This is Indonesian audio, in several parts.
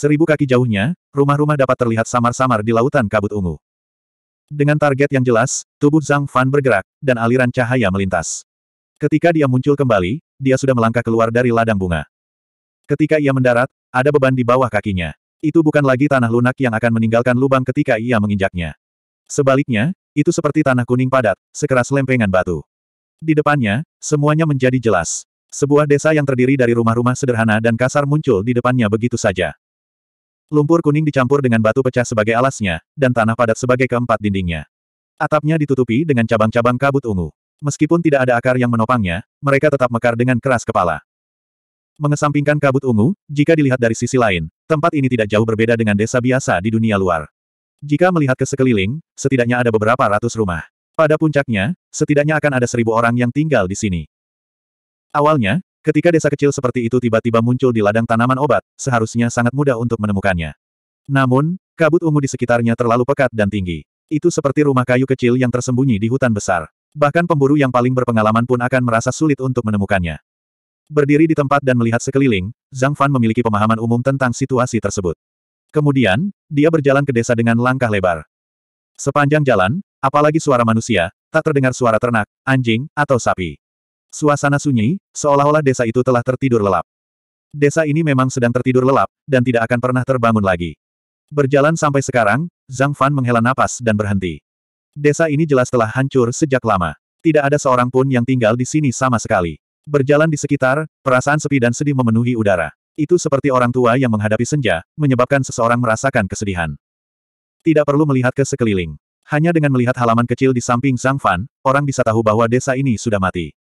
Seribu kaki jauhnya, rumah-rumah dapat terlihat samar-samar di lautan kabut ungu. Dengan target yang jelas, tubuh Zhang Fan bergerak, dan aliran cahaya melintas. Ketika dia muncul kembali, dia sudah melangkah keluar dari ladang bunga. Ketika ia mendarat, ada beban di bawah kakinya. Itu bukan lagi tanah lunak yang akan meninggalkan lubang ketika ia menginjaknya. Sebaliknya, itu seperti tanah kuning padat, sekeras lempengan batu. Di depannya, semuanya menjadi jelas. Sebuah desa yang terdiri dari rumah-rumah sederhana dan kasar muncul di depannya begitu saja. Lumpur kuning dicampur dengan batu pecah sebagai alasnya, dan tanah padat sebagai keempat dindingnya. Atapnya ditutupi dengan cabang-cabang kabut ungu. Meskipun tidak ada akar yang menopangnya, mereka tetap mekar dengan keras kepala. Mengesampingkan kabut ungu, jika dilihat dari sisi lain, tempat ini tidak jauh berbeda dengan desa biasa di dunia luar. Jika melihat ke sekeliling, setidaknya ada beberapa ratus rumah. Pada puncaknya, setidaknya akan ada seribu orang yang tinggal di sini. Awalnya, Ketika desa kecil seperti itu tiba-tiba muncul di ladang tanaman obat, seharusnya sangat mudah untuk menemukannya. Namun, kabut ungu di sekitarnya terlalu pekat dan tinggi. Itu seperti rumah kayu kecil yang tersembunyi di hutan besar. Bahkan pemburu yang paling berpengalaman pun akan merasa sulit untuk menemukannya. Berdiri di tempat dan melihat sekeliling, Zhang Fan memiliki pemahaman umum tentang situasi tersebut. Kemudian, dia berjalan ke desa dengan langkah lebar. Sepanjang jalan, apalagi suara manusia, tak terdengar suara ternak, anjing, atau sapi. Suasana sunyi, seolah-olah desa itu telah tertidur lelap. Desa ini memang sedang tertidur lelap, dan tidak akan pernah terbangun lagi. Berjalan sampai sekarang, Zhang Fan menghela napas dan berhenti. Desa ini jelas telah hancur sejak lama. Tidak ada seorang pun yang tinggal di sini sama sekali. Berjalan di sekitar, perasaan sepi dan sedih memenuhi udara. Itu seperti orang tua yang menghadapi senja, menyebabkan seseorang merasakan kesedihan. Tidak perlu melihat ke sekeliling. Hanya dengan melihat halaman kecil di samping Zhang Fan, orang bisa tahu bahwa desa ini sudah mati.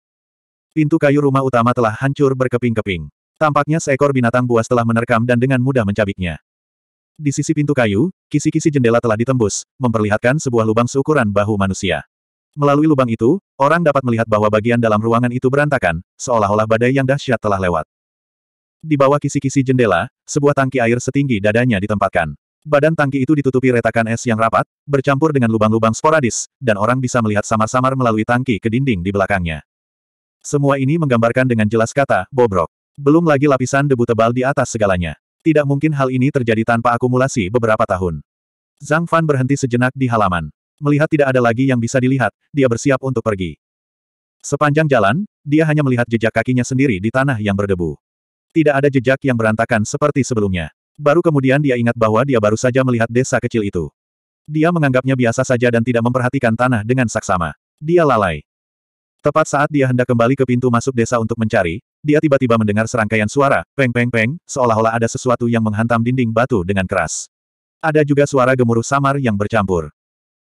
Pintu kayu rumah utama telah hancur berkeping-keping. Tampaknya seekor binatang buas telah menerkam dan dengan mudah mencabiknya. Di sisi pintu kayu, kisi-kisi jendela telah ditembus, memperlihatkan sebuah lubang seukuran bahu manusia. Melalui lubang itu, orang dapat melihat bahwa bagian dalam ruangan itu berantakan, seolah-olah badai yang dahsyat telah lewat. Di bawah kisi-kisi jendela, sebuah tangki air setinggi dadanya ditempatkan. Badan tangki itu ditutupi retakan es yang rapat, bercampur dengan lubang-lubang sporadis, dan orang bisa melihat samar-samar melalui tangki ke dinding di belakangnya. Semua ini menggambarkan dengan jelas kata, bobrok. Belum lagi lapisan debu tebal di atas segalanya. Tidak mungkin hal ini terjadi tanpa akumulasi beberapa tahun. Zhang Fan berhenti sejenak di halaman. Melihat tidak ada lagi yang bisa dilihat, dia bersiap untuk pergi. Sepanjang jalan, dia hanya melihat jejak kakinya sendiri di tanah yang berdebu. Tidak ada jejak yang berantakan seperti sebelumnya. Baru kemudian dia ingat bahwa dia baru saja melihat desa kecil itu. Dia menganggapnya biasa saja dan tidak memperhatikan tanah dengan saksama. Dia lalai. Tepat saat dia hendak kembali ke pintu masuk desa untuk mencari, dia tiba-tiba mendengar serangkaian suara, peng-peng-peng, seolah-olah ada sesuatu yang menghantam dinding batu dengan keras. Ada juga suara gemuruh samar yang bercampur.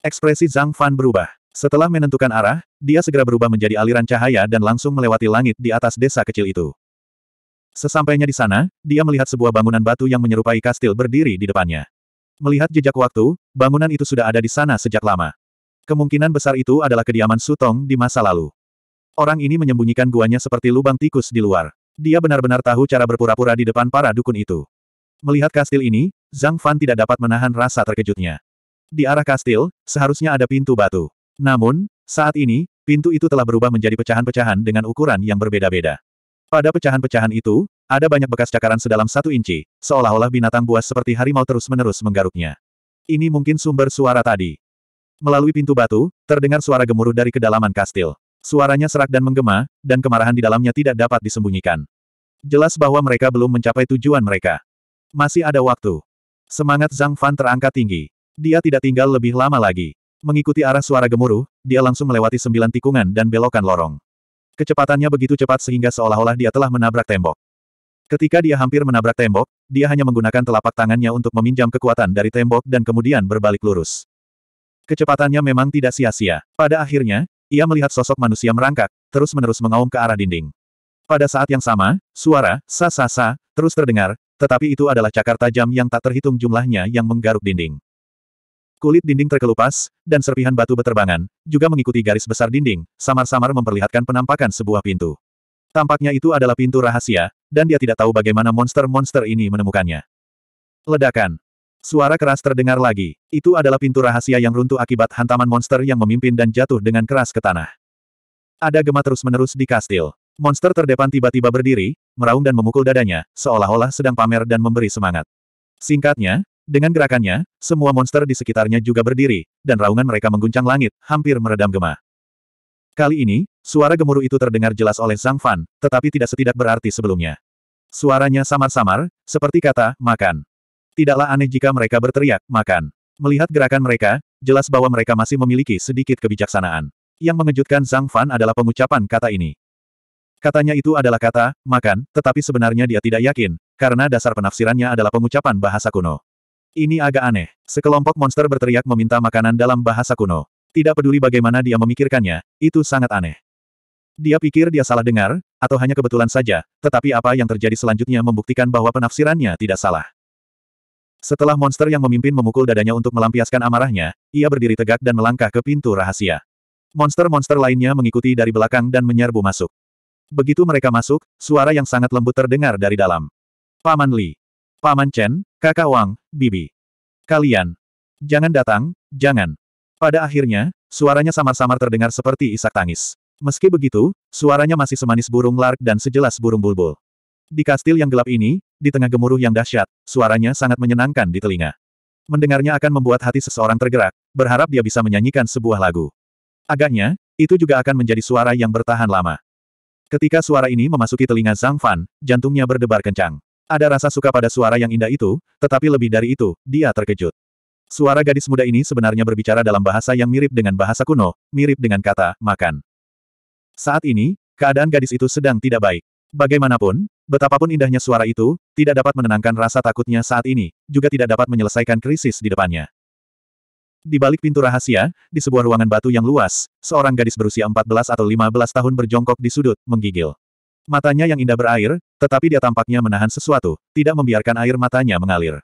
Ekspresi Zhang Fan berubah. Setelah menentukan arah, dia segera berubah menjadi aliran cahaya dan langsung melewati langit di atas desa kecil itu. Sesampainya di sana, dia melihat sebuah bangunan batu yang menyerupai kastil berdiri di depannya. Melihat jejak waktu, bangunan itu sudah ada di sana sejak lama. Kemungkinan besar itu adalah kediaman Sutong di masa lalu. Orang ini menyembunyikan guanya seperti lubang tikus di luar. Dia benar-benar tahu cara berpura-pura di depan para dukun itu. Melihat kastil ini, Zhang Fan tidak dapat menahan rasa terkejutnya. Di arah kastil, seharusnya ada pintu batu. Namun, saat ini, pintu itu telah berubah menjadi pecahan-pecahan dengan ukuran yang berbeda-beda. Pada pecahan-pecahan itu, ada banyak bekas cakaran sedalam satu inci, seolah-olah binatang buas seperti harimau terus-menerus menggaruknya. Ini mungkin sumber suara tadi. Melalui pintu batu, terdengar suara gemuruh dari kedalaman kastil. Suaranya serak dan menggema, dan kemarahan di dalamnya tidak dapat disembunyikan. Jelas bahwa mereka belum mencapai tujuan mereka. Masih ada waktu. Semangat Zhang Fan terangkat tinggi. Dia tidak tinggal lebih lama lagi. Mengikuti arah suara gemuruh, dia langsung melewati sembilan tikungan dan belokan lorong. Kecepatannya begitu cepat sehingga seolah-olah dia telah menabrak tembok. Ketika dia hampir menabrak tembok, dia hanya menggunakan telapak tangannya untuk meminjam kekuatan dari tembok dan kemudian berbalik lurus. Kecepatannya memang tidak sia-sia. Pada akhirnya, ia melihat sosok manusia merangkak, terus-menerus mengaum ke arah dinding. Pada saat yang sama, suara, sa-sa-sa, terus terdengar, tetapi itu adalah cakar tajam yang tak terhitung jumlahnya yang menggaruk dinding. Kulit dinding terkelupas, dan serpihan batu beterbangan, juga mengikuti garis besar dinding, samar-samar memperlihatkan penampakan sebuah pintu. Tampaknya itu adalah pintu rahasia, dan dia tidak tahu bagaimana monster-monster ini menemukannya. Ledakan. Suara keras terdengar lagi. Itu adalah pintu rahasia yang runtuh akibat hantaman monster yang memimpin dan jatuh dengan keras ke tanah. Ada gema terus-menerus di kastil. Monster terdepan tiba-tiba berdiri, meraung dan memukul dadanya, seolah-olah sedang pamer dan memberi semangat. Singkatnya, dengan gerakannya, semua monster di sekitarnya juga berdiri, dan raungan mereka mengguncang langit, hampir meredam gema. Kali ini, suara gemuruh itu terdengar jelas oleh Zhang Fan, tetapi tidak setidak berarti sebelumnya. Suaranya samar-samar, seperti kata, makan. Tidaklah aneh jika mereka berteriak, makan. Melihat gerakan mereka, jelas bahwa mereka masih memiliki sedikit kebijaksanaan. Yang mengejutkan Zhang Fan adalah pengucapan kata ini. Katanya itu adalah kata, makan, tetapi sebenarnya dia tidak yakin, karena dasar penafsirannya adalah pengucapan bahasa kuno. Ini agak aneh. Sekelompok monster berteriak meminta makanan dalam bahasa kuno. Tidak peduli bagaimana dia memikirkannya, itu sangat aneh. Dia pikir dia salah dengar, atau hanya kebetulan saja, tetapi apa yang terjadi selanjutnya membuktikan bahwa penafsirannya tidak salah. Setelah monster yang memimpin memukul dadanya untuk melampiaskan amarahnya, ia berdiri tegak dan melangkah ke pintu rahasia. Monster-monster lainnya mengikuti dari belakang dan menyerbu masuk. Begitu mereka masuk, suara yang sangat lembut terdengar dari dalam. Paman Li. Paman Chen, Kakak Wang, Bibi. Kalian. Jangan datang, jangan. Pada akhirnya, suaranya samar-samar terdengar seperti isak tangis. Meski begitu, suaranya masih semanis burung lark dan sejelas burung bulbul. Di kastil yang gelap ini, di tengah gemuruh yang dahsyat, suaranya sangat menyenangkan di telinga. Mendengarnya akan membuat hati seseorang tergerak, berharap dia bisa menyanyikan sebuah lagu. Agaknya, itu juga akan menjadi suara yang bertahan lama. Ketika suara ini memasuki telinga Zhang Fan, jantungnya berdebar kencang. Ada rasa suka pada suara yang indah itu, tetapi lebih dari itu, dia terkejut. Suara gadis muda ini sebenarnya berbicara dalam bahasa yang mirip dengan bahasa kuno, mirip dengan kata, makan. Saat ini, keadaan gadis itu sedang tidak baik. Bagaimanapun, Betapapun indahnya suara itu, tidak dapat menenangkan rasa takutnya saat ini, juga tidak dapat menyelesaikan krisis di depannya. Di balik pintu rahasia, di sebuah ruangan batu yang luas, seorang gadis berusia 14 atau 15 tahun berjongkok di sudut, menggigil. Matanya yang indah berair, tetapi dia tampaknya menahan sesuatu, tidak membiarkan air matanya mengalir.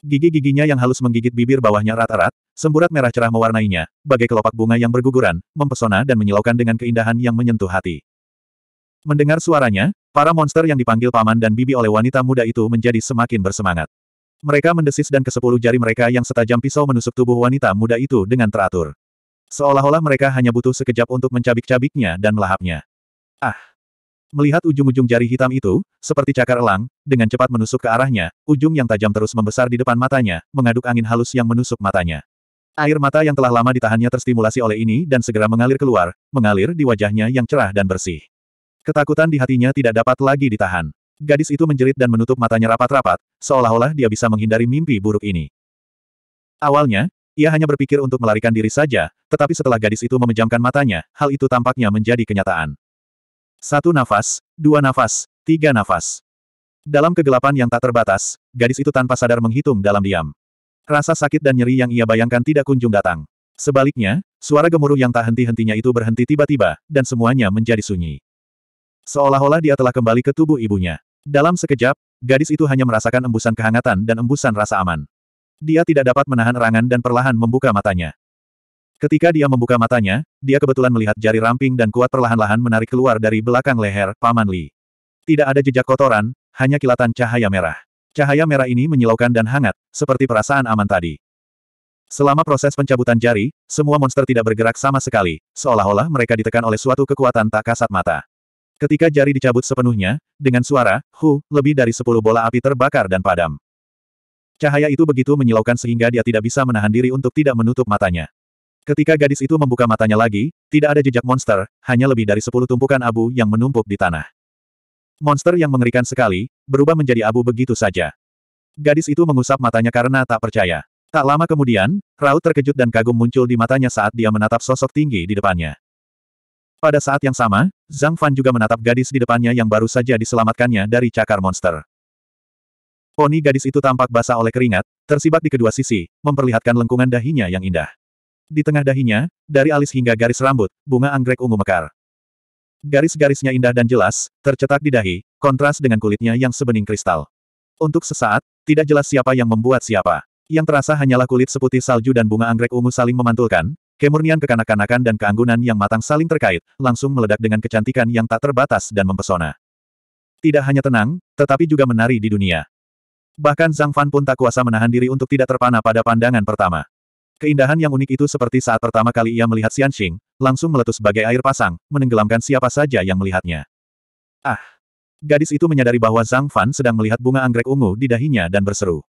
Gigi-giginya yang halus menggigit bibir bawahnya rata-rat, semburat merah cerah mewarnainya, bagai kelopak bunga yang berguguran, mempesona dan menyilaukan dengan keindahan yang menyentuh hati. Mendengar suaranya, para monster yang dipanggil paman dan bibi oleh wanita muda itu menjadi semakin bersemangat. Mereka mendesis dan kesepuluh jari mereka yang setajam pisau menusuk tubuh wanita muda itu dengan teratur. Seolah-olah mereka hanya butuh sekejap untuk mencabik-cabiknya dan melahapnya. Ah! Melihat ujung-ujung jari hitam itu, seperti cakar elang, dengan cepat menusuk ke arahnya, ujung yang tajam terus membesar di depan matanya, mengaduk angin halus yang menusuk matanya. Air mata yang telah lama ditahannya terstimulasi oleh ini dan segera mengalir keluar, mengalir di wajahnya yang cerah dan bersih. Ketakutan di hatinya tidak dapat lagi ditahan. Gadis itu menjerit dan menutup matanya rapat-rapat, seolah-olah dia bisa menghindari mimpi buruk ini. Awalnya, ia hanya berpikir untuk melarikan diri saja, tetapi setelah gadis itu memejamkan matanya, hal itu tampaknya menjadi kenyataan. Satu nafas, dua nafas, tiga nafas. Dalam kegelapan yang tak terbatas, gadis itu tanpa sadar menghitung dalam diam. Rasa sakit dan nyeri yang ia bayangkan tidak kunjung datang. Sebaliknya, suara gemuruh yang tak henti-hentinya itu berhenti tiba-tiba, dan semuanya menjadi sunyi. Seolah-olah dia telah kembali ke tubuh ibunya. Dalam sekejap, gadis itu hanya merasakan embusan kehangatan dan embusan rasa aman. Dia tidak dapat menahan erangan dan perlahan membuka matanya. Ketika dia membuka matanya, dia kebetulan melihat jari ramping dan kuat perlahan-lahan menarik keluar dari belakang leher Paman Li. Tidak ada jejak kotoran, hanya kilatan cahaya merah. Cahaya merah ini menyilaukan dan hangat, seperti perasaan aman tadi. Selama proses pencabutan jari, semua monster tidak bergerak sama sekali, seolah-olah mereka ditekan oleh suatu kekuatan tak kasat mata. Ketika jari dicabut sepenuhnya, dengan suara, hu, lebih dari sepuluh bola api terbakar dan padam. Cahaya itu begitu menyilaukan sehingga dia tidak bisa menahan diri untuk tidak menutup matanya. Ketika gadis itu membuka matanya lagi, tidak ada jejak monster, hanya lebih dari sepuluh tumpukan abu yang menumpuk di tanah. Monster yang mengerikan sekali, berubah menjadi abu begitu saja. Gadis itu mengusap matanya karena tak percaya. Tak lama kemudian, Raut terkejut dan kagum muncul di matanya saat dia menatap sosok tinggi di depannya. Pada saat yang sama, Zhang Fan juga menatap gadis di depannya yang baru saja diselamatkannya dari cakar monster. Poni gadis itu tampak basah oleh keringat, tersibak di kedua sisi, memperlihatkan lengkungan dahinya yang indah. Di tengah dahinya, dari alis hingga garis rambut, bunga anggrek ungu mekar. Garis-garisnya indah dan jelas, tercetak di dahi, kontras dengan kulitnya yang sebening kristal. Untuk sesaat, tidak jelas siapa yang membuat siapa. Yang terasa hanyalah kulit seputih salju dan bunga anggrek ungu saling memantulkan, Kemurnian kekanak-kanakan dan keanggunan yang matang saling terkait, langsung meledak dengan kecantikan yang tak terbatas dan mempesona. Tidak hanya tenang, tetapi juga menari di dunia. Bahkan Zhang Fan pun tak kuasa menahan diri untuk tidak terpana pada pandangan pertama. Keindahan yang unik itu seperti saat pertama kali ia melihat Xian Xianxing, langsung meletus sebagai air pasang, menenggelamkan siapa saja yang melihatnya. Ah! Gadis itu menyadari bahwa Zhang Fan sedang melihat bunga anggrek ungu di dahinya dan berseru.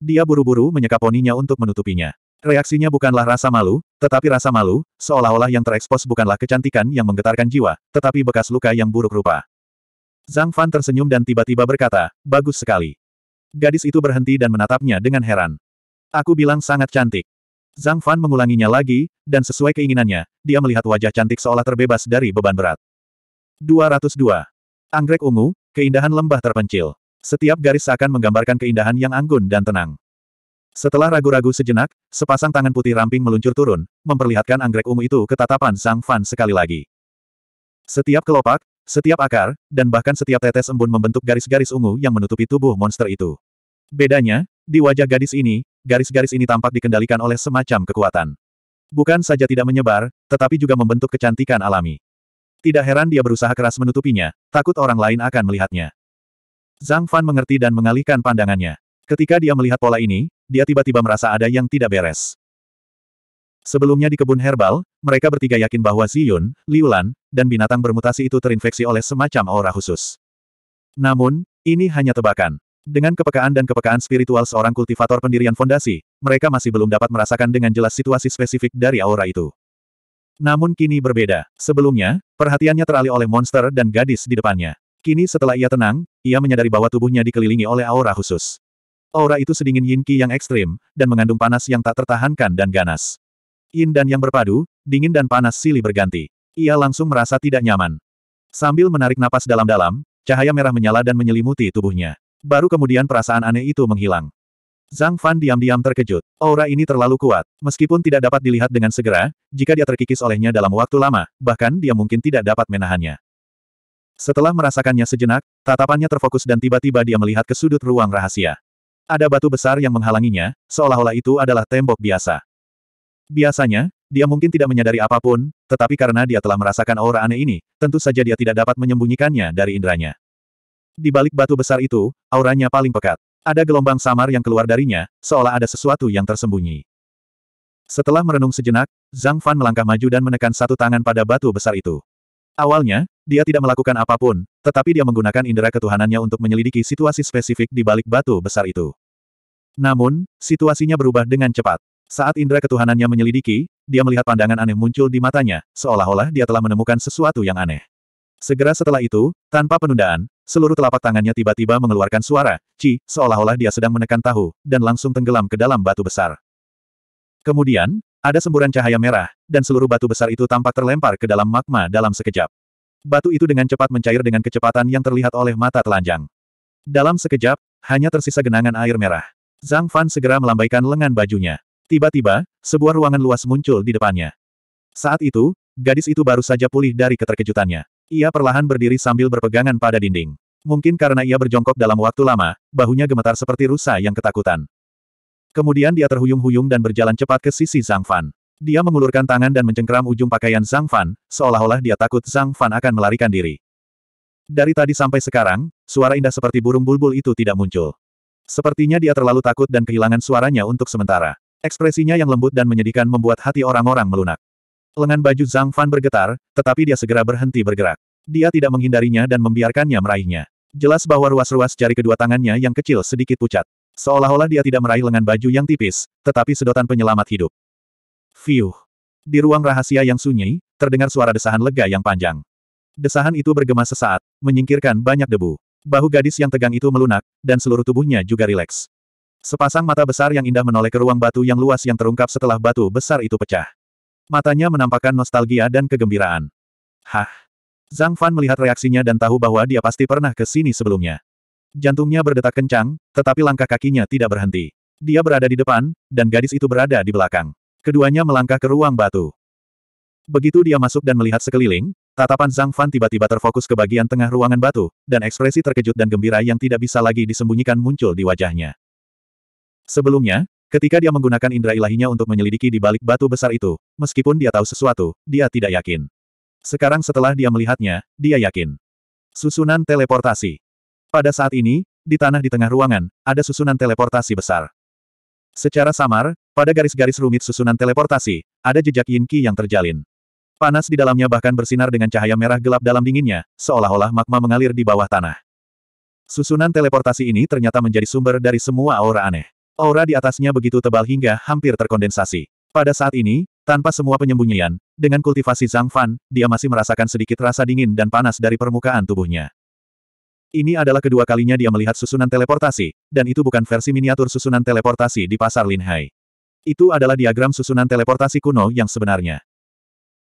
Dia buru-buru menyeka poninya untuk menutupinya. Reaksinya bukanlah rasa malu, tetapi rasa malu, seolah-olah yang terekspos bukanlah kecantikan yang menggetarkan jiwa, tetapi bekas luka yang buruk rupa. Zhang Fan tersenyum dan tiba-tiba berkata, bagus sekali. Gadis itu berhenti dan menatapnya dengan heran. Aku bilang sangat cantik. Zhang Fan mengulanginya lagi, dan sesuai keinginannya, dia melihat wajah cantik seolah terbebas dari beban berat. 202. Anggrek ungu, keindahan lembah terpencil. Setiap garis seakan menggambarkan keindahan yang anggun dan tenang. Setelah ragu-ragu sejenak, sepasang tangan putih ramping meluncur turun, memperlihatkan anggrek ungu itu ke tatapan Sang Fan sekali lagi. Setiap kelopak, setiap akar, dan bahkan setiap tetes embun membentuk garis-garis ungu yang menutupi tubuh monster itu. Bedanya, di wajah gadis ini, garis-garis ini tampak dikendalikan oleh semacam kekuatan. Bukan saja tidak menyebar, tetapi juga membentuk kecantikan alami. Tidak heran dia berusaha keras menutupinya, takut orang lain akan melihatnya. Zhang Fan mengerti dan mengalihkan pandangannya. Ketika dia melihat pola ini, dia tiba-tiba merasa ada yang tidak beres. Sebelumnya di kebun herbal, mereka bertiga yakin bahwa Ziyun, Liulan, dan binatang bermutasi itu terinfeksi oleh semacam aura khusus. Namun, ini hanya tebakan. Dengan kepekaan dan kepekaan spiritual seorang kultivator pendirian fondasi, mereka masih belum dapat merasakan dengan jelas situasi spesifik dari aura itu. Namun kini berbeda. Sebelumnya, perhatiannya teralih oleh monster dan gadis di depannya. Kini setelah ia tenang, ia menyadari bahwa tubuhnya dikelilingi oleh aura khusus. Aura itu sedingin yin qi yang ekstrim, dan mengandung panas yang tak tertahankan dan ganas. Yin dan yang berpadu, dingin dan panas silih berganti. Ia langsung merasa tidak nyaman. Sambil menarik napas dalam-dalam, cahaya merah menyala dan menyelimuti tubuhnya. Baru kemudian perasaan aneh itu menghilang. Zhang Fan diam-diam terkejut. Aura ini terlalu kuat. Meskipun tidak dapat dilihat dengan segera, jika dia terkikis olehnya dalam waktu lama, bahkan dia mungkin tidak dapat menahannya. Setelah merasakannya sejenak, tatapannya terfokus dan tiba-tiba dia melihat ke sudut ruang rahasia. Ada batu besar yang menghalanginya, seolah-olah itu adalah tembok biasa. Biasanya, dia mungkin tidak menyadari apapun, tetapi karena dia telah merasakan aura aneh ini, tentu saja dia tidak dapat menyembunyikannya dari inderanya. Di balik batu besar itu, auranya paling pekat. Ada gelombang samar yang keluar darinya, seolah ada sesuatu yang tersembunyi. Setelah merenung sejenak, Zhang Fan melangkah maju dan menekan satu tangan pada batu besar itu. Awalnya, dia tidak melakukan apapun, tetapi dia menggunakan indera ketuhanannya untuk menyelidiki situasi spesifik di balik batu besar itu. Namun, situasinya berubah dengan cepat. Saat indera ketuhanannya menyelidiki, dia melihat pandangan aneh muncul di matanya, seolah-olah dia telah menemukan sesuatu yang aneh. Segera setelah itu, tanpa penundaan, seluruh telapak tangannya tiba-tiba mengeluarkan suara, ci, seolah-olah dia sedang menekan tahu, dan langsung tenggelam ke dalam batu besar. Kemudian, ada semburan cahaya merah, dan seluruh batu besar itu tampak terlempar ke dalam magma dalam sekejap. Batu itu dengan cepat mencair dengan kecepatan yang terlihat oleh mata telanjang. Dalam sekejap, hanya tersisa genangan air merah. Zhang Fan segera melambaikan lengan bajunya. Tiba-tiba, sebuah ruangan luas muncul di depannya. Saat itu, gadis itu baru saja pulih dari keterkejutannya. Ia perlahan berdiri sambil berpegangan pada dinding. Mungkin karena ia berjongkok dalam waktu lama, bahunya gemetar seperti rusa yang ketakutan. Kemudian dia terhuyung-huyung dan berjalan cepat ke sisi Zhang Fan. Dia mengulurkan tangan dan mencengkeram ujung pakaian Zhang Fan, seolah-olah dia takut Zhang Fan akan melarikan diri. Dari tadi sampai sekarang, suara indah seperti burung bulbul itu tidak muncul. Sepertinya dia terlalu takut dan kehilangan suaranya untuk sementara. Ekspresinya yang lembut dan menyedihkan membuat hati orang-orang melunak. Lengan baju Zhang Fan bergetar, tetapi dia segera berhenti bergerak. Dia tidak menghindarinya dan membiarkannya meraihnya. Jelas bahwa ruas-ruas jari kedua tangannya yang kecil sedikit pucat. Seolah-olah dia tidak meraih lengan baju yang tipis, tetapi sedotan penyelamat hidup. Fiuh. Di ruang rahasia yang sunyi, terdengar suara desahan lega yang panjang. Desahan itu bergema sesaat, menyingkirkan banyak debu. Bahu gadis yang tegang itu melunak, dan seluruh tubuhnya juga rileks. Sepasang mata besar yang indah menoleh ke ruang batu yang luas yang terungkap setelah batu besar itu pecah. Matanya menampakkan nostalgia dan kegembiraan. Hah! Zhang Fan melihat reaksinya dan tahu bahwa dia pasti pernah ke sini sebelumnya. Jantungnya berdetak kencang, tetapi langkah kakinya tidak berhenti. Dia berada di depan, dan gadis itu berada di belakang. Keduanya melangkah ke ruang batu. Begitu dia masuk dan melihat sekeliling, Tatapan Zhang Fan tiba-tiba terfokus ke bagian tengah ruangan batu, dan ekspresi terkejut dan gembira yang tidak bisa lagi disembunyikan muncul di wajahnya. Sebelumnya, ketika dia menggunakan indera ilahinya untuk menyelidiki di balik batu besar itu, meskipun dia tahu sesuatu, dia tidak yakin. Sekarang setelah dia melihatnya, dia yakin. Susunan teleportasi. Pada saat ini, di tanah di tengah ruangan, ada susunan teleportasi besar. Secara samar, pada garis-garis rumit susunan teleportasi, ada jejak yin qi yang terjalin. Panas di dalamnya bahkan bersinar dengan cahaya merah gelap dalam dinginnya, seolah-olah magma mengalir di bawah tanah. Susunan teleportasi ini ternyata menjadi sumber dari semua aura aneh. Aura di atasnya begitu tebal hingga hampir terkondensasi. Pada saat ini, tanpa semua penyembunyian, dengan kultivasi Zhang Fan, dia masih merasakan sedikit rasa dingin dan panas dari permukaan tubuhnya. Ini adalah kedua kalinya dia melihat susunan teleportasi, dan itu bukan versi miniatur susunan teleportasi di pasar Linhai. Itu adalah diagram susunan teleportasi kuno yang sebenarnya.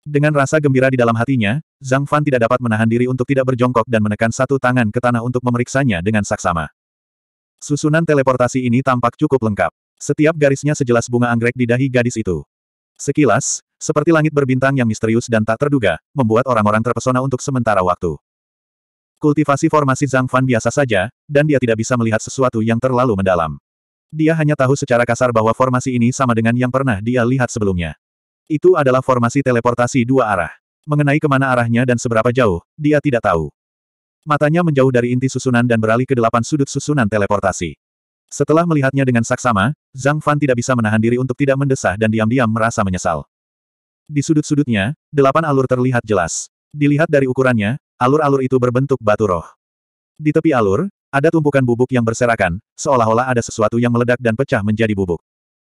Dengan rasa gembira di dalam hatinya, Zhang Fan tidak dapat menahan diri untuk tidak berjongkok dan menekan satu tangan ke tanah untuk memeriksanya dengan saksama. Susunan teleportasi ini tampak cukup lengkap. Setiap garisnya sejelas bunga anggrek di dahi gadis itu. Sekilas, seperti langit berbintang yang misterius dan tak terduga, membuat orang-orang terpesona untuk sementara waktu. Kultivasi formasi Zhang Fan biasa saja, dan dia tidak bisa melihat sesuatu yang terlalu mendalam. Dia hanya tahu secara kasar bahwa formasi ini sama dengan yang pernah dia lihat sebelumnya. Itu adalah formasi teleportasi dua arah. Mengenai kemana arahnya dan seberapa jauh, dia tidak tahu. Matanya menjauh dari inti susunan dan beralih ke delapan sudut susunan teleportasi. Setelah melihatnya dengan saksama, Zhang Fan tidak bisa menahan diri untuk tidak mendesah dan diam-diam merasa menyesal. Di sudut-sudutnya, delapan alur terlihat jelas. Dilihat dari ukurannya, alur-alur itu berbentuk batu roh. Di tepi alur, ada tumpukan bubuk yang berserakan, seolah-olah ada sesuatu yang meledak dan pecah menjadi bubuk.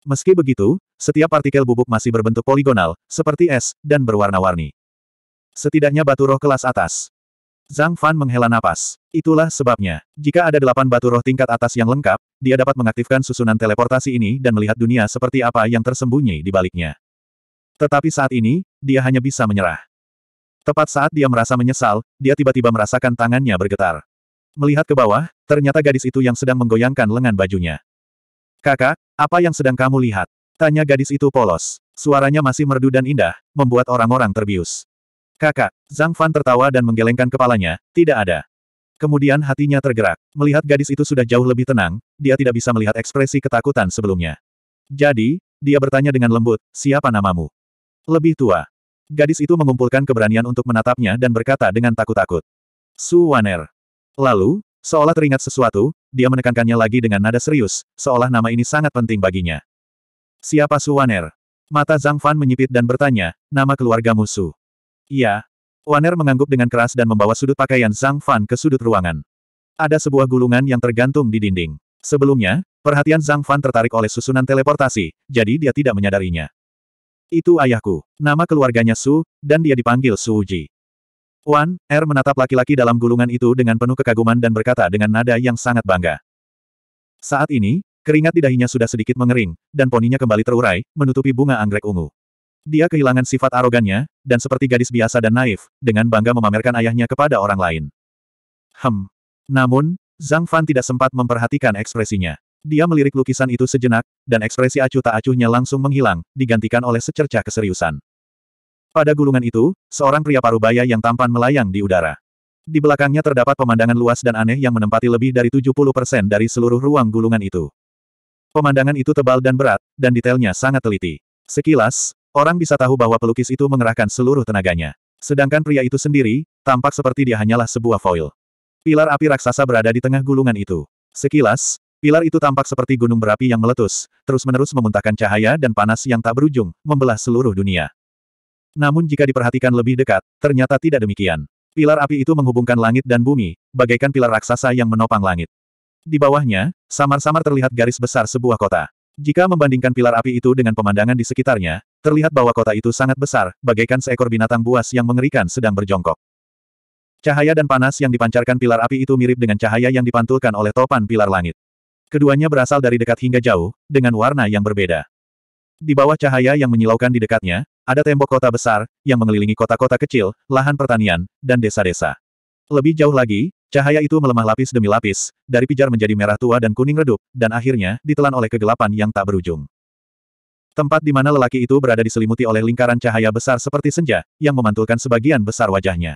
Meski begitu, setiap partikel bubuk masih berbentuk poligonal, seperti es, dan berwarna-warni. Setidaknya batu roh kelas atas. Zhang Fan menghela napas. Itulah sebabnya, jika ada delapan batu roh tingkat atas yang lengkap, dia dapat mengaktifkan susunan teleportasi ini dan melihat dunia seperti apa yang tersembunyi di baliknya. Tetapi saat ini, dia hanya bisa menyerah. Tepat saat dia merasa menyesal, dia tiba-tiba merasakan tangannya bergetar. Melihat ke bawah, ternyata gadis itu yang sedang menggoyangkan lengan bajunya. Kakak, apa yang sedang kamu lihat? Tanya gadis itu polos. Suaranya masih merdu dan indah, membuat orang-orang terbius. Kakak, Zhang Fan tertawa dan menggelengkan kepalanya, tidak ada. Kemudian hatinya tergerak. Melihat gadis itu sudah jauh lebih tenang, dia tidak bisa melihat ekspresi ketakutan sebelumnya. Jadi, dia bertanya dengan lembut, siapa namamu? Lebih tua. Gadis itu mengumpulkan keberanian untuk menatapnya dan berkata dengan takut-takut. Su Waner. Lalu, seolah teringat sesuatu, dia menekankannya lagi dengan nada serius, seolah nama ini sangat penting baginya. Siapa Su Waner? Mata Zhang Fan menyipit dan bertanya, nama keluarga musuh. Iya. Waner mengangguk dengan keras dan membawa sudut pakaian Zhang Fan ke sudut ruangan. Ada sebuah gulungan yang tergantung di dinding. Sebelumnya, perhatian Zhang Fan tertarik oleh susunan teleportasi, jadi dia tidak menyadarinya. Itu ayahku. Nama keluarganya Su, dan dia dipanggil Su Uji. Wan, Er menatap laki-laki dalam gulungan itu dengan penuh kekaguman dan berkata dengan nada yang sangat bangga. Saat ini, keringat di dahinya sudah sedikit mengering, dan poninya kembali terurai, menutupi bunga anggrek ungu. Dia kehilangan sifat arogannya, dan seperti gadis biasa dan naif, dengan bangga memamerkan ayahnya kepada orang lain. Hem. Namun, Zhang Fan tidak sempat memperhatikan ekspresinya. Dia melirik lukisan itu sejenak, dan ekspresi acuh tak acuhnya langsung menghilang, digantikan oleh secercah keseriusan. Pada gulungan itu, seorang pria parubaya yang tampan melayang di udara. Di belakangnya terdapat pemandangan luas dan aneh yang menempati lebih dari 70% dari seluruh ruang gulungan itu. Pemandangan itu tebal dan berat, dan detailnya sangat teliti. Sekilas, orang bisa tahu bahwa pelukis itu mengerahkan seluruh tenaganya. Sedangkan pria itu sendiri, tampak seperti dia hanyalah sebuah foil. Pilar api raksasa berada di tengah gulungan itu. Sekilas, Pilar itu tampak seperti gunung berapi yang meletus, terus-menerus memuntahkan cahaya dan panas yang tak berujung, membelah seluruh dunia. Namun jika diperhatikan lebih dekat, ternyata tidak demikian. Pilar api itu menghubungkan langit dan bumi, bagaikan pilar raksasa yang menopang langit. Di bawahnya, samar-samar terlihat garis besar sebuah kota. Jika membandingkan pilar api itu dengan pemandangan di sekitarnya, terlihat bahwa kota itu sangat besar, bagaikan seekor binatang buas yang mengerikan sedang berjongkok. Cahaya dan panas yang dipancarkan pilar api itu mirip dengan cahaya yang dipantulkan oleh topan pilar langit. Keduanya berasal dari dekat hingga jauh, dengan warna yang berbeda. Di bawah cahaya yang menyilaukan di dekatnya, ada tembok kota besar, yang mengelilingi kota-kota kecil, lahan pertanian, dan desa-desa. Lebih jauh lagi, cahaya itu melemah lapis demi lapis, dari pijar menjadi merah tua dan kuning redup, dan akhirnya ditelan oleh kegelapan yang tak berujung. Tempat di mana lelaki itu berada diselimuti oleh lingkaran cahaya besar seperti senja, yang memantulkan sebagian besar wajahnya.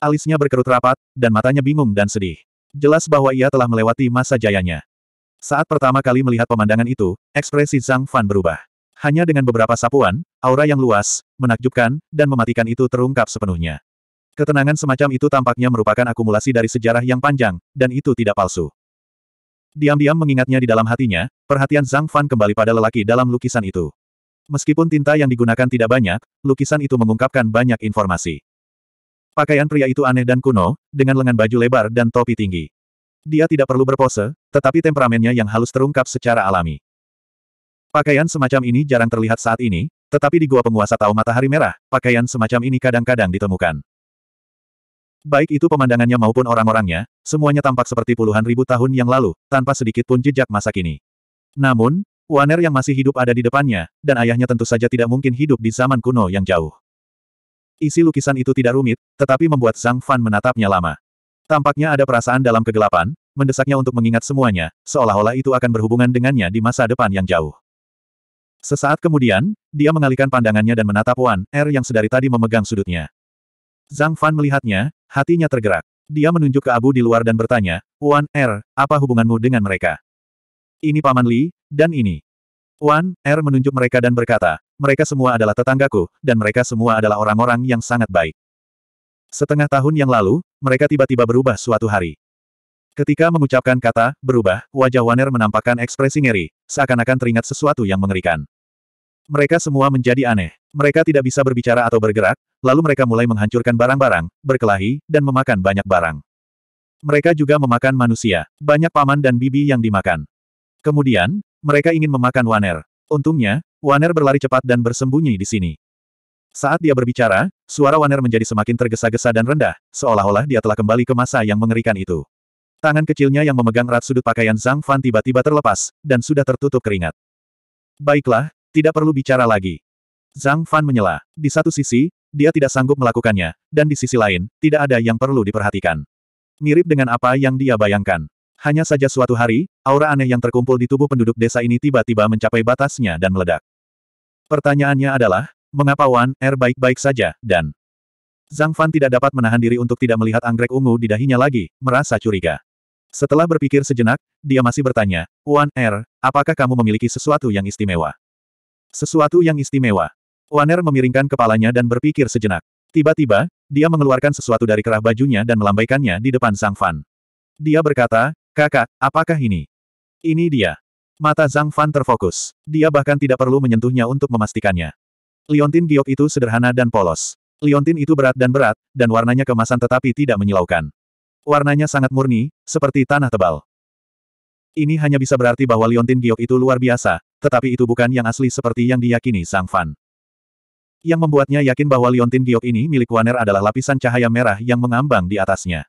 Alisnya berkerut rapat, dan matanya bingung dan sedih. Jelas bahwa ia telah melewati masa jayanya. Saat pertama kali melihat pemandangan itu, ekspresi Zhang Fan berubah. Hanya dengan beberapa sapuan, aura yang luas, menakjubkan, dan mematikan itu terungkap sepenuhnya. Ketenangan semacam itu tampaknya merupakan akumulasi dari sejarah yang panjang, dan itu tidak palsu. Diam-diam mengingatnya di dalam hatinya, perhatian Zhang Fan kembali pada lelaki dalam lukisan itu. Meskipun tinta yang digunakan tidak banyak, lukisan itu mengungkapkan banyak informasi. Pakaian pria itu aneh dan kuno, dengan lengan baju lebar dan topi tinggi. Dia tidak perlu berpose, tetapi temperamennya yang halus terungkap secara alami. Pakaian semacam ini jarang terlihat saat ini, tetapi di gua penguasa tahu matahari merah, pakaian semacam ini kadang-kadang ditemukan. Baik itu pemandangannya maupun orang-orangnya, semuanya tampak seperti puluhan ribu tahun yang lalu, tanpa sedikit pun jejak masa kini. Namun, Waner yang masih hidup ada di depannya, dan ayahnya tentu saja tidak mungkin hidup di zaman kuno yang jauh. Isi lukisan itu tidak rumit, tetapi membuat Zhang Fan menatapnya lama. Tampaknya ada perasaan dalam kegelapan, mendesaknya untuk mengingat semuanya, seolah-olah itu akan berhubungan dengannya di masa depan yang jauh. Sesaat kemudian, dia mengalihkan pandangannya dan menatap Wan Er yang sedari tadi memegang sudutnya. Zhang Fan melihatnya, hatinya tergerak. Dia menunjuk ke Abu di luar dan bertanya, Wan Er, apa hubunganmu dengan mereka? Ini Paman Li, dan ini. Wan Er menunjuk mereka dan berkata, mereka semua adalah tetanggaku, dan mereka semua adalah orang-orang yang sangat baik. Setengah tahun yang lalu, mereka tiba-tiba berubah suatu hari. Ketika mengucapkan kata, berubah, wajah Waner menampakkan ekspresi ngeri, seakan-akan teringat sesuatu yang mengerikan. Mereka semua menjadi aneh. Mereka tidak bisa berbicara atau bergerak, lalu mereka mulai menghancurkan barang-barang, berkelahi, dan memakan banyak barang. Mereka juga memakan manusia, banyak paman dan bibi yang dimakan. Kemudian, mereka ingin memakan Waner. Untungnya, Waner berlari cepat dan bersembunyi di sini. Saat dia berbicara, suara Waner menjadi semakin tergesa-gesa dan rendah, seolah-olah dia telah kembali ke masa yang mengerikan itu. Tangan kecilnya yang memegang erat sudut pakaian Zhang Fan tiba-tiba terlepas, dan sudah tertutup keringat. Baiklah, tidak perlu bicara lagi. Zhang Fan menyela. Di satu sisi, dia tidak sanggup melakukannya, dan di sisi lain, tidak ada yang perlu diperhatikan. Mirip dengan apa yang dia bayangkan. Hanya saja suatu hari, aura aneh yang terkumpul di tubuh penduduk desa ini tiba-tiba mencapai batasnya dan meledak. Pertanyaannya adalah, mengapa Wan Er baik-baik saja, dan... Zhang Fan tidak dapat menahan diri untuk tidak melihat anggrek ungu di dahinya lagi, merasa curiga. Setelah berpikir sejenak, dia masih bertanya, Wan Er, apakah kamu memiliki sesuatu yang istimewa? Sesuatu yang istimewa. Wan Er memiringkan kepalanya dan berpikir sejenak. Tiba-tiba, dia mengeluarkan sesuatu dari kerah bajunya dan melambaikannya di depan Zhang Fan. Dia berkata, kakak, apakah ini? Ini dia. Mata Zhang Fan terfokus. Dia bahkan tidak perlu menyentuhnya untuk memastikannya. Liontin giok itu sederhana dan polos. Liontin itu berat dan berat, dan warnanya kemasan tetapi tidak menyilaukan. Warnanya sangat murni, seperti tanah tebal. Ini hanya bisa berarti bahwa Liontin Giok itu luar biasa, tetapi itu bukan yang asli seperti yang diyakini Sang Fan. Yang membuatnya yakin bahwa Liontin Giok ini milik Waner adalah lapisan cahaya merah yang mengambang di atasnya.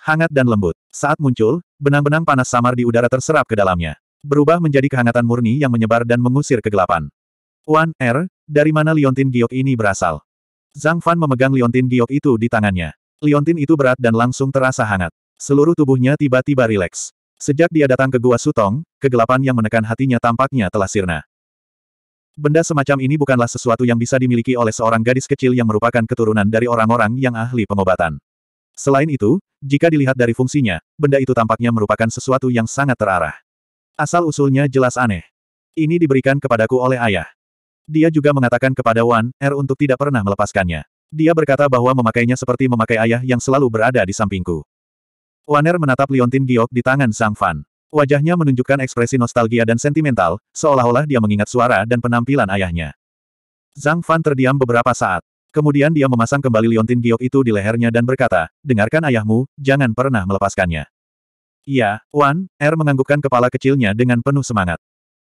Hangat dan lembut. Saat muncul, benang-benang panas samar di udara terserap ke dalamnya. Berubah menjadi kehangatan murni yang menyebar dan mengusir kegelapan. Wan Er, dari mana Liontin Giok ini berasal? Zhang Fan memegang Liontin Giok itu di tangannya. Liontin itu berat dan langsung terasa hangat. Seluruh tubuhnya tiba-tiba rileks. Sejak dia datang ke Gua Sutong, kegelapan yang menekan hatinya tampaknya telah sirna. Benda semacam ini bukanlah sesuatu yang bisa dimiliki oleh seorang gadis kecil yang merupakan keturunan dari orang-orang yang ahli pengobatan. Selain itu, jika dilihat dari fungsinya, benda itu tampaknya merupakan sesuatu yang sangat terarah. Asal-usulnya jelas aneh. Ini diberikan kepadaku oleh ayah. Dia juga mengatakan kepada Wan R er untuk tidak pernah melepaskannya. Dia berkata bahwa memakainya seperti memakai ayah yang selalu berada di sampingku. Waner menatap liontin giok di tangan Sang Fan. Wajahnya menunjukkan ekspresi nostalgia dan sentimental, seolah-olah dia mengingat suara dan penampilan ayahnya. Zhang Fan terdiam beberapa saat. Kemudian dia memasang kembali liontin giok itu di lehernya dan berkata, dengarkan ayahmu, jangan pernah melepaskannya. Iya, Wan, Er menganggukkan kepala kecilnya dengan penuh semangat.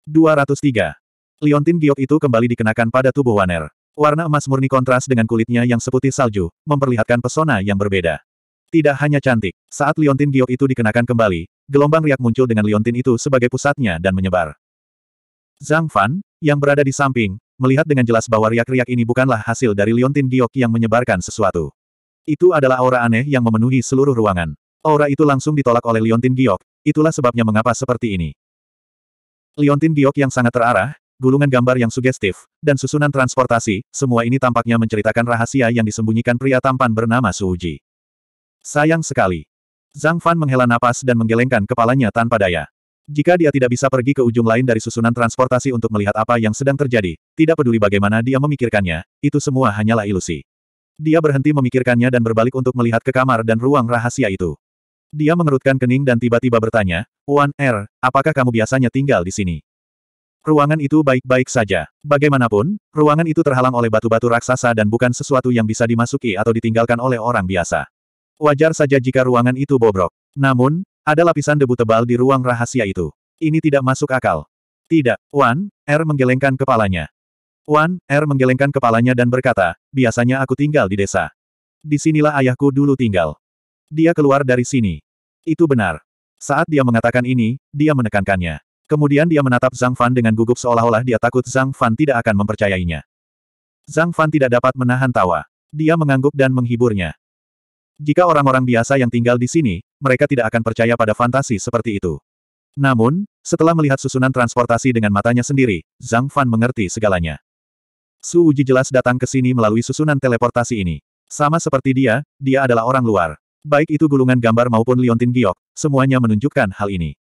203. Liontin giok itu kembali dikenakan pada tubuh Waner. Warna emas murni kontras dengan kulitnya yang seputih salju, memperlihatkan pesona yang berbeda. Tidak hanya cantik, saat liontin giok itu dikenakan kembali, gelombang riak muncul dengan liontin itu sebagai pusatnya dan menyebar. Zhang Fan, yang berada di samping, melihat dengan jelas bahwa riak-riak ini bukanlah hasil dari liontin giok yang menyebarkan sesuatu. Itu adalah aura aneh yang memenuhi seluruh ruangan. Aura itu langsung ditolak oleh Liontin Giok, itulah sebabnya mengapa seperti ini. Liontin Giok yang sangat terarah, gulungan gambar yang sugestif, dan susunan transportasi, semua ini tampaknya menceritakan rahasia yang disembunyikan pria tampan bernama Suji. Sayang sekali. Zhang Fan menghela napas dan menggelengkan kepalanya tanpa daya. Jika dia tidak bisa pergi ke ujung lain dari susunan transportasi untuk melihat apa yang sedang terjadi, tidak peduli bagaimana dia memikirkannya, itu semua hanyalah ilusi. Dia berhenti memikirkannya dan berbalik untuk melihat ke kamar dan ruang rahasia itu. Dia mengerutkan kening dan tiba-tiba bertanya, Wan Er, apakah kamu biasanya tinggal di sini? ruangan itu baik-baik saja. Bagaimanapun, ruangan itu terhalang oleh batu-batu raksasa dan bukan sesuatu yang bisa dimasuki atau ditinggalkan oleh orang biasa. Wajar saja jika ruangan itu bobrok. Namun, ada lapisan debu tebal di ruang rahasia itu. Ini tidak masuk akal. Tidak, Wan, R er menggelengkan kepalanya. Wan, R er menggelengkan kepalanya dan berkata, biasanya aku tinggal di desa. Disinilah ayahku dulu tinggal. Dia keluar dari sini. Itu benar. Saat dia mengatakan ini, dia menekankannya. Kemudian dia menatap Zhang Fan dengan gugup seolah-olah dia takut Zhang Fan tidak akan mempercayainya. Zhang Fan tidak dapat menahan tawa. Dia mengangguk dan menghiburnya. Jika orang-orang biasa yang tinggal di sini, mereka tidak akan percaya pada fantasi seperti itu. Namun, setelah melihat susunan transportasi dengan matanya sendiri, Zhang Fan mengerti segalanya. Su Uji jelas datang ke sini melalui susunan teleportasi ini. Sama seperti dia, dia adalah orang luar. Baik itu gulungan gambar maupun liontin giok, semuanya menunjukkan hal ini.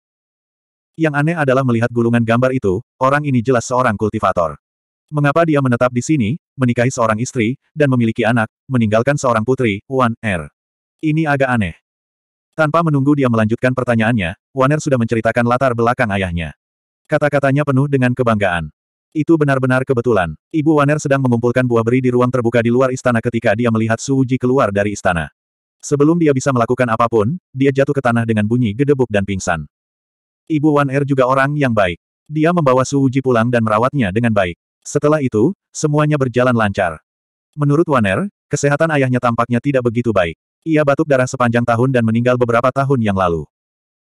Yang aneh adalah melihat gulungan gambar itu, orang ini jelas seorang kultivator. Mengapa dia menetap di sini, menikahi seorang istri, dan memiliki anak, meninggalkan seorang putri, Wan Er? Ini agak aneh. Tanpa menunggu dia melanjutkan pertanyaannya, Wan Er sudah menceritakan latar belakang ayahnya. Kata-katanya penuh dengan kebanggaan. Itu benar-benar kebetulan. Ibu Waner sedang mengumpulkan buah beri di ruang terbuka di luar istana ketika dia melihat Suji keluar dari istana. Sebelum dia bisa melakukan apapun, dia jatuh ke tanah dengan bunyi gedebuk dan pingsan. Ibu Wan Er juga orang yang baik. Dia membawa Su Uji pulang dan merawatnya dengan baik. Setelah itu, semuanya berjalan lancar. Menurut Wan Er, kesehatan ayahnya tampaknya tidak begitu baik. Ia batuk darah sepanjang tahun dan meninggal beberapa tahun yang lalu.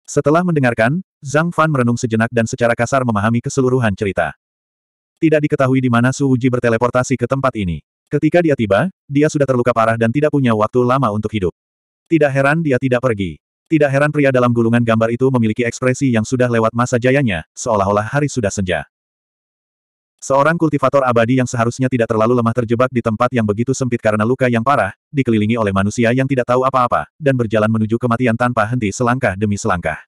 Setelah mendengarkan, Zhang Fan merenung sejenak dan secara kasar memahami keseluruhan cerita. Tidak diketahui di mana Su Uji berteleportasi ke tempat ini. Ketika dia tiba, dia sudah terluka parah dan tidak punya waktu lama untuk hidup. Tidak heran dia tidak pergi. Tidak heran pria dalam gulungan gambar itu memiliki ekspresi yang sudah lewat masa jayanya, seolah-olah hari sudah senja. Seorang kultivator abadi yang seharusnya tidak terlalu lemah terjebak di tempat yang begitu sempit karena luka yang parah, dikelilingi oleh manusia yang tidak tahu apa-apa, dan berjalan menuju kematian tanpa henti selangkah demi selangkah.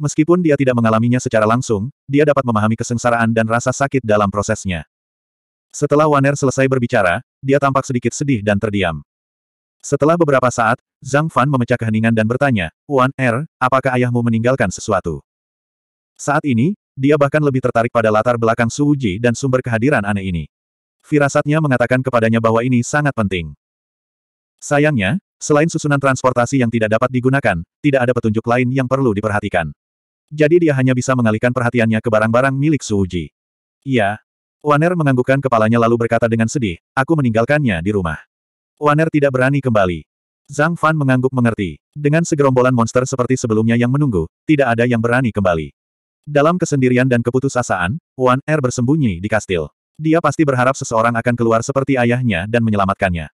Meskipun dia tidak mengalaminya secara langsung, dia dapat memahami kesengsaraan dan rasa sakit dalam prosesnya. Setelah Waner selesai berbicara, dia tampak sedikit sedih dan terdiam. Setelah beberapa saat, Zhang Fan memecah keheningan dan bertanya, Wan Er, apakah ayahmu meninggalkan sesuatu? Saat ini, dia bahkan lebih tertarik pada latar belakang Su Uji dan sumber kehadiran aneh ini. Firasatnya mengatakan kepadanya bahwa ini sangat penting. Sayangnya, selain susunan transportasi yang tidak dapat digunakan, tidak ada petunjuk lain yang perlu diperhatikan. Jadi dia hanya bisa mengalihkan perhatiannya ke barang-barang milik Su Uji. Iya. Waner menganggukkan kepalanya lalu berkata dengan sedih, aku meninggalkannya di rumah. Waner tidak berani kembali. Zhang Fan mengangguk mengerti. Dengan segerombolan monster seperti sebelumnya yang menunggu, tidak ada yang berani kembali. Dalam kesendirian dan keputusasaan, Wan Er bersembunyi di kastil. Dia pasti berharap seseorang akan keluar seperti ayahnya dan menyelamatkannya.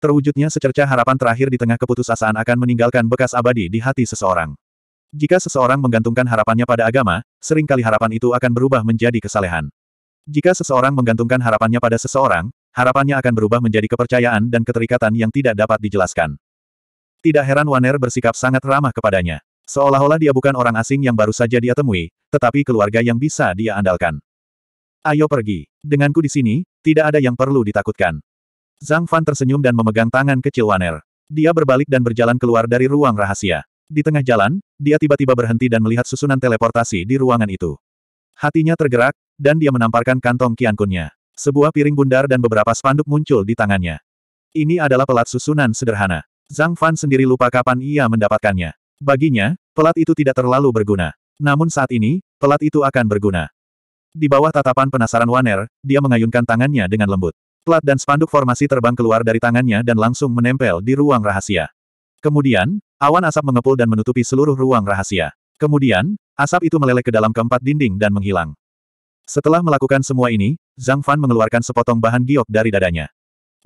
Terwujudnya secerca harapan terakhir di tengah keputusasaan akan meninggalkan bekas abadi di hati seseorang. Jika seseorang menggantungkan harapannya pada agama, seringkali harapan itu akan berubah menjadi kesalehan. Jika seseorang menggantungkan harapannya pada seseorang, Harapannya akan berubah menjadi kepercayaan dan keterikatan yang tidak dapat dijelaskan. Tidak heran Waner bersikap sangat ramah kepadanya. Seolah-olah dia bukan orang asing yang baru saja dia temui, tetapi keluarga yang bisa dia andalkan. Ayo pergi. Denganku di sini, tidak ada yang perlu ditakutkan. Zhang Fan tersenyum dan memegang tangan kecil Waner. Dia berbalik dan berjalan keluar dari ruang rahasia. Di tengah jalan, dia tiba-tiba berhenti dan melihat susunan teleportasi di ruangan itu. Hatinya tergerak, dan dia menamparkan kantong kiankunnya. Sebuah piring bundar dan beberapa spanduk muncul di tangannya. Ini adalah pelat susunan sederhana. Zhang Fan sendiri lupa kapan ia mendapatkannya. Baginya, pelat itu tidak terlalu berguna. Namun saat ini, pelat itu akan berguna. Di bawah tatapan penasaran Waner, dia mengayunkan tangannya dengan lembut. Pelat dan spanduk formasi terbang keluar dari tangannya dan langsung menempel di ruang rahasia. Kemudian, awan asap mengepul dan menutupi seluruh ruang rahasia. Kemudian, asap itu meleleh ke dalam keempat dinding dan menghilang. Setelah melakukan semua ini, Zhang Fan mengeluarkan sepotong bahan giok dari dadanya.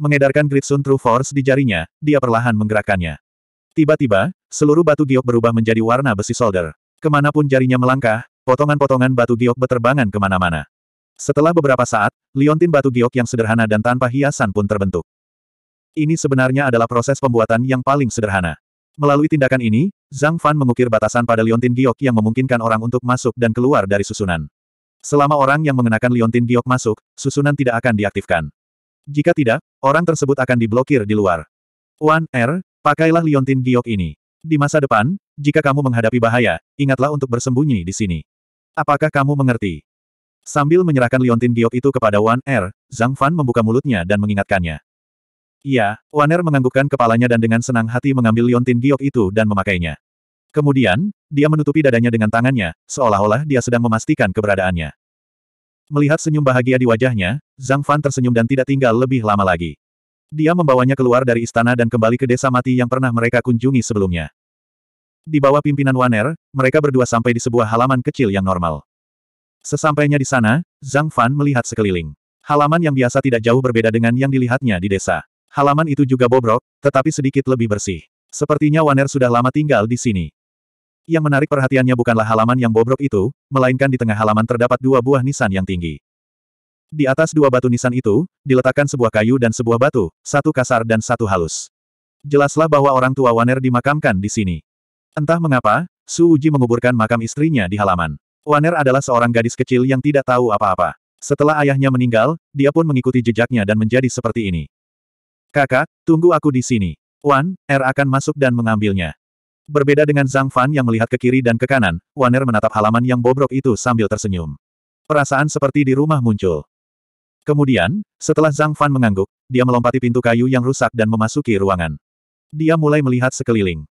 Mengedarkan Great Sun True Force di jarinya, dia perlahan menggerakkannya. Tiba-tiba, seluruh batu giok berubah menjadi warna besi solder. Kemanapun jarinya melangkah, potongan-potongan batu giok berterbangan kemana-mana. Setelah beberapa saat, liontin batu giok yang sederhana dan tanpa hiasan pun terbentuk. Ini sebenarnya adalah proses pembuatan yang paling sederhana. Melalui tindakan ini, Zhang Fan mengukir batasan pada liontin giok yang memungkinkan orang untuk masuk dan keluar dari susunan. Selama orang yang mengenakan liontin giok masuk, susunan tidak akan diaktifkan. Jika tidak, orang tersebut akan diblokir di luar. Wan R, er, pakailah liontin giok ini. Di masa depan, jika kamu menghadapi bahaya, ingatlah untuk bersembunyi di sini. Apakah kamu mengerti? Sambil menyerahkan liontin giok itu kepada Wan R, er, Zhang Fan membuka mulutnya dan mengingatkannya. Iya, Wan R er menganggukkan kepalanya dan dengan senang hati mengambil liontin giok itu dan memakainya. Kemudian, dia menutupi dadanya dengan tangannya, seolah-olah dia sedang memastikan keberadaannya. Melihat senyum bahagia di wajahnya, Zhang Fan tersenyum dan tidak tinggal lebih lama lagi. Dia membawanya keluar dari istana dan kembali ke desa mati yang pernah mereka kunjungi sebelumnya. Di bawah pimpinan Waner, mereka berdua sampai di sebuah halaman kecil yang normal. Sesampainya di sana, Zhang Fan melihat sekeliling. Halaman yang biasa tidak jauh berbeda dengan yang dilihatnya di desa. Halaman itu juga bobrok, tetapi sedikit lebih bersih. Sepertinya Waner sudah lama tinggal di sini. Yang menarik perhatiannya bukanlah halaman yang bobrok itu, melainkan di tengah halaman terdapat dua buah nisan yang tinggi. Di atas dua batu nisan itu, diletakkan sebuah kayu dan sebuah batu, satu kasar dan satu halus. Jelaslah bahwa orang tua Waner dimakamkan di sini. Entah mengapa, Su Uji menguburkan makam istrinya di halaman. Waner adalah seorang gadis kecil yang tidak tahu apa-apa. Setelah ayahnya meninggal, dia pun mengikuti jejaknya dan menjadi seperti ini. Kakak, tunggu aku di sini. Wan, R er akan masuk dan mengambilnya. Berbeda dengan Zhang Fan yang melihat ke kiri dan ke kanan, Waner menatap halaman yang bobrok itu sambil tersenyum. Perasaan seperti di rumah muncul. Kemudian, setelah Zhang Fan mengangguk, dia melompati pintu kayu yang rusak dan memasuki ruangan. Dia mulai melihat sekeliling.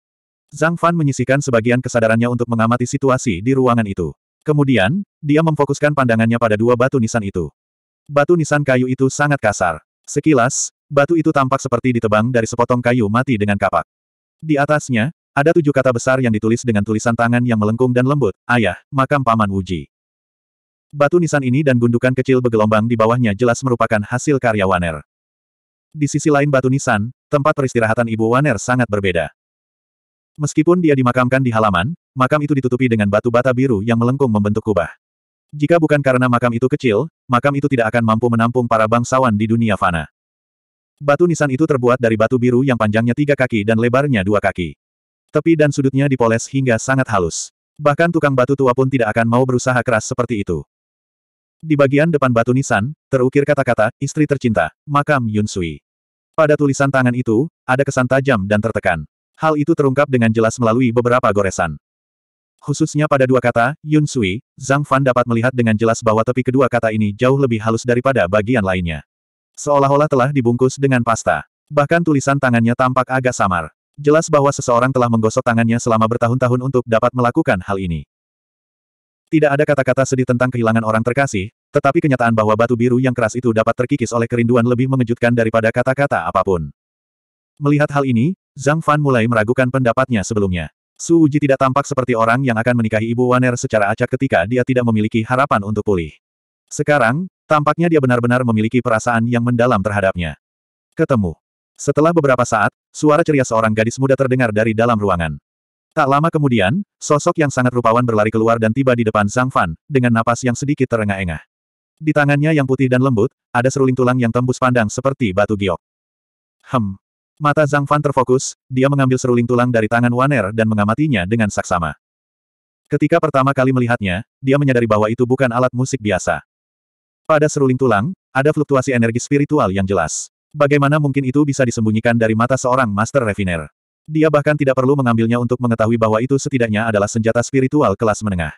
Zhang Fan menyisihkan sebagian kesadarannya untuk mengamati situasi di ruangan itu. Kemudian, dia memfokuskan pandangannya pada dua batu nisan itu. Batu nisan kayu itu sangat kasar. Sekilas, batu itu tampak seperti ditebang dari sepotong kayu mati dengan kapak. Di atasnya, ada tujuh kata besar yang ditulis dengan tulisan tangan yang melengkung dan lembut, ayah, makam paman Wuji. Batu nisan ini dan gundukan kecil bergelombang di bawahnya jelas merupakan hasil karya Waner. Di sisi lain batu nisan, tempat peristirahatan ibu Waner sangat berbeda. Meskipun dia dimakamkan di halaman, makam itu ditutupi dengan batu bata biru yang melengkung membentuk kubah. Jika bukan karena makam itu kecil, makam itu tidak akan mampu menampung para bangsawan di dunia fana. Batu nisan itu terbuat dari batu biru yang panjangnya tiga kaki dan lebarnya dua kaki. Tepi dan sudutnya dipoles hingga sangat halus. Bahkan tukang batu tua pun tidak akan mau berusaha keras seperti itu. Di bagian depan batu nisan, terukir kata-kata, istri tercinta, makam Yun Sui. Pada tulisan tangan itu, ada kesan tajam dan tertekan. Hal itu terungkap dengan jelas melalui beberapa goresan. Khususnya pada dua kata, Yun Sui, Zhang Fan dapat melihat dengan jelas bahwa tepi kedua kata ini jauh lebih halus daripada bagian lainnya. Seolah-olah telah dibungkus dengan pasta. Bahkan tulisan tangannya tampak agak samar. Jelas bahwa seseorang telah menggosok tangannya selama bertahun-tahun untuk dapat melakukan hal ini. Tidak ada kata-kata sedih tentang kehilangan orang terkasih, tetapi kenyataan bahwa batu biru yang keras itu dapat terkikis oleh kerinduan lebih mengejutkan daripada kata-kata apapun. Melihat hal ini, Zhang Fan mulai meragukan pendapatnya sebelumnya. Su Uji tidak tampak seperti orang yang akan menikahi ibu Waner secara acak ketika dia tidak memiliki harapan untuk pulih. Sekarang, tampaknya dia benar-benar memiliki perasaan yang mendalam terhadapnya. Ketemu. Setelah beberapa saat, suara ceria seorang gadis muda terdengar dari dalam ruangan. Tak lama kemudian, sosok yang sangat rupawan berlari keluar dan tiba di depan Zhang Fan, dengan napas yang sedikit terengah-engah. Di tangannya yang putih dan lembut, ada seruling tulang yang tembus pandang seperti batu giok. Hem. Mata Zhang Fan terfokus, dia mengambil seruling tulang dari tangan Waner dan mengamatinya dengan saksama. Ketika pertama kali melihatnya, dia menyadari bahwa itu bukan alat musik biasa. Pada seruling tulang, ada fluktuasi energi spiritual yang jelas. Bagaimana mungkin itu bisa disembunyikan dari mata seorang Master Refiner? Dia bahkan tidak perlu mengambilnya untuk mengetahui bahwa itu setidaknya adalah senjata spiritual kelas menengah.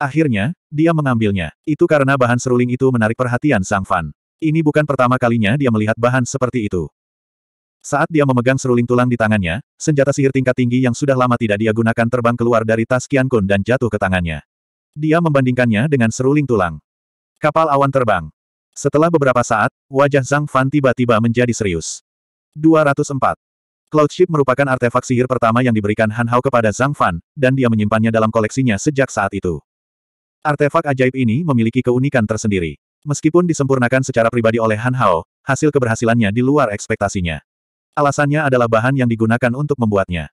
Akhirnya, dia mengambilnya. Itu karena bahan seruling itu menarik perhatian Sang Fan. Ini bukan pertama kalinya dia melihat bahan seperti itu. Saat dia memegang seruling tulang di tangannya, senjata sihir tingkat tinggi yang sudah lama tidak dia gunakan terbang keluar dari tas Kian Kun dan jatuh ke tangannya. Dia membandingkannya dengan seruling tulang. Kapal awan terbang. Setelah beberapa saat, wajah Zhang Fan tiba-tiba menjadi serius. 204. Cloud Ship merupakan artefak sihir pertama yang diberikan Han Hao kepada Zhang Fan, dan dia menyimpannya dalam koleksinya sejak saat itu. Artefak ajaib ini memiliki keunikan tersendiri. Meskipun disempurnakan secara pribadi oleh Han Hao, hasil keberhasilannya di luar ekspektasinya. Alasannya adalah bahan yang digunakan untuk membuatnya.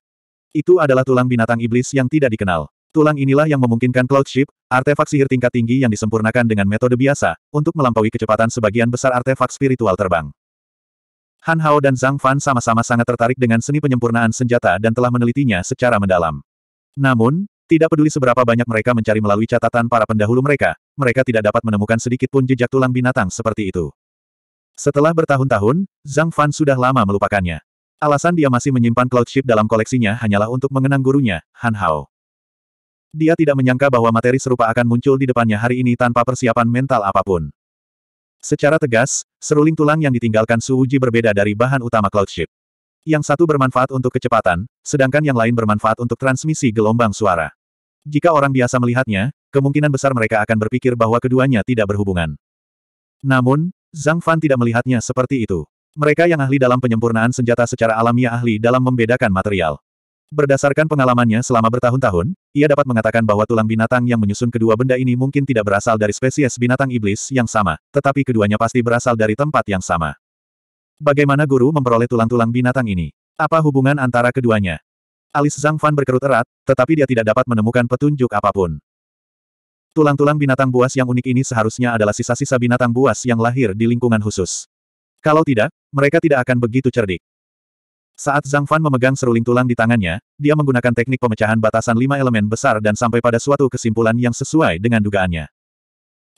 Itu adalah tulang binatang iblis yang tidak dikenal. Tulang inilah yang memungkinkan Cloud Ship, artefak sihir tingkat tinggi yang disempurnakan dengan metode biasa, untuk melampaui kecepatan sebagian besar artefak spiritual terbang. Han Hao dan Zhang Fan sama-sama sangat tertarik dengan seni penyempurnaan senjata dan telah menelitinya secara mendalam. Namun, tidak peduli seberapa banyak mereka mencari melalui catatan para pendahulu mereka, mereka tidak dapat menemukan sedikit pun jejak tulang binatang seperti itu. Setelah bertahun-tahun, Zhang Fan sudah lama melupakannya. Alasan dia masih menyimpan Cloud Ship dalam koleksinya hanyalah untuk mengenang gurunya, Han Hao. Dia tidak menyangka bahwa materi serupa akan muncul di depannya hari ini tanpa persiapan mental apapun. Secara tegas, seruling tulang yang ditinggalkan Su Uji berbeda dari bahan utama Cloudship. Yang satu bermanfaat untuk kecepatan, sedangkan yang lain bermanfaat untuk transmisi gelombang suara. Jika orang biasa melihatnya, kemungkinan besar mereka akan berpikir bahwa keduanya tidak berhubungan. Namun, Zhang Fan tidak melihatnya seperti itu. Mereka yang ahli dalam penyempurnaan senjata secara alamiah ahli dalam membedakan material. Berdasarkan pengalamannya selama bertahun-tahun, ia dapat mengatakan bahwa tulang binatang yang menyusun kedua benda ini mungkin tidak berasal dari spesies binatang iblis yang sama, tetapi keduanya pasti berasal dari tempat yang sama. Bagaimana guru memperoleh tulang-tulang binatang ini? Apa hubungan antara keduanya? Alis Zhang Fan berkerut erat, tetapi dia tidak dapat menemukan petunjuk apapun. Tulang-tulang binatang buas yang unik ini seharusnya adalah sisa-sisa binatang buas yang lahir di lingkungan khusus. Kalau tidak, mereka tidak akan begitu cerdik. Saat Zhang Fan memegang seruling tulang di tangannya, dia menggunakan teknik pemecahan batasan lima elemen besar dan sampai pada suatu kesimpulan yang sesuai dengan dugaannya.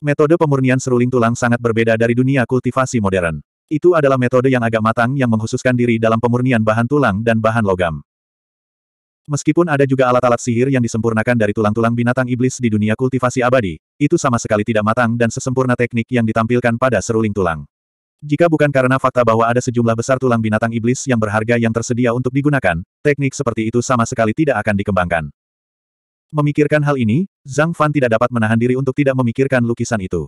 Metode pemurnian seruling tulang sangat berbeda dari dunia kultivasi modern. Itu adalah metode yang agak matang yang menghususkan diri dalam pemurnian bahan tulang dan bahan logam. Meskipun ada juga alat-alat sihir yang disempurnakan dari tulang-tulang binatang iblis di dunia kultivasi abadi, itu sama sekali tidak matang dan sesempurna teknik yang ditampilkan pada seruling tulang. Jika bukan karena fakta bahwa ada sejumlah besar tulang binatang iblis yang berharga yang tersedia untuk digunakan, teknik seperti itu sama sekali tidak akan dikembangkan. Memikirkan hal ini, Zhang Fan tidak dapat menahan diri untuk tidak memikirkan lukisan itu.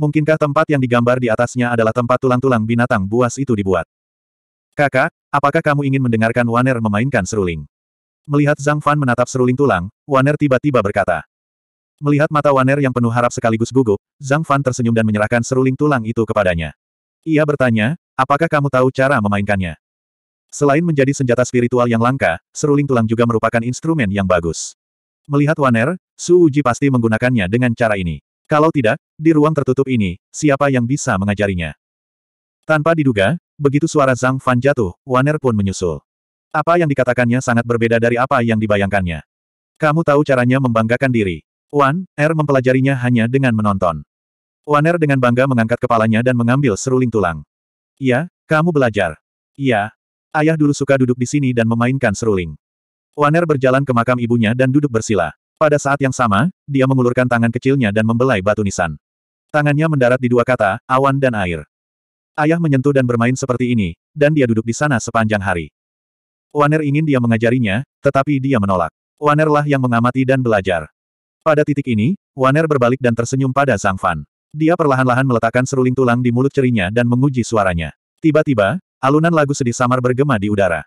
Mungkinkah tempat yang digambar di atasnya adalah tempat tulang-tulang binatang buas itu dibuat? Kakak, apakah kamu ingin mendengarkan Waner memainkan seruling? Melihat Zhang Fan menatap seruling tulang, Waner tiba-tiba berkata. Melihat mata Waner yang penuh harap sekaligus gugup, Zhang Fan tersenyum dan menyerahkan seruling tulang itu kepadanya. Ia bertanya, apakah kamu tahu cara memainkannya? Selain menjadi senjata spiritual yang langka, seruling tulang juga merupakan instrumen yang bagus. Melihat Waner, Su Uji pasti menggunakannya dengan cara ini. Kalau tidak, di ruang tertutup ini, siapa yang bisa mengajarinya? Tanpa diduga, begitu suara Zhang Fan jatuh, Waner pun menyusul. Apa yang dikatakannya sangat berbeda dari apa yang dibayangkannya. Kamu tahu caranya membanggakan diri. Wan, Er mempelajarinya hanya dengan menonton. Waner dengan bangga mengangkat kepalanya dan mengambil seruling tulang. Iya, kamu belajar. Iya. Ayah dulu suka duduk di sini dan memainkan seruling. Waner berjalan ke makam ibunya dan duduk bersila. Pada saat yang sama, dia mengulurkan tangan kecilnya dan membelai batu nisan. Tangannya mendarat di dua kata, awan dan air. Ayah menyentuh dan bermain seperti ini, dan dia duduk di sana sepanjang hari. Waner ingin dia mengajarinya, tetapi dia menolak. Wanerlah yang mengamati dan belajar. Pada titik ini, Waner berbalik dan tersenyum pada Zhang Fan. Dia perlahan-lahan meletakkan seruling tulang di mulut cerinya dan menguji suaranya. Tiba-tiba, alunan lagu sedih samar bergema di udara.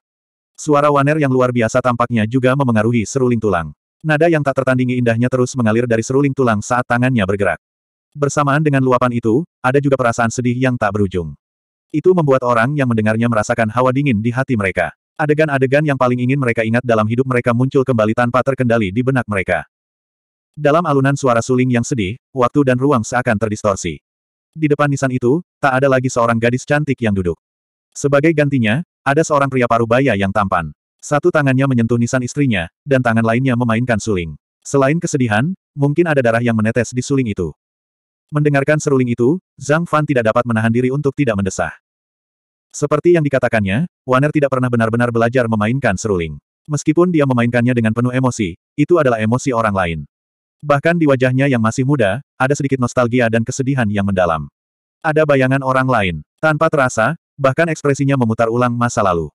Suara waner yang luar biasa tampaknya juga memengaruhi seruling tulang. Nada yang tak tertandingi indahnya terus mengalir dari seruling tulang saat tangannya bergerak. Bersamaan dengan luapan itu, ada juga perasaan sedih yang tak berujung. Itu membuat orang yang mendengarnya merasakan hawa dingin di hati mereka. Adegan-adegan yang paling ingin mereka ingat dalam hidup mereka muncul kembali tanpa terkendali di benak mereka. Dalam alunan suara suling yang sedih, waktu dan ruang seakan terdistorsi. Di depan nisan itu, tak ada lagi seorang gadis cantik yang duduk. Sebagai gantinya, ada seorang pria parubaya yang tampan. Satu tangannya menyentuh nisan istrinya, dan tangan lainnya memainkan suling. Selain kesedihan, mungkin ada darah yang menetes di suling itu. Mendengarkan seruling itu, Zhang Fan tidak dapat menahan diri untuk tidak mendesah. Seperti yang dikatakannya, Waner tidak pernah benar-benar belajar memainkan seruling. Meskipun dia memainkannya dengan penuh emosi, itu adalah emosi orang lain. Bahkan di wajahnya yang masih muda, ada sedikit nostalgia dan kesedihan yang mendalam. Ada bayangan orang lain. Tanpa terasa, bahkan ekspresinya memutar ulang masa lalu.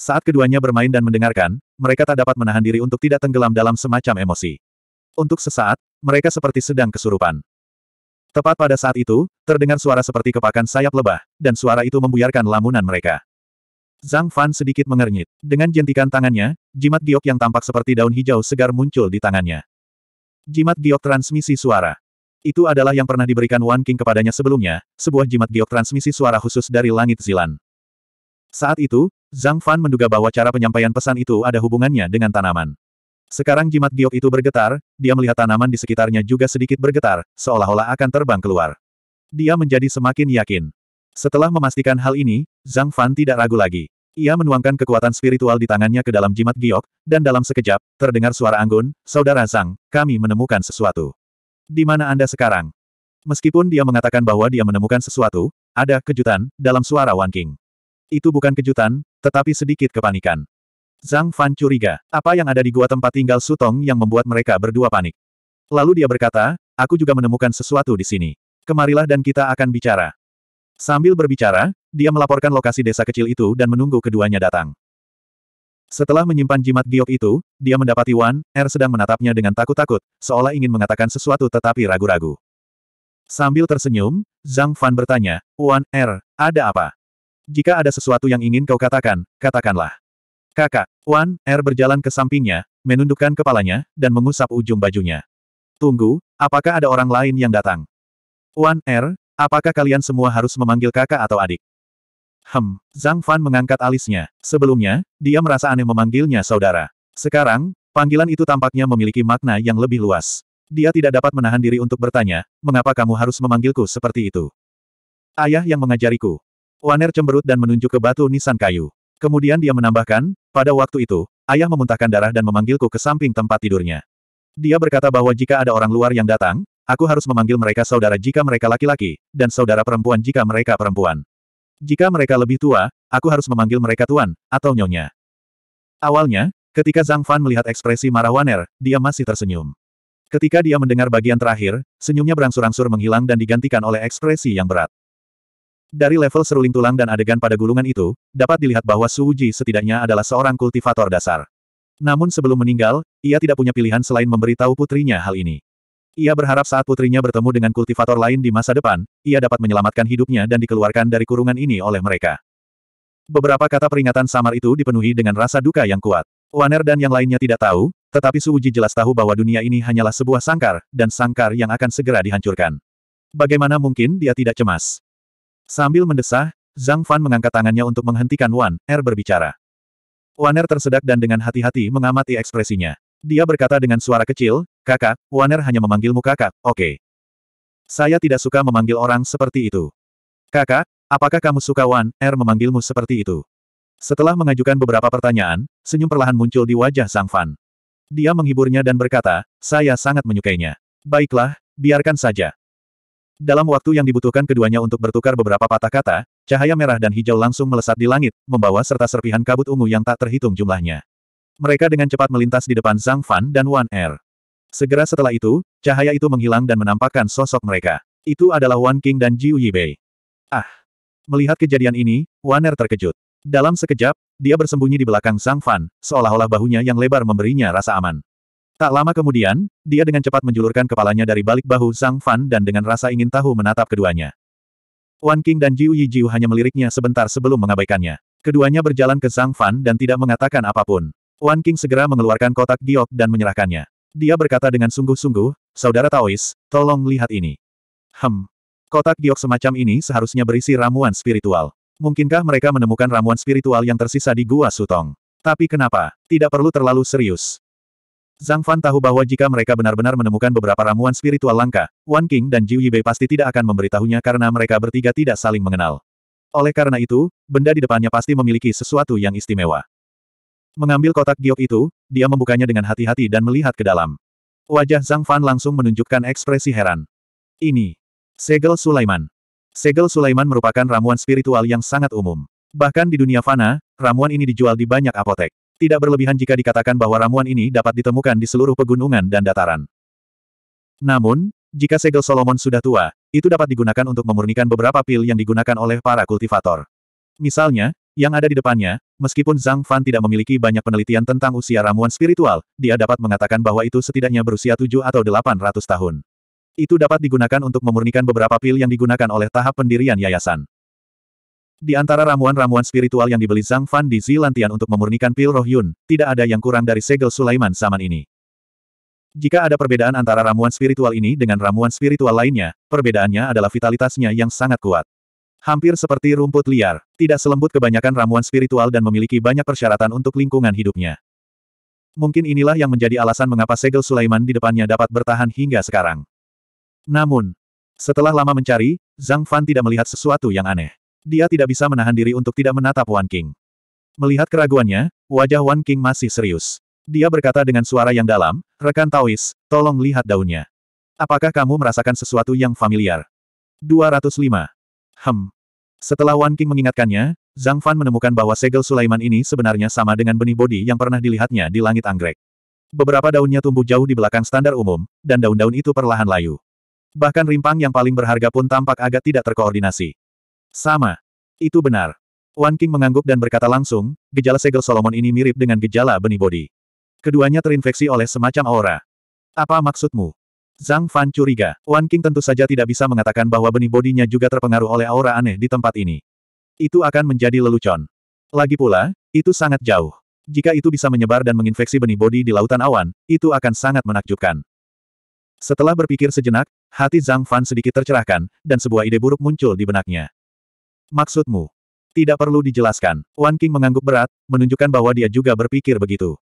Saat keduanya bermain dan mendengarkan, mereka tak dapat menahan diri untuk tidak tenggelam dalam semacam emosi. Untuk sesaat, mereka seperti sedang kesurupan. Tepat pada saat itu, terdengar suara seperti kepakan sayap lebah, dan suara itu membuyarkan lamunan mereka. Zhang Fan sedikit mengernyit. Dengan jentikan tangannya, jimat giok yang tampak seperti daun hijau segar muncul di tangannya. Jimat giok transmisi suara. Itu adalah yang pernah diberikan Wan King kepadanya sebelumnya, sebuah jimat giok transmisi suara khusus dari langit Zilan. Saat itu, Zhang Fan menduga bahwa cara penyampaian pesan itu ada hubungannya dengan tanaman. Sekarang jimat giok itu bergetar, dia melihat tanaman di sekitarnya juga sedikit bergetar, seolah-olah akan terbang keluar. Dia menjadi semakin yakin. Setelah memastikan hal ini, Zhang Fan tidak ragu lagi. Ia menuangkan kekuatan spiritual di tangannya ke dalam jimat giok, dan dalam sekejap, terdengar suara anggun, Saudara Zhang, kami menemukan sesuatu. Di mana Anda sekarang? Meskipun dia mengatakan bahwa dia menemukan sesuatu, ada kejutan dalam suara Wan King. Itu bukan kejutan, tetapi sedikit kepanikan. Zhang Fan curiga, apa yang ada di gua tempat tinggal Sutong yang membuat mereka berdua panik. Lalu dia berkata, aku juga menemukan sesuatu di sini. Kemarilah dan kita akan bicara. Sambil berbicara, dia melaporkan lokasi desa kecil itu dan menunggu keduanya datang. Setelah menyimpan jimat giok itu, dia mendapati Wan Er sedang menatapnya dengan takut-takut, seolah ingin mengatakan sesuatu tetapi ragu-ragu. Sambil tersenyum, Zhang Fan bertanya, Wan Er, ada apa? Jika ada sesuatu yang ingin kau katakan, katakanlah. Kakak, Wan Er berjalan ke sampingnya, menundukkan kepalanya, dan mengusap ujung bajunya. Tunggu, apakah ada orang lain yang datang? Wan Er, Apakah kalian semua harus memanggil kakak atau adik? Hem, Zhang Fan mengangkat alisnya. Sebelumnya, dia merasa aneh memanggilnya saudara. Sekarang, panggilan itu tampaknya memiliki makna yang lebih luas. Dia tidak dapat menahan diri untuk bertanya, mengapa kamu harus memanggilku seperti itu? Ayah yang mengajariku. Waner cemberut dan menunjuk ke batu nisan kayu. Kemudian dia menambahkan, pada waktu itu, ayah memuntahkan darah dan memanggilku ke samping tempat tidurnya. Dia berkata bahwa jika ada orang luar yang datang, Aku harus memanggil mereka saudara jika mereka laki-laki, dan saudara perempuan jika mereka perempuan. Jika mereka lebih tua, aku harus memanggil mereka tuan, atau nyonya. Awalnya, ketika Zhang Fan melihat ekspresi marah Waner, dia masih tersenyum. Ketika dia mendengar bagian terakhir, senyumnya berangsur-angsur menghilang dan digantikan oleh ekspresi yang berat. Dari level seruling tulang dan adegan pada gulungan itu, dapat dilihat bahwa Su Ji setidaknya adalah seorang kultivator dasar. Namun sebelum meninggal, ia tidak punya pilihan selain memberitahu putrinya hal ini. Ia berharap saat putrinya bertemu dengan kultivator lain di masa depan, ia dapat menyelamatkan hidupnya dan dikeluarkan dari kurungan ini oleh mereka. Beberapa kata peringatan samar itu dipenuhi dengan rasa duka yang kuat. Waner dan yang lainnya tidak tahu, tetapi Suuji jelas tahu bahwa dunia ini hanyalah sebuah sangkar, dan sangkar yang akan segera dihancurkan. Bagaimana mungkin dia tidak cemas? Sambil mendesah, Zhang Fan mengangkat tangannya untuk menghentikan Wan Er berbicara. Wan'er tersedak dan dengan hati-hati mengamati ekspresinya. Dia berkata dengan suara kecil, Kakak, Waner hanya memanggilmu kakak, oke. Okay. Saya tidak suka memanggil orang seperti itu. Kakak, apakah kamu suka Wan, Er memanggilmu seperti itu? Setelah mengajukan beberapa pertanyaan, senyum perlahan muncul di wajah Sang Fan. Dia menghiburnya dan berkata, saya sangat menyukainya. Baiklah, biarkan saja. Dalam waktu yang dibutuhkan keduanya untuk bertukar beberapa patah kata, cahaya merah dan hijau langsung melesat di langit, membawa serta serpihan kabut ungu yang tak terhitung jumlahnya. Mereka dengan cepat melintas di depan Zhang Fan dan Wan Er. Segera setelah itu, cahaya itu menghilang dan menampakkan sosok mereka. Itu adalah Wan King dan Jiu Yibei. Ah! Melihat kejadian ini, Wan Er terkejut. Dalam sekejap, dia bersembunyi di belakang Sang Fan, seolah-olah bahunya yang lebar memberinya rasa aman. Tak lama kemudian, dia dengan cepat menjulurkan kepalanya dari balik bahu Sang Fan dan dengan rasa ingin tahu menatap keduanya. Wan King dan Jiu Yijiu hanya meliriknya sebentar sebelum mengabaikannya. Keduanya berjalan ke Sang Fan dan tidak mengatakan apapun. Wan King segera mengeluarkan kotak giok dan menyerahkannya. Dia berkata dengan sungguh-sungguh, Saudara Taois, tolong lihat ini. Hem. Kotak giok semacam ini seharusnya berisi ramuan spiritual. Mungkinkah mereka menemukan ramuan spiritual yang tersisa di Gua Sutong? Tapi kenapa? Tidak perlu terlalu serius. Zhang Fan tahu bahwa jika mereka benar-benar menemukan beberapa ramuan spiritual langka, Wan King dan Jiu Yibei pasti tidak akan memberitahunya karena mereka bertiga tidak saling mengenal. Oleh karena itu, benda di depannya pasti memiliki sesuatu yang istimewa. Mengambil kotak giok itu, dia membukanya dengan hati-hati dan melihat ke dalam. Wajah Zhang Fan langsung menunjukkan ekspresi heran. Ini. Segel Sulaiman. Segel Sulaiman merupakan ramuan spiritual yang sangat umum. Bahkan di dunia fana, ramuan ini dijual di banyak apotek. Tidak berlebihan jika dikatakan bahwa ramuan ini dapat ditemukan di seluruh pegunungan dan dataran. Namun, jika segel Solomon sudah tua, itu dapat digunakan untuk memurnikan beberapa pil yang digunakan oleh para kultivator. Misalnya, yang ada di depannya, meskipun Zhang Fan tidak memiliki banyak penelitian tentang usia ramuan spiritual, dia dapat mengatakan bahwa itu setidaknya berusia 7 atau 800 tahun. Itu dapat digunakan untuk memurnikan beberapa pil yang digunakan oleh tahap pendirian yayasan. Di antara ramuan-ramuan spiritual yang dibeli Zhang Fan di Zilantian untuk memurnikan pil roh Yun, tidak ada yang kurang dari segel Sulaiman zaman ini. Jika ada perbedaan antara ramuan spiritual ini dengan ramuan spiritual lainnya, perbedaannya adalah vitalitasnya yang sangat kuat. Hampir seperti rumput liar, tidak selembut kebanyakan ramuan spiritual dan memiliki banyak persyaratan untuk lingkungan hidupnya. Mungkin inilah yang menjadi alasan mengapa segel Sulaiman di depannya dapat bertahan hingga sekarang. Namun, setelah lama mencari, Zhang Fan tidak melihat sesuatu yang aneh. Dia tidak bisa menahan diri untuk tidak menatap Wan King. Melihat keraguannya, wajah Wan King masih serius. Dia berkata dengan suara yang dalam, rekan Taois, tolong lihat daunnya. Apakah kamu merasakan sesuatu yang familiar? 205. Hem, setelah Wan King mengingatkannya, Zhang Fan menemukan bahwa segel Sulaiman ini sebenarnya sama dengan benih bodi yang pernah dilihatnya di langit anggrek. Beberapa daunnya tumbuh jauh di belakang standar umum, dan daun-daun itu perlahan layu. Bahkan rimpang yang paling berharga pun tampak agak tidak terkoordinasi. Sama. Itu benar. Wan King mengangguk dan berkata langsung, gejala segel Solomon ini mirip dengan gejala benih bodi. Keduanya terinfeksi oleh semacam aura. Apa maksudmu? Zhang Fan curiga. Wan King tentu saja tidak bisa mengatakan bahwa benih bodinya juga terpengaruh oleh aura aneh di tempat ini. Itu akan menjadi lelucon. Lagi pula, itu sangat jauh. Jika itu bisa menyebar dan menginfeksi benih bodi di lautan awan, itu akan sangat menakjubkan. Setelah berpikir sejenak, hati Zhang Fan sedikit tercerahkan, dan sebuah ide buruk muncul di benaknya. Maksudmu? Tidak perlu dijelaskan. Wan King mengangguk berat, menunjukkan bahwa dia juga berpikir begitu.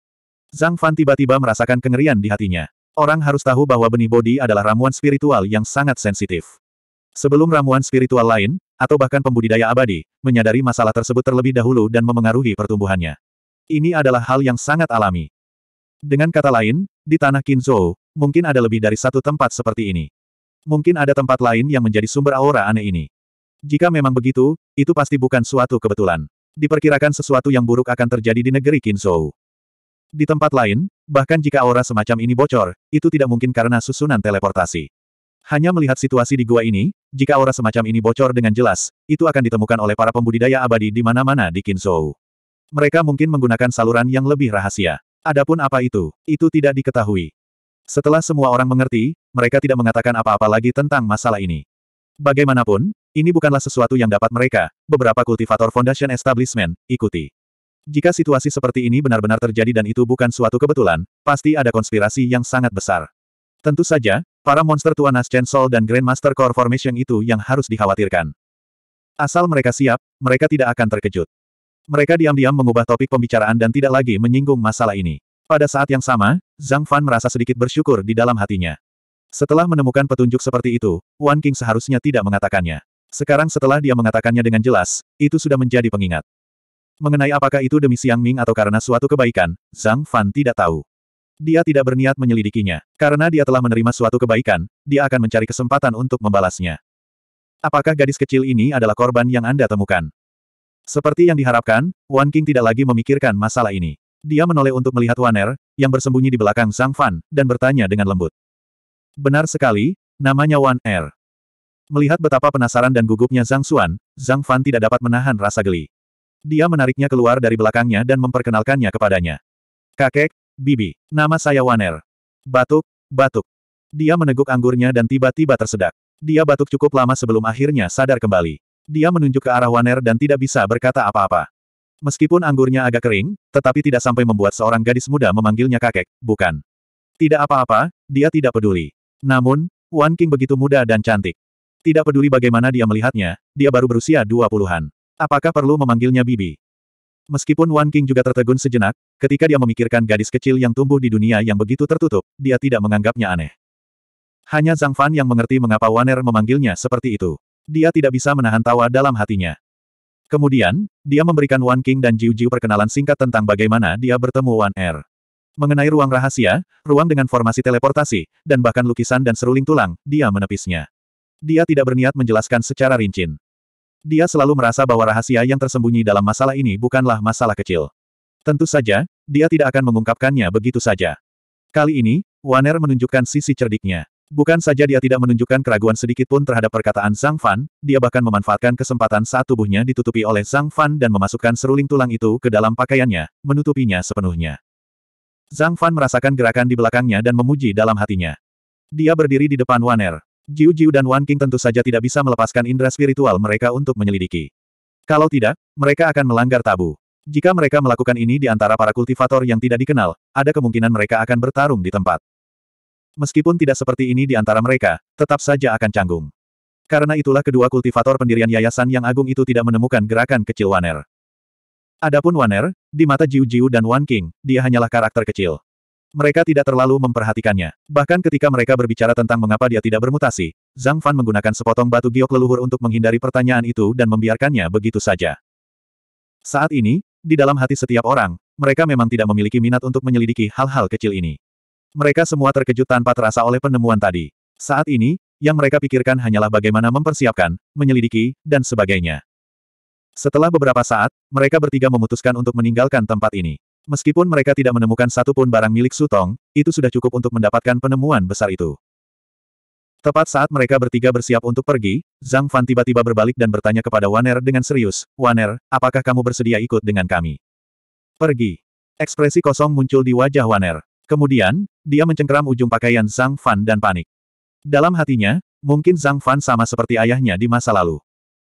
Zhang Fan tiba-tiba merasakan kengerian di hatinya. Orang harus tahu bahwa benih bodi adalah ramuan spiritual yang sangat sensitif. Sebelum ramuan spiritual lain, atau bahkan pembudidaya abadi, menyadari masalah tersebut terlebih dahulu dan memengaruhi pertumbuhannya. Ini adalah hal yang sangat alami. Dengan kata lain, di tanah Kinzhou, mungkin ada lebih dari satu tempat seperti ini. Mungkin ada tempat lain yang menjadi sumber aura aneh ini. Jika memang begitu, itu pasti bukan suatu kebetulan. Diperkirakan sesuatu yang buruk akan terjadi di negeri Kinzhou. Di tempat lain, bahkan jika aura semacam ini bocor, itu tidak mungkin karena susunan teleportasi. Hanya melihat situasi di gua ini, jika aura semacam ini bocor dengan jelas, itu akan ditemukan oleh para pembudidaya abadi di mana-mana di Kinzhou. Mereka mungkin menggunakan saluran yang lebih rahasia. Adapun apa itu, itu tidak diketahui. Setelah semua orang mengerti, mereka tidak mengatakan apa-apa lagi tentang masalah ini. Bagaimanapun, ini bukanlah sesuatu yang dapat mereka, beberapa kultivator Foundation Establishment, ikuti. Jika situasi seperti ini benar-benar terjadi dan itu bukan suatu kebetulan, pasti ada konspirasi yang sangat besar. Tentu saja, para monster tua naschen sol dan Grandmaster Core Formation itu yang harus dikhawatirkan. Asal mereka siap, mereka tidak akan terkejut. Mereka diam-diam mengubah topik pembicaraan dan tidak lagi menyinggung masalah ini. Pada saat yang sama, Zhang Fan merasa sedikit bersyukur di dalam hatinya. Setelah menemukan petunjuk seperti itu, Wan King seharusnya tidak mengatakannya. Sekarang setelah dia mengatakannya dengan jelas, itu sudah menjadi pengingat. Mengenai apakah itu demi Siang Ming atau karena suatu kebaikan, Zhang Fan tidak tahu. Dia tidak berniat menyelidikinya. Karena dia telah menerima suatu kebaikan, dia akan mencari kesempatan untuk membalasnya. Apakah gadis kecil ini adalah korban yang Anda temukan? Seperti yang diharapkan, Wan King tidak lagi memikirkan masalah ini. Dia menoleh untuk melihat Wan Er, yang bersembunyi di belakang Zhang Fan, dan bertanya dengan lembut. Benar sekali, namanya Wan Er. Melihat betapa penasaran dan gugupnya Zhang Xuan, Zhang Fan tidak dapat menahan rasa geli. Dia menariknya keluar dari belakangnya dan memperkenalkannya kepadanya. Kakek, Bibi, nama saya Waner. Batuk, batuk. Dia meneguk anggurnya dan tiba-tiba tersedak. Dia batuk cukup lama sebelum akhirnya sadar kembali. Dia menunjuk ke arah Waner dan tidak bisa berkata apa-apa. Meskipun anggurnya agak kering, tetapi tidak sampai membuat seorang gadis muda memanggilnya kakek, bukan. Tidak apa-apa, dia tidak peduli. Namun, Wan King begitu muda dan cantik. Tidak peduli bagaimana dia melihatnya, dia baru berusia dua puluhan. Apakah perlu memanggilnya Bibi? Meskipun Wan King juga tertegun sejenak, ketika dia memikirkan gadis kecil yang tumbuh di dunia yang begitu tertutup, dia tidak menganggapnya aneh. Hanya Zhang Fan yang mengerti mengapa Wan Er memanggilnya seperti itu. Dia tidak bisa menahan tawa dalam hatinya. Kemudian, dia memberikan Wan King dan Jiu Jiu perkenalan singkat tentang bagaimana dia bertemu Wan Er. Mengenai ruang rahasia, ruang dengan formasi teleportasi, dan bahkan lukisan dan seruling tulang, dia menepisnya. Dia tidak berniat menjelaskan secara rinci. Dia selalu merasa bahwa rahasia yang tersembunyi dalam masalah ini bukanlah masalah kecil. Tentu saja, dia tidak akan mengungkapkannya begitu saja. Kali ini, Waner menunjukkan sisi cerdiknya. Bukan saja dia tidak menunjukkan keraguan sedikit pun terhadap perkataan Zhang Fan, dia bahkan memanfaatkan kesempatan saat tubuhnya ditutupi oleh Zhang Fan dan memasukkan seruling tulang itu ke dalam pakaiannya, menutupinya sepenuhnya. Zhang Fan merasakan gerakan di belakangnya dan memuji dalam hatinya. Dia berdiri di depan Waner. Jiu Jiu dan Wan King tentu saja tidak bisa melepaskan indera spiritual mereka untuk menyelidiki. Kalau tidak, mereka akan melanggar tabu. Jika mereka melakukan ini di antara para kultivator yang tidak dikenal, ada kemungkinan mereka akan bertarung di tempat. Meskipun tidak seperti ini di antara mereka, tetap saja akan canggung. Karena itulah kedua kultivator pendirian yayasan yang agung itu tidak menemukan gerakan kecil Waner. Adapun Waner, di mata Jiu Jiu dan Wan King, dia hanyalah karakter kecil. Mereka tidak terlalu memperhatikannya. Bahkan ketika mereka berbicara tentang mengapa dia tidak bermutasi, Zhang Fan menggunakan sepotong batu giok leluhur untuk menghindari pertanyaan itu dan membiarkannya begitu saja. Saat ini, di dalam hati setiap orang, mereka memang tidak memiliki minat untuk menyelidiki hal-hal kecil ini. Mereka semua terkejut tanpa terasa oleh penemuan tadi. Saat ini, yang mereka pikirkan hanyalah bagaimana mempersiapkan, menyelidiki, dan sebagainya. Setelah beberapa saat, mereka bertiga memutuskan untuk meninggalkan tempat ini. Meskipun mereka tidak menemukan satupun barang milik Sutong, itu sudah cukup untuk mendapatkan penemuan besar itu. Tepat saat mereka bertiga bersiap untuk pergi, Zhang Fan tiba-tiba berbalik dan bertanya kepada Waner dengan serius, Waner, apakah kamu bersedia ikut dengan kami? Pergi. Ekspresi kosong muncul di wajah Waner. Kemudian, dia mencengkeram ujung pakaian Zhang Fan dan panik. Dalam hatinya, mungkin Zhang Fan sama seperti ayahnya di masa lalu.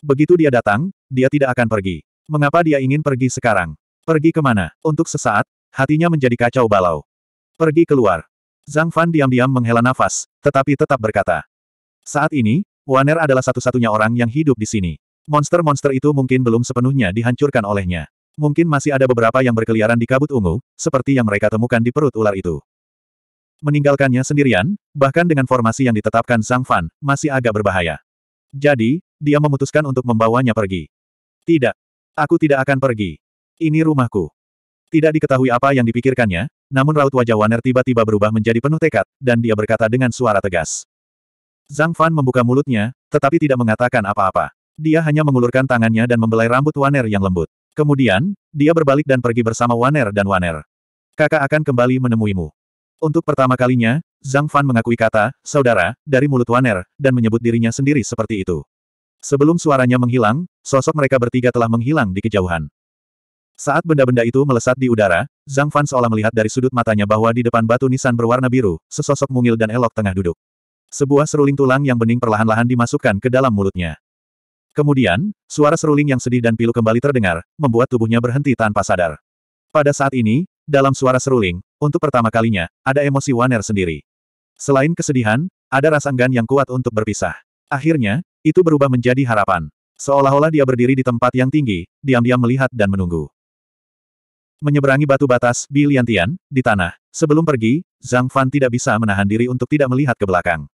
Begitu dia datang, dia tidak akan pergi. Mengapa dia ingin pergi sekarang? Pergi kemana? Untuk sesaat, hatinya menjadi kacau balau. Pergi keluar. Zhang Fan diam-diam menghela nafas, tetapi tetap berkata. Saat ini, Waner adalah satu-satunya orang yang hidup di sini. Monster-monster itu mungkin belum sepenuhnya dihancurkan olehnya. Mungkin masih ada beberapa yang berkeliaran di kabut ungu, seperti yang mereka temukan di perut ular itu. Meninggalkannya sendirian, bahkan dengan formasi yang ditetapkan Zhang Fan, masih agak berbahaya. Jadi, dia memutuskan untuk membawanya pergi. Tidak. Aku tidak akan pergi. Ini rumahku. Tidak diketahui apa yang dipikirkannya, namun raut wajah Waner tiba-tiba berubah menjadi penuh tekad, dan dia berkata dengan suara tegas. Zhang Fan membuka mulutnya, tetapi tidak mengatakan apa-apa. Dia hanya mengulurkan tangannya dan membelai rambut Waner yang lembut. Kemudian, dia berbalik dan pergi bersama Waner dan Waner. Kakak akan kembali menemuimu. Untuk pertama kalinya, Zhang Fan mengakui kata, saudara, dari mulut Waner, dan menyebut dirinya sendiri seperti itu. Sebelum suaranya menghilang, sosok mereka bertiga telah menghilang di kejauhan. Saat benda-benda itu melesat di udara, Zhang Fan seolah melihat dari sudut matanya bahwa di depan batu nisan berwarna biru, sesosok mungil dan elok tengah duduk. Sebuah seruling tulang yang bening perlahan-lahan dimasukkan ke dalam mulutnya. Kemudian, suara seruling yang sedih dan pilu kembali terdengar, membuat tubuhnya berhenti tanpa sadar. Pada saat ini, dalam suara seruling, untuk pertama kalinya, ada emosi Waner sendiri. Selain kesedihan, ada rasa enggan yang kuat untuk berpisah. Akhirnya, itu berubah menjadi harapan. Seolah-olah dia berdiri di tempat yang tinggi, diam-diam melihat dan menunggu. Menyeberangi batu batas, di Liantian, di tanah. Sebelum pergi, Zhang Fan tidak bisa menahan diri untuk tidak melihat ke belakang.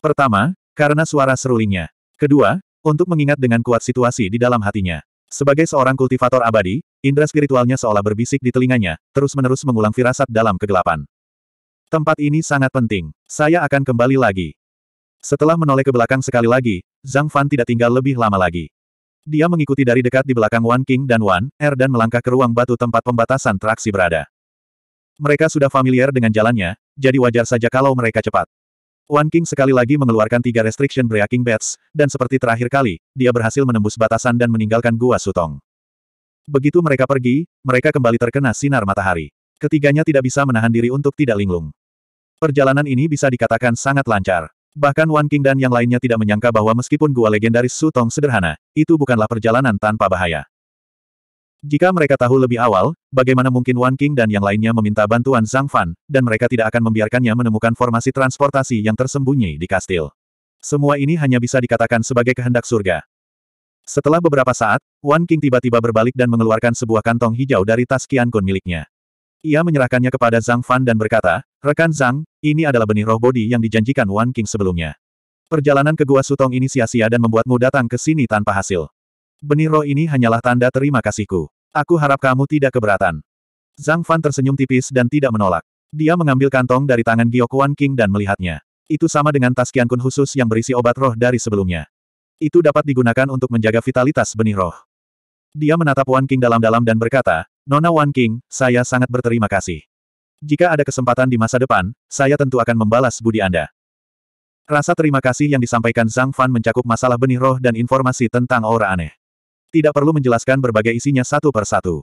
Pertama, karena suara serulingnya. Kedua, untuk mengingat dengan kuat situasi di dalam hatinya. Sebagai seorang kultivator abadi, indera spiritualnya seolah berbisik di telinganya, terus-menerus mengulang firasat dalam kegelapan. Tempat ini sangat penting. Saya akan kembali lagi. Setelah menoleh ke belakang sekali lagi, Zhang Fan tidak tinggal lebih lama lagi. Dia mengikuti dari dekat di belakang Wan King dan Wan Er dan melangkah ke ruang batu tempat pembatasan traksi berada. Mereka sudah familiar dengan jalannya, jadi wajar saja kalau mereka cepat. Wan King sekali lagi mengeluarkan tiga restriction breaking bats, dan seperti terakhir kali, dia berhasil menembus batasan dan meninggalkan Gua Sutong. Begitu mereka pergi, mereka kembali terkena sinar matahari. Ketiganya tidak bisa menahan diri untuk tidak linglung. Perjalanan ini bisa dikatakan sangat lancar. Bahkan Wan King dan yang lainnya tidak menyangka bahwa meskipun gua legendaris Sutong sederhana, itu bukanlah perjalanan tanpa bahaya. Jika mereka tahu lebih awal, bagaimana mungkin Wan King dan yang lainnya meminta bantuan Zhang Fan, dan mereka tidak akan membiarkannya menemukan formasi transportasi yang tersembunyi di kastil. Semua ini hanya bisa dikatakan sebagai kehendak surga. Setelah beberapa saat, Wan King tiba-tiba berbalik dan mengeluarkan sebuah kantong hijau dari tas Qian Kun miliknya. Ia menyerahkannya kepada Zhang Fan dan berkata, Rekan Zhang, ini adalah benih roh bodi yang dijanjikan Wan King sebelumnya. Perjalanan ke Gua Sutong ini sia-sia dan membuatmu datang ke sini tanpa hasil. Benih roh ini hanyalah tanda terima kasihku. Aku harap kamu tidak keberatan. Zhang Fan tersenyum tipis dan tidak menolak. Dia mengambil kantong dari tangan Giok Wan King dan melihatnya. Itu sama dengan tas Kun khusus yang berisi obat roh dari sebelumnya. Itu dapat digunakan untuk menjaga vitalitas benih roh. Dia menatap Wan King dalam-dalam dan berkata, Nona Wan King, saya sangat berterima kasih. Jika ada kesempatan di masa depan, saya tentu akan membalas budi Anda. Rasa terima kasih yang disampaikan Zhang Fan mencakup masalah benih roh dan informasi tentang aura aneh. Tidak perlu menjelaskan berbagai isinya satu per satu.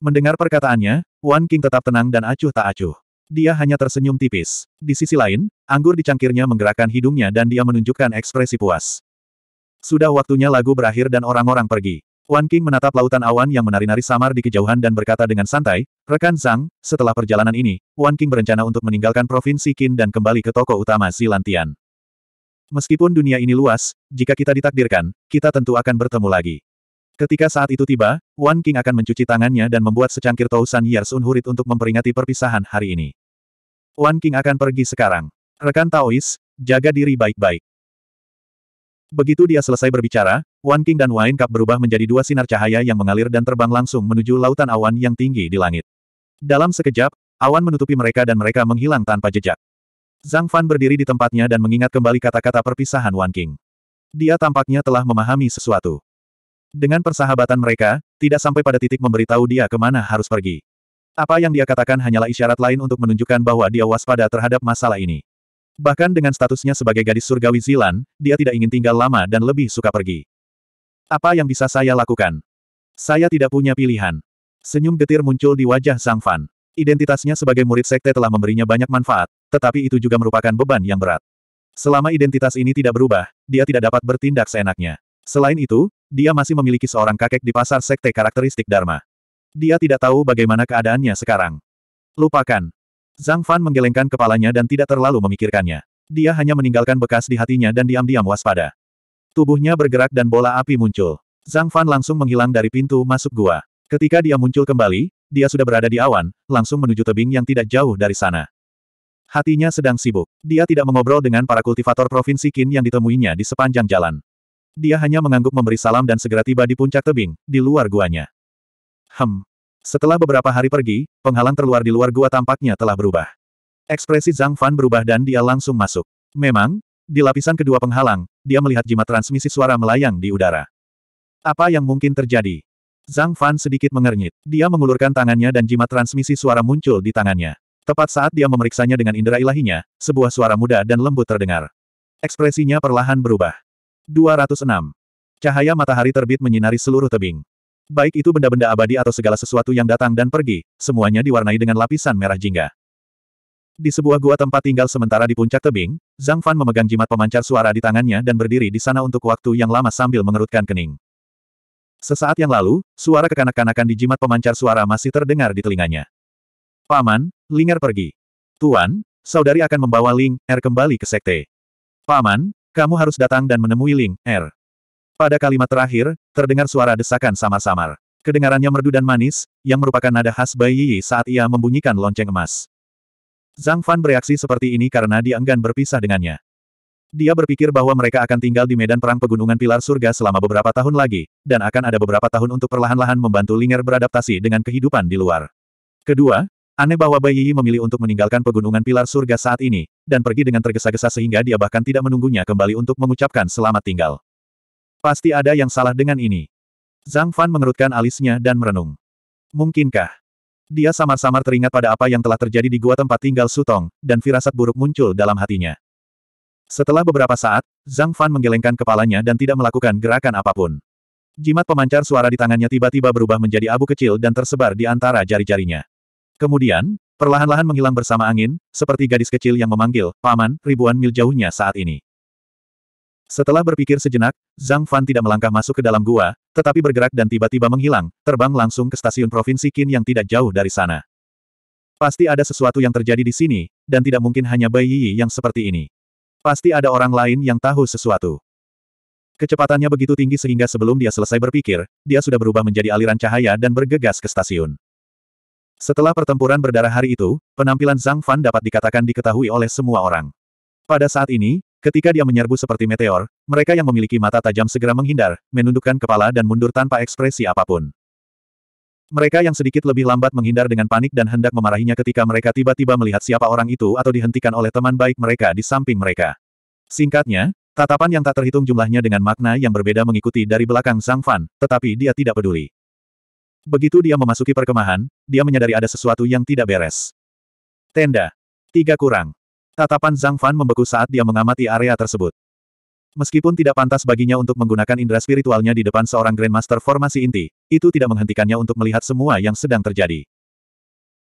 Mendengar perkataannya, Wan King tetap tenang dan acuh tak acuh. Dia hanya tersenyum tipis. Di sisi lain, anggur di cangkirnya menggerakkan hidungnya dan dia menunjukkan ekspresi puas. Sudah waktunya lagu berakhir dan orang-orang pergi. Wan King menatap lautan awan yang menari-nari samar di kejauhan dan berkata dengan santai, Rekan Zhang, setelah perjalanan ini, Wan King berencana untuk meninggalkan Provinsi Qin dan kembali ke toko utama Silantian. Meskipun dunia ini luas, jika kita ditakdirkan, kita tentu akan bertemu lagi. Ketika saat itu tiba, Wan King akan mencuci tangannya dan membuat secangkir tausan Yars Unhurit untuk memperingati perpisahan hari ini. Wan King akan pergi sekarang. Rekan Taois, jaga diri baik-baik. Begitu dia selesai berbicara, Wan King dan Wine Cup berubah menjadi dua sinar cahaya yang mengalir dan terbang langsung menuju lautan awan yang tinggi di langit. Dalam sekejap, awan menutupi mereka dan mereka menghilang tanpa jejak. Zhang Fan berdiri di tempatnya dan mengingat kembali kata-kata perpisahan Wan King. Dia tampaknya telah memahami sesuatu. Dengan persahabatan mereka, tidak sampai pada titik memberitahu dia kemana harus pergi. Apa yang dia katakan hanyalah isyarat lain untuk menunjukkan bahwa dia waspada terhadap masalah ini. Bahkan dengan statusnya sebagai gadis surgawi Zilan, dia tidak ingin tinggal lama dan lebih suka pergi. Apa yang bisa saya lakukan? Saya tidak punya pilihan. Senyum getir muncul di wajah Sang Fan. Identitasnya sebagai murid sekte telah memberinya banyak manfaat, tetapi itu juga merupakan beban yang berat. Selama identitas ini tidak berubah, dia tidak dapat bertindak seenaknya. Selain itu, dia masih memiliki seorang kakek di pasar sekte karakteristik Dharma. Dia tidak tahu bagaimana keadaannya sekarang. Lupakan. Zhang Fan menggelengkan kepalanya dan tidak terlalu memikirkannya. Dia hanya meninggalkan bekas di hatinya dan diam-diam waspada. Tubuhnya bergerak dan bola api muncul. Zhang Fan langsung menghilang dari pintu masuk gua. Ketika dia muncul kembali, dia sudah berada di awan, langsung menuju tebing yang tidak jauh dari sana. Hatinya sedang sibuk. Dia tidak mengobrol dengan para kultivator Provinsi Qin yang ditemuinya di sepanjang jalan. Dia hanya mengangguk memberi salam dan segera tiba di puncak tebing, di luar guanya. Hem, setelah beberapa hari pergi, penghalang terluar di luar gua tampaknya telah berubah. Ekspresi Zhang Fan berubah dan dia langsung masuk. Memang, di lapisan kedua penghalang, dia melihat jimat transmisi suara melayang di udara. Apa yang mungkin terjadi? Zhang Fan sedikit mengernyit. Dia mengulurkan tangannya dan jimat transmisi suara muncul di tangannya. Tepat saat dia memeriksanya dengan indera ilahinya, sebuah suara muda dan lembut terdengar. Ekspresinya perlahan berubah. 206. Cahaya matahari terbit menyinari seluruh tebing. Baik itu benda-benda abadi atau segala sesuatu yang datang dan pergi, semuanya diwarnai dengan lapisan merah jingga. Di sebuah gua tempat tinggal sementara di puncak tebing, Zhang Fan memegang jimat pemancar suara di tangannya dan berdiri di sana untuk waktu yang lama sambil mengerutkan kening. Sesaat yang lalu, suara kekanak-kanakan di jimat pemancar suara masih terdengar di telinganya. Paman, Linger pergi. Tuan, saudari akan membawa Ling, Er kembali ke sekte. Paman, kamu harus datang dan menemui Ling, Er. Pada kalimat terakhir, terdengar suara desakan samar-samar. Kedengarannya merdu dan manis, yang merupakan nada khas Bai Yi saat ia membunyikan lonceng emas. Zhang Fan bereaksi seperti ini karena dia berpisah dengannya. Dia berpikir bahwa mereka akan tinggal di medan perang pegunungan pilar surga selama beberapa tahun lagi, dan akan ada beberapa tahun untuk perlahan-lahan membantu Linger beradaptasi dengan kehidupan di luar. Kedua, aneh bahwa Bai Yi memilih untuk meninggalkan pegunungan pilar surga saat ini, dan pergi dengan tergesa-gesa sehingga dia bahkan tidak menunggunya kembali untuk mengucapkan selamat tinggal. Pasti ada yang salah dengan ini. Zhang Fan mengerutkan alisnya dan merenung. Mungkinkah? Dia samar-samar teringat pada apa yang telah terjadi di gua tempat tinggal Sutong, dan firasat buruk muncul dalam hatinya. Setelah beberapa saat, Zhang Fan menggelengkan kepalanya dan tidak melakukan gerakan apapun. Jimat pemancar suara di tangannya tiba-tiba berubah menjadi abu kecil dan tersebar di antara jari-jarinya. Kemudian, perlahan-lahan menghilang bersama angin, seperti gadis kecil yang memanggil, Paman, ribuan mil jauhnya saat ini. Setelah berpikir sejenak, Zhang Fan tidak melangkah masuk ke dalam gua, tetapi bergerak dan tiba-tiba menghilang, terbang langsung ke stasiun provinsi Qin yang tidak jauh dari sana. Pasti ada sesuatu yang terjadi di sini, dan tidak mungkin hanya Bai Yi yang seperti ini. Pasti ada orang lain yang tahu sesuatu. Kecepatannya begitu tinggi sehingga sebelum dia selesai berpikir, dia sudah berubah menjadi aliran cahaya dan bergegas ke stasiun. Setelah pertempuran berdarah hari itu, penampilan Zhang Fan dapat dikatakan diketahui oleh semua orang. Pada saat ini, Ketika dia menyerbu seperti meteor, mereka yang memiliki mata tajam segera menghindar, menundukkan kepala dan mundur tanpa ekspresi apapun. Mereka yang sedikit lebih lambat menghindar dengan panik dan hendak memarahinya ketika mereka tiba-tiba melihat siapa orang itu atau dihentikan oleh teman baik mereka di samping mereka. Singkatnya, tatapan yang tak terhitung jumlahnya dengan makna yang berbeda mengikuti dari belakang Zhang Fan, tetapi dia tidak peduli. Begitu dia memasuki perkemahan, dia menyadari ada sesuatu yang tidak beres. Tenda. Tiga kurang. Tatapan Zhang Fan membeku saat dia mengamati area tersebut. Meskipun tidak pantas baginya untuk menggunakan indera spiritualnya di depan seorang Grandmaster formasi inti, itu tidak menghentikannya untuk melihat semua yang sedang terjadi.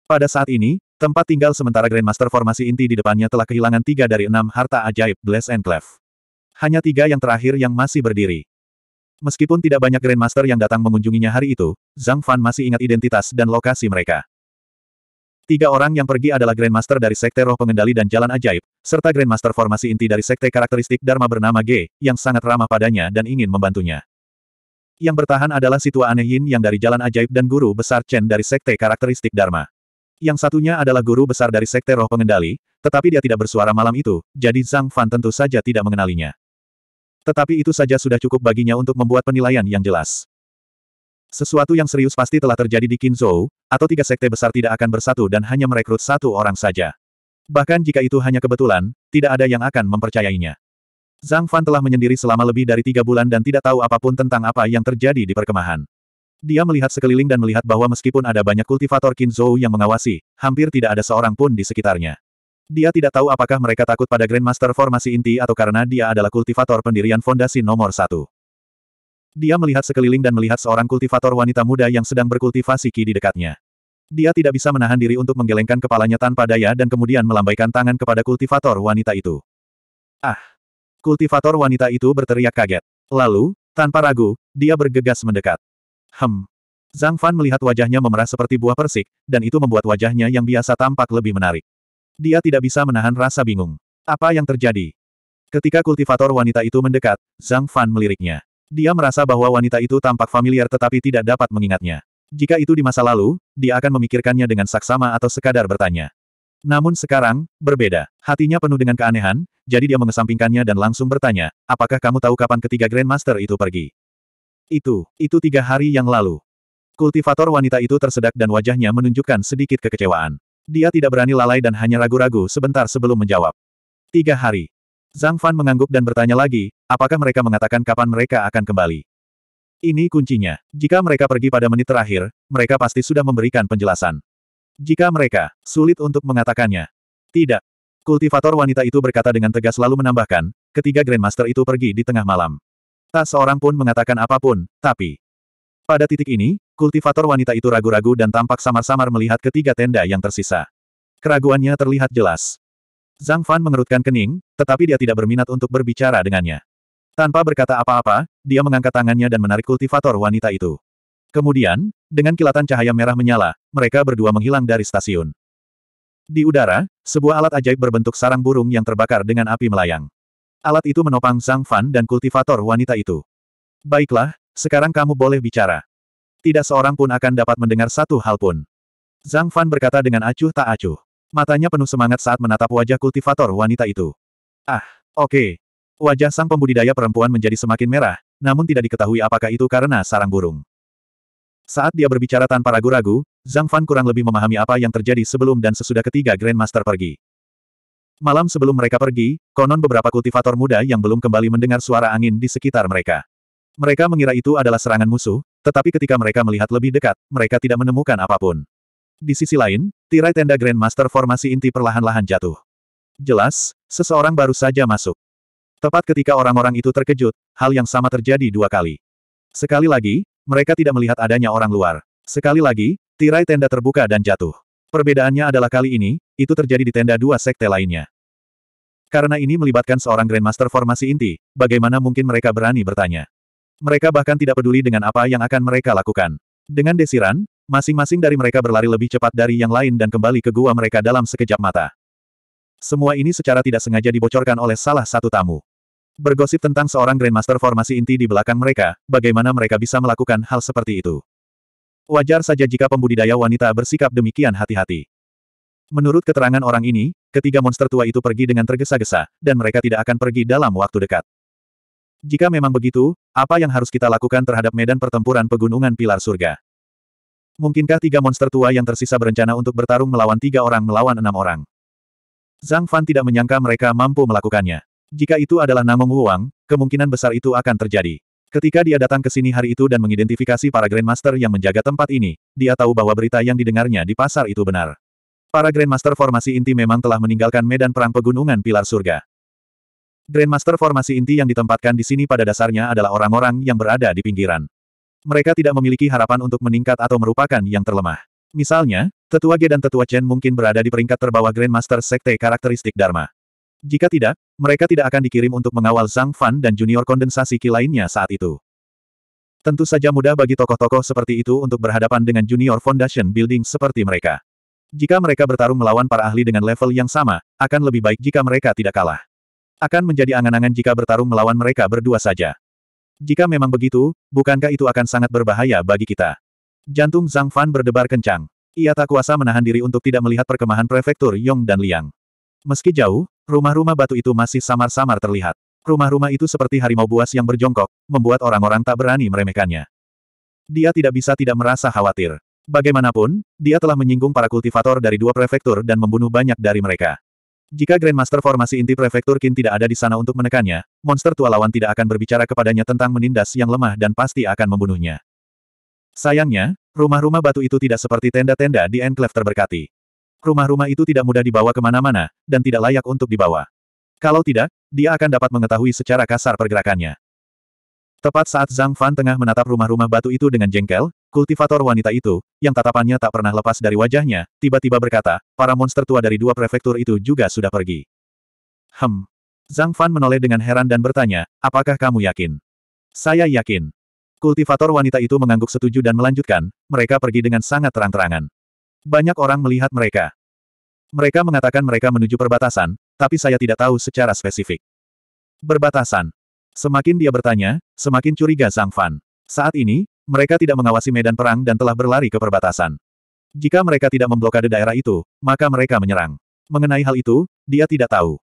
Pada saat ini, tempat tinggal sementara Grandmaster formasi inti di depannya telah kehilangan tiga dari enam harta ajaib Bless Enclave. Hanya tiga yang terakhir yang masih berdiri. Meskipun tidak banyak Grandmaster yang datang mengunjunginya hari itu, Zhang Fan masih ingat identitas dan lokasi mereka. Tiga orang yang pergi adalah Grandmaster dari Sekte Roh Pengendali dan Jalan Ajaib, serta Grandmaster Formasi Inti dari Sekte Karakteristik Dharma bernama G, yang sangat ramah padanya dan ingin membantunya. Yang bertahan adalah Situa Yin yang dari Jalan Ajaib dan Guru Besar Chen dari Sekte Karakteristik Dharma. Yang satunya adalah Guru Besar dari Sekte Roh Pengendali, tetapi dia tidak bersuara malam itu, jadi Zhang Fan tentu saja tidak mengenalinya. Tetapi itu saja sudah cukup baginya untuk membuat penilaian yang jelas. Sesuatu yang serius pasti telah terjadi di Qinzhou, atau tiga sekte besar tidak akan bersatu dan hanya merekrut satu orang saja. Bahkan jika itu hanya kebetulan, tidak ada yang akan mempercayainya. Zhang Fan telah menyendiri selama lebih dari tiga bulan dan tidak tahu apapun tentang apa yang terjadi di perkemahan. Dia melihat sekeliling dan melihat bahwa meskipun ada banyak kultivator Qinzhou yang mengawasi, hampir tidak ada seorang pun di sekitarnya. Dia tidak tahu apakah mereka takut pada Grandmaster formasi inti atau karena dia adalah kultivator pendirian fondasi nomor satu. Dia melihat sekeliling dan melihat seorang kultivator wanita muda yang sedang berkultivasi ki di dekatnya. Dia tidak bisa menahan diri untuk menggelengkan kepalanya tanpa daya dan kemudian melambaikan tangan kepada kultivator wanita itu. Ah! Kultivator wanita itu berteriak kaget. Lalu, tanpa ragu, dia bergegas mendekat. Hem. Zhang Fan melihat wajahnya memerah seperti buah persik, dan itu membuat wajahnya yang biasa tampak lebih menarik. Dia tidak bisa menahan rasa bingung. Apa yang terjadi? Ketika kultivator wanita itu mendekat, Zhang Fan meliriknya. Dia merasa bahwa wanita itu tampak familiar tetapi tidak dapat mengingatnya. Jika itu di masa lalu, dia akan memikirkannya dengan saksama atau sekadar bertanya. Namun sekarang, berbeda. Hatinya penuh dengan keanehan, jadi dia mengesampingkannya dan langsung bertanya, apakah kamu tahu kapan ketiga Grandmaster itu pergi? Itu, itu tiga hari yang lalu. Kultivator wanita itu tersedak dan wajahnya menunjukkan sedikit kekecewaan. Dia tidak berani lalai dan hanya ragu-ragu sebentar sebelum menjawab. Tiga hari. Zhang Fan mengangguk dan bertanya lagi, apakah mereka mengatakan kapan mereka akan kembali. Ini kuncinya. Jika mereka pergi pada menit terakhir, mereka pasti sudah memberikan penjelasan. Jika mereka, sulit untuk mengatakannya. Tidak. Kultivator wanita itu berkata dengan tegas lalu menambahkan, ketiga Grandmaster itu pergi di tengah malam. Tak seorang pun mengatakan apapun, tapi... Pada titik ini, kultivator wanita itu ragu-ragu dan tampak samar-samar melihat ketiga tenda yang tersisa. Keraguannya terlihat jelas. Zhang Fan mengerutkan kening, tetapi dia tidak berminat untuk berbicara dengannya. Tanpa berkata apa-apa, dia mengangkat tangannya dan menarik kultivator wanita itu. Kemudian, dengan kilatan cahaya merah menyala, mereka berdua menghilang dari stasiun. Di udara, sebuah alat ajaib berbentuk sarang burung yang terbakar dengan api melayang. Alat itu menopang Zhang Fan dan kultivator wanita itu. Baiklah, sekarang kamu boleh bicara. Tidak seorang pun akan dapat mendengar satu hal pun. Zhang Fan berkata dengan acuh tak acuh. Matanya penuh semangat saat menatap wajah kultivator wanita itu. Ah, oke. Okay. Wajah sang pembudidaya perempuan menjadi semakin merah, namun tidak diketahui apakah itu karena sarang burung. Saat dia berbicara tanpa ragu-ragu, Zhang Fan kurang lebih memahami apa yang terjadi sebelum dan sesudah ketiga Grandmaster pergi. Malam sebelum mereka pergi, konon beberapa kultivator muda yang belum kembali mendengar suara angin di sekitar mereka. Mereka mengira itu adalah serangan musuh, tetapi ketika mereka melihat lebih dekat, mereka tidak menemukan apapun. Di sisi lain, tirai tenda Grandmaster formasi inti perlahan-lahan jatuh. Jelas, seseorang baru saja masuk. Tepat ketika orang-orang itu terkejut, hal yang sama terjadi dua kali. Sekali lagi, mereka tidak melihat adanya orang luar. Sekali lagi, tirai tenda terbuka dan jatuh. Perbedaannya adalah kali ini, itu terjadi di tenda dua sekte lainnya. Karena ini melibatkan seorang Grandmaster formasi inti, bagaimana mungkin mereka berani bertanya? Mereka bahkan tidak peduli dengan apa yang akan mereka lakukan. Dengan desiran, Masing-masing dari mereka berlari lebih cepat dari yang lain dan kembali ke gua mereka dalam sekejap mata. Semua ini secara tidak sengaja dibocorkan oleh salah satu tamu. Bergosip tentang seorang Grandmaster formasi inti di belakang mereka, bagaimana mereka bisa melakukan hal seperti itu. Wajar saja jika pembudidaya wanita bersikap demikian hati-hati. Menurut keterangan orang ini, ketiga monster tua itu pergi dengan tergesa-gesa, dan mereka tidak akan pergi dalam waktu dekat. Jika memang begitu, apa yang harus kita lakukan terhadap medan pertempuran pegunungan pilar surga? Mungkinkah tiga monster tua yang tersisa berencana untuk bertarung melawan tiga orang melawan enam orang? Zhang Fan tidak menyangka mereka mampu melakukannya. Jika itu adalah Namong Wuang, kemungkinan besar itu akan terjadi. Ketika dia datang ke sini hari itu dan mengidentifikasi para Grandmaster yang menjaga tempat ini, dia tahu bahwa berita yang didengarnya di pasar itu benar. Para Grandmaster formasi inti memang telah meninggalkan medan perang pegunungan Pilar Surga. Grandmaster formasi inti yang ditempatkan di sini pada dasarnya adalah orang-orang yang berada di pinggiran. Mereka tidak memiliki harapan untuk meningkat atau merupakan yang terlemah. Misalnya, Tetua G dan Tetua Chen mungkin berada di peringkat terbawah Grandmaster Sekte karakteristik Dharma. Jika tidak, mereka tidak akan dikirim untuk mengawal Zhang Fan dan junior kondensasi Ki lainnya saat itu. Tentu saja mudah bagi tokoh-tokoh seperti itu untuk berhadapan dengan junior foundation building seperti mereka. Jika mereka bertarung melawan para ahli dengan level yang sama, akan lebih baik jika mereka tidak kalah. Akan menjadi angan-angan jika bertarung melawan mereka berdua saja. Jika memang begitu, bukankah itu akan sangat berbahaya bagi kita? Jantung Zhang Fan berdebar kencang. Ia tak kuasa menahan diri untuk tidak melihat perkemahan prefektur Yong dan Liang. Meski jauh, rumah-rumah batu itu masih samar-samar terlihat. Rumah-rumah itu seperti harimau buas yang berjongkok, membuat orang-orang tak berani meremehkannya. Dia tidak bisa tidak merasa khawatir. Bagaimanapun, dia telah menyinggung para kultivator dari dua prefektur dan membunuh banyak dari mereka. Jika Grandmaster formasi inti prefektur Kin tidak ada di sana untuk menekannya, monster tua lawan tidak akan berbicara kepadanya tentang menindas yang lemah dan pasti akan membunuhnya. Sayangnya, rumah-rumah batu itu tidak seperti tenda-tenda di Enclave terberkati. Rumah-rumah itu tidak mudah dibawa kemana-mana, dan tidak layak untuk dibawa. Kalau tidak, dia akan dapat mengetahui secara kasar pergerakannya. Tepat saat Zhang Fan tengah menatap rumah-rumah batu itu dengan jengkel, Kultivator wanita itu, yang tatapannya tak pernah lepas dari wajahnya, tiba-tiba berkata, para monster tua dari dua prefektur itu juga sudah pergi. Hem. Zhang Fan menoleh dengan heran dan bertanya, apakah kamu yakin? Saya yakin. Kultivator wanita itu mengangguk setuju dan melanjutkan, mereka pergi dengan sangat terang-terangan. Banyak orang melihat mereka. Mereka mengatakan mereka menuju perbatasan, tapi saya tidak tahu secara spesifik. Berbatasan. Semakin dia bertanya, semakin curiga Zhang Fan. Saat ini, mereka tidak mengawasi medan perang dan telah berlari ke perbatasan. Jika mereka tidak memblokade daerah itu, maka mereka menyerang. Mengenai hal itu, dia tidak tahu.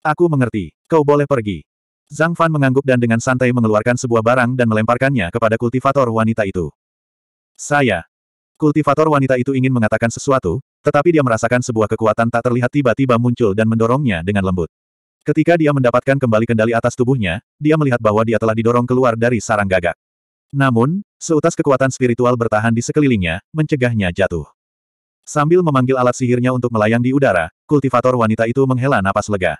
Aku mengerti. Kau boleh pergi. Zhang Fan mengangguk dan dengan santai mengeluarkan sebuah barang dan melemparkannya kepada kultivator wanita itu. Saya. Kultivator wanita itu ingin mengatakan sesuatu, tetapi dia merasakan sebuah kekuatan tak terlihat tiba-tiba muncul dan mendorongnya dengan lembut. Ketika dia mendapatkan kembali kendali atas tubuhnya, dia melihat bahwa dia telah didorong keluar dari sarang gagak. Namun, Seutas kekuatan spiritual bertahan di sekelilingnya, mencegahnya jatuh. Sambil memanggil alat sihirnya untuk melayang di udara, kultivator wanita itu menghela napas lega.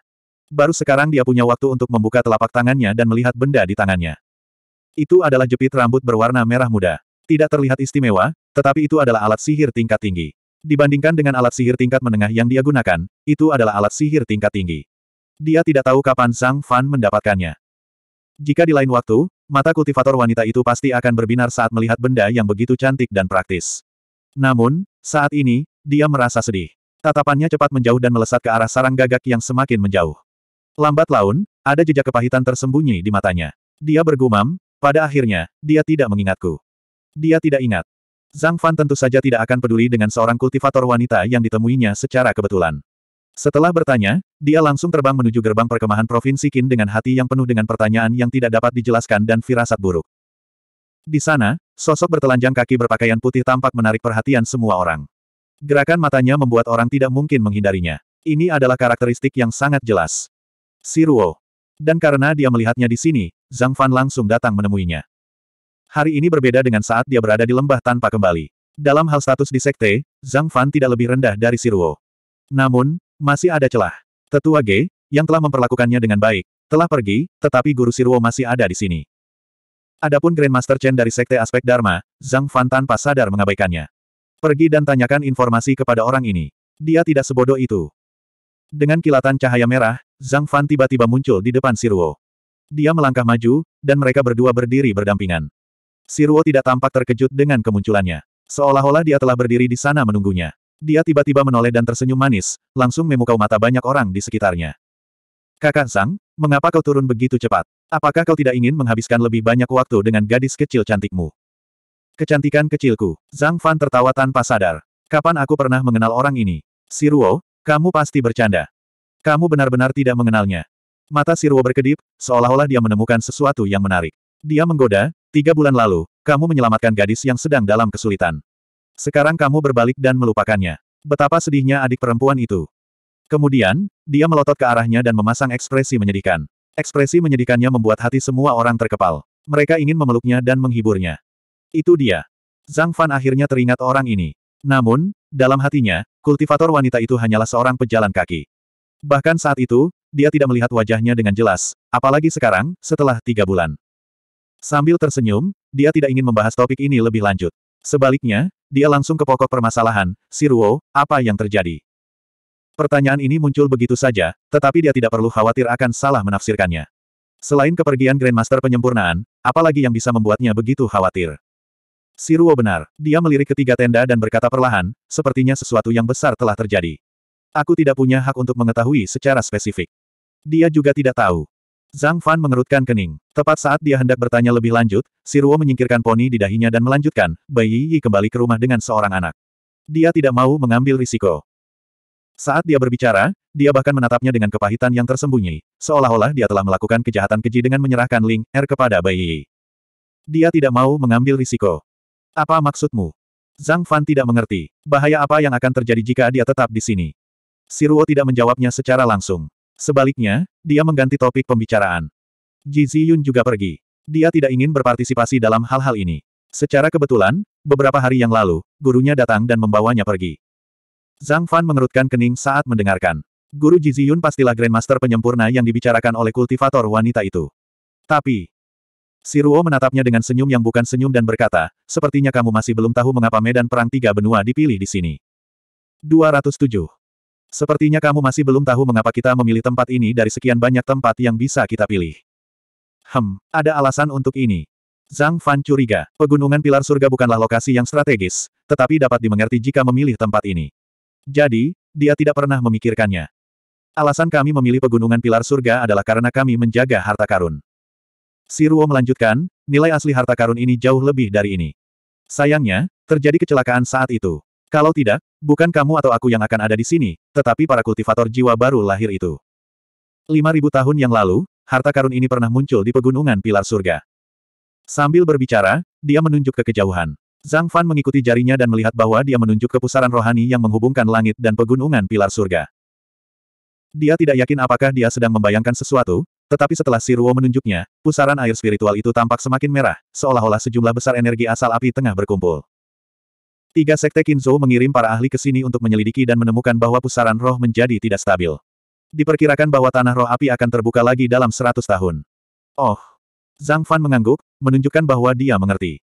Baru sekarang dia punya waktu untuk membuka telapak tangannya dan melihat benda di tangannya. Itu adalah jepit rambut berwarna merah muda. Tidak terlihat istimewa, tetapi itu adalah alat sihir tingkat tinggi. Dibandingkan dengan alat sihir tingkat menengah yang dia gunakan, itu adalah alat sihir tingkat tinggi. Dia tidak tahu kapan Sang Fan mendapatkannya. Jika di lain waktu, Mata kultivator wanita itu pasti akan berbinar saat melihat benda yang begitu cantik dan praktis. Namun, saat ini, dia merasa sedih. Tatapannya cepat menjauh dan melesat ke arah sarang gagak yang semakin menjauh. Lambat laun, ada jejak kepahitan tersembunyi di matanya. Dia bergumam, pada akhirnya, dia tidak mengingatku. Dia tidak ingat. Zhang Fan tentu saja tidak akan peduli dengan seorang kultivator wanita yang ditemuinya secara kebetulan. Setelah bertanya, dia langsung terbang menuju gerbang perkemahan Provinsi Qin dengan hati yang penuh dengan pertanyaan yang tidak dapat dijelaskan dan firasat buruk. Di sana, sosok bertelanjang kaki berpakaian putih tampak menarik perhatian semua orang. Gerakan matanya membuat orang tidak mungkin menghindarinya. Ini adalah karakteristik yang sangat jelas. Si Ruo. Dan karena dia melihatnya di sini, Zhang Fan langsung datang menemuinya. Hari ini berbeda dengan saat dia berada di lembah tanpa kembali. Dalam hal status di sekte, Zhang Fan tidak lebih rendah dari Siruo. Namun, masih ada celah. Tetua G, yang telah memperlakukannya dengan baik, telah pergi, tetapi Guru Sirwo masih ada di sini. Adapun Grandmaster Chen dari Sekte Aspek Dharma, Zhang Fan tanpa sadar mengabaikannya. Pergi dan tanyakan informasi kepada orang ini. Dia tidak sebodoh itu. Dengan kilatan cahaya merah, Zhang Fan tiba-tiba muncul di depan Sirwo. Dia melangkah maju, dan mereka berdua berdiri berdampingan. Sirwo tidak tampak terkejut dengan kemunculannya. Seolah-olah dia telah berdiri di sana menunggunya. Dia tiba-tiba menoleh dan tersenyum manis, langsung memukau mata banyak orang di sekitarnya. Kakak Sang, mengapa kau turun begitu cepat? Apakah kau tidak ingin menghabiskan lebih banyak waktu dengan gadis kecil cantikmu? Kecantikan kecilku. Zhang Fan tertawa tanpa sadar. Kapan aku pernah mengenal orang ini? Si Ruo? kamu pasti bercanda. Kamu benar-benar tidak mengenalnya. Mata Si Ruo berkedip, seolah-olah dia menemukan sesuatu yang menarik. Dia menggoda, tiga bulan lalu, kamu menyelamatkan gadis yang sedang dalam kesulitan. Sekarang kamu berbalik dan melupakannya. Betapa sedihnya adik perempuan itu. Kemudian, dia melotot ke arahnya dan memasang ekspresi menyedihkan. Ekspresi menyedihkannya membuat hati semua orang terkepal. Mereka ingin memeluknya dan menghiburnya. Itu dia. Zhang Fan akhirnya teringat orang ini. Namun, dalam hatinya, kultivator wanita itu hanyalah seorang pejalan kaki. Bahkan saat itu, dia tidak melihat wajahnya dengan jelas, apalagi sekarang, setelah tiga bulan. Sambil tersenyum, dia tidak ingin membahas topik ini lebih lanjut. Sebaliknya, dia langsung ke pokok permasalahan, Siruo, apa yang terjadi? Pertanyaan ini muncul begitu saja, tetapi dia tidak perlu khawatir akan salah menafsirkannya. Selain kepergian Grandmaster penyempurnaan, apalagi yang bisa membuatnya begitu khawatir? Siruo benar, dia melirik ketiga tenda dan berkata perlahan, sepertinya sesuatu yang besar telah terjadi. Aku tidak punya hak untuk mengetahui secara spesifik. Dia juga tidak tahu. Zhang Fan mengerutkan kening. Tepat saat dia hendak bertanya lebih lanjut, Siruo menyingkirkan poni di dahinya dan melanjutkan, Bayi Yi kembali ke rumah dengan seorang anak. Dia tidak mau mengambil risiko. Saat dia berbicara, dia bahkan menatapnya dengan kepahitan yang tersembunyi, seolah-olah dia telah melakukan kejahatan keji dengan menyerahkan Ling Er kepada Bai Yi. Dia tidak mau mengambil risiko. Apa maksudmu? Zhang Fan tidak mengerti. Bahaya apa yang akan terjadi jika dia tetap di sini? Siruo tidak menjawabnya secara langsung. Sebaliknya, dia mengganti topik pembicaraan. Ji Ziyun juga pergi. Dia tidak ingin berpartisipasi dalam hal-hal ini. Secara kebetulan, beberapa hari yang lalu, gurunya datang dan membawanya pergi. Zhang Fan mengerutkan kening saat mendengarkan. Guru Ji Ziyun pastilah Grandmaster penyempurna yang dibicarakan oleh kultivator wanita itu. Tapi, Si Ruo menatapnya dengan senyum yang bukan senyum dan berkata, sepertinya kamu masih belum tahu mengapa medan perang tiga benua dipilih di sini. 207. Sepertinya kamu masih belum tahu mengapa kita memilih tempat ini dari sekian banyak tempat yang bisa kita pilih. Hem, ada alasan untuk ini. Zhang Fan curiga, pegunungan pilar surga bukanlah lokasi yang strategis, tetapi dapat dimengerti jika memilih tempat ini. Jadi, dia tidak pernah memikirkannya. Alasan kami memilih pegunungan pilar surga adalah karena kami menjaga harta karun. Siruo melanjutkan, nilai asli harta karun ini jauh lebih dari ini. Sayangnya, terjadi kecelakaan saat itu. Kalau tidak, bukan kamu atau aku yang akan ada di sini, tetapi para kultivator jiwa baru lahir itu. 5.000 tahun yang lalu, harta karun ini pernah muncul di pegunungan pilar surga. Sambil berbicara, dia menunjuk ke kejauhan. Zhang Fan mengikuti jarinya dan melihat bahwa dia menunjuk ke pusaran rohani yang menghubungkan langit dan pegunungan pilar surga. Dia tidak yakin apakah dia sedang membayangkan sesuatu, tetapi setelah Siruo menunjuknya, pusaran air spiritual itu tampak semakin merah, seolah-olah sejumlah besar energi asal api tengah berkumpul. Tiga sekte Kinzo mengirim para ahli ke sini untuk menyelidiki dan menemukan bahwa pusaran roh menjadi tidak stabil. Diperkirakan bahwa tanah roh api akan terbuka lagi dalam seratus tahun. Oh. Zhang Fan mengangguk, menunjukkan bahwa dia mengerti.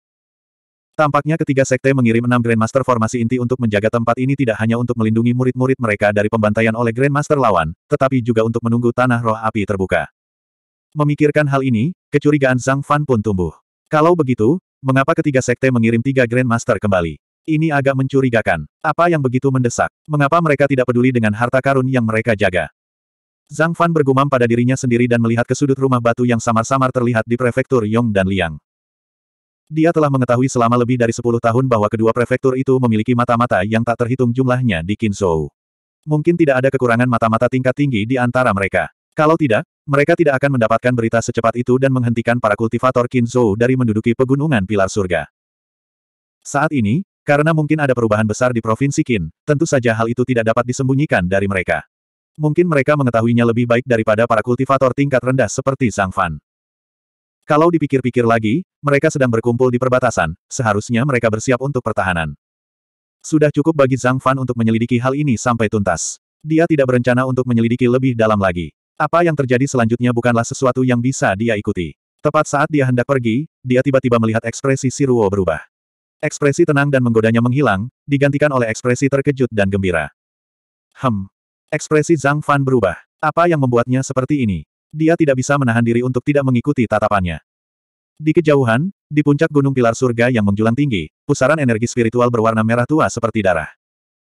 Tampaknya ketiga sekte mengirim enam Grandmaster formasi inti untuk menjaga tempat ini tidak hanya untuk melindungi murid-murid mereka dari pembantaian oleh Grandmaster lawan, tetapi juga untuk menunggu tanah roh api terbuka. Memikirkan hal ini, kecurigaan Zhang Fan pun tumbuh. Kalau begitu, mengapa ketiga sekte mengirim tiga Grandmaster kembali? Ini agak mencurigakan. Apa yang begitu mendesak? Mengapa mereka tidak peduli dengan harta karun yang mereka jaga? Zhang Fan bergumam pada dirinya sendiri dan melihat ke sudut rumah batu yang samar-samar terlihat di prefektur Yong dan Liang. Dia telah mengetahui selama lebih dari sepuluh tahun bahwa kedua prefektur itu memiliki mata-mata yang tak terhitung jumlahnya di Qinzhou. Mungkin tidak ada kekurangan mata-mata tingkat tinggi di antara mereka. Kalau tidak, mereka tidak akan mendapatkan berita secepat itu dan menghentikan para kultivator Qinzhou dari menduduki pegunungan pilar surga. Saat ini, karena mungkin ada perubahan besar di Provinsi Qin, tentu saja hal itu tidak dapat disembunyikan dari mereka. Mungkin mereka mengetahuinya lebih baik daripada para kultivator tingkat rendah seperti Zhang Fan. Kalau dipikir-pikir lagi, mereka sedang berkumpul di perbatasan, seharusnya mereka bersiap untuk pertahanan. Sudah cukup bagi Zhang Fan untuk menyelidiki hal ini sampai tuntas. Dia tidak berencana untuk menyelidiki lebih dalam lagi. Apa yang terjadi selanjutnya bukanlah sesuatu yang bisa dia ikuti. Tepat saat dia hendak pergi, dia tiba-tiba melihat ekspresi Siruo berubah. Ekspresi tenang dan menggodanya menghilang, digantikan oleh ekspresi terkejut dan gembira. Hem. Ekspresi Zhang Fan berubah. Apa yang membuatnya seperti ini? Dia tidak bisa menahan diri untuk tidak mengikuti tatapannya. Di kejauhan, di puncak gunung pilar surga yang menjulang tinggi, pusaran energi spiritual berwarna merah tua seperti darah.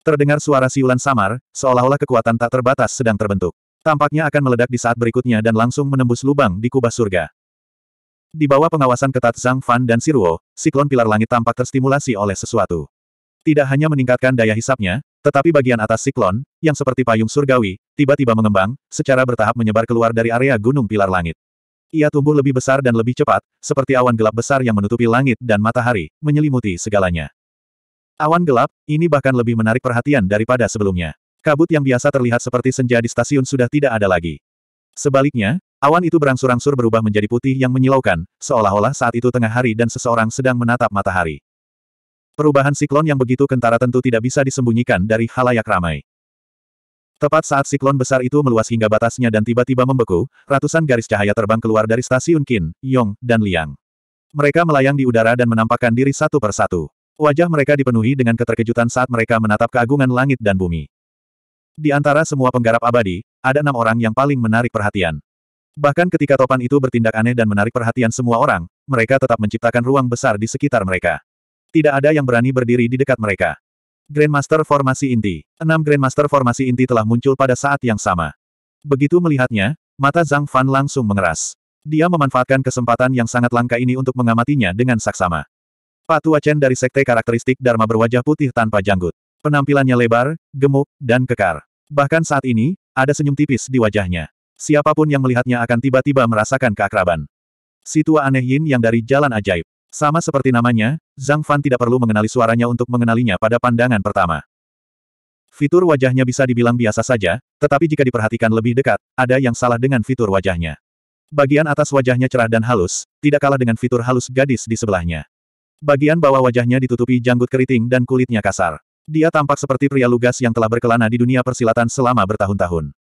Terdengar suara siulan samar, seolah-olah kekuatan tak terbatas sedang terbentuk. Tampaknya akan meledak di saat berikutnya dan langsung menembus lubang di kubah surga. Di bawah pengawasan ketat Zhang Fan dan Siruo, siklon pilar langit tampak terstimulasi oleh sesuatu. Tidak hanya meningkatkan daya hisapnya, tetapi bagian atas siklon, yang seperti payung surgawi, tiba-tiba mengembang, secara bertahap menyebar keluar dari area gunung pilar langit. Ia tumbuh lebih besar dan lebih cepat, seperti awan gelap besar yang menutupi langit dan matahari, menyelimuti segalanya. Awan gelap, ini bahkan lebih menarik perhatian daripada sebelumnya. Kabut yang biasa terlihat seperti senja di stasiun sudah tidak ada lagi. Sebaliknya, Awan itu berangsur-angsur berubah menjadi putih yang menyilaukan, seolah-olah saat itu tengah hari dan seseorang sedang menatap matahari. Perubahan siklon yang begitu kentara tentu tidak bisa disembunyikan dari halayak ramai. Tepat saat siklon besar itu meluas hingga batasnya dan tiba-tiba membeku, ratusan garis cahaya terbang keluar dari stasiun Qin, Yong, dan Liang. Mereka melayang di udara dan menampakkan diri satu persatu. Wajah mereka dipenuhi dengan keterkejutan saat mereka menatap keagungan langit dan bumi. Di antara semua penggarap abadi, ada enam orang yang paling menarik perhatian. Bahkan ketika topan itu bertindak aneh dan menarik perhatian semua orang, mereka tetap menciptakan ruang besar di sekitar mereka. Tidak ada yang berani berdiri di dekat mereka. Grandmaster Formasi Inti Enam Grandmaster Formasi Inti telah muncul pada saat yang sama. Begitu melihatnya, mata Zhang Fan langsung mengeras. Dia memanfaatkan kesempatan yang sangat langka ini untuk mengamatinya dengan saksama. Patua Chen dari Sekte Karakteristik Dharma berwajah putih tanpa janggut. Penampilannya lebar, gemuk, dan kekar. Bahkan saat ini, ada senyum tipis di wajahnya. Siapapun yang melihatnya akan tiba-tiba merasakan keakraban. Situa tua aneh Yin yang dari jalan ajaib. Sama seperti namanya, Zhang Fan tidak perlu mengenali suaranya untuk mengenalinya pada pandangan pertama. Fitur wajahnya bisa dibilang biasa saja, tetapi jika diperhatikan lebih dekat, ada yang salah dengan fitur wajahnya. Bagian atas wajahnya cerah dan halus, tidak kalah dengan fitur halus gadis di sebelahnya. Bagian bawah wajahnya ditutupi janggut keriting dan kulitnya kasar. Dia tampak seperti pria lugas yang telah berkelana di dunia persilatan selama bertahun-tahun.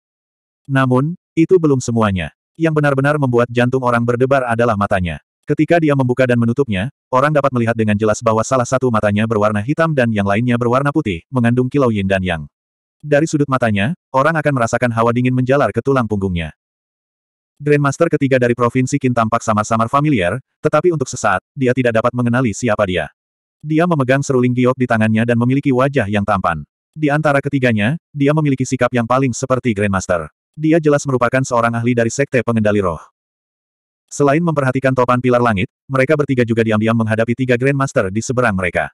Namun, itu belum semuanya. Yang benar-benar membuat jantung orang berdebar adalah matanya. Ketika dia membuka dan menutupnya, orang dapat melihat dengan jelas bahwa salah satu matanya berwarna hitam dan yang lainnya berwarna putih, mengandung kilau yin dan yang. Dari sudut matanya, orang akan merasakan hawa dingin menjalar ke tulang punggungnya. Grandmaster ketiga dari Provinsi Qin tampak samar-samar familiar, tetapi untuk sesaat, dia tidak dapat mengenali siapa dia. Dia memegang seruling giok di tangannya dan memiliki wajah yang tampan. Di antara ketiganya, dia memiliki sikap yang paling seperti Grandmaster. Dia jelas merupakan seorang ahli dari Sekte Pengendali Roh. Selain memperhatikan topan pilar langit, mereka bertiga juga diam-diam menghadapi tiga Grandmaster di seberang mereka.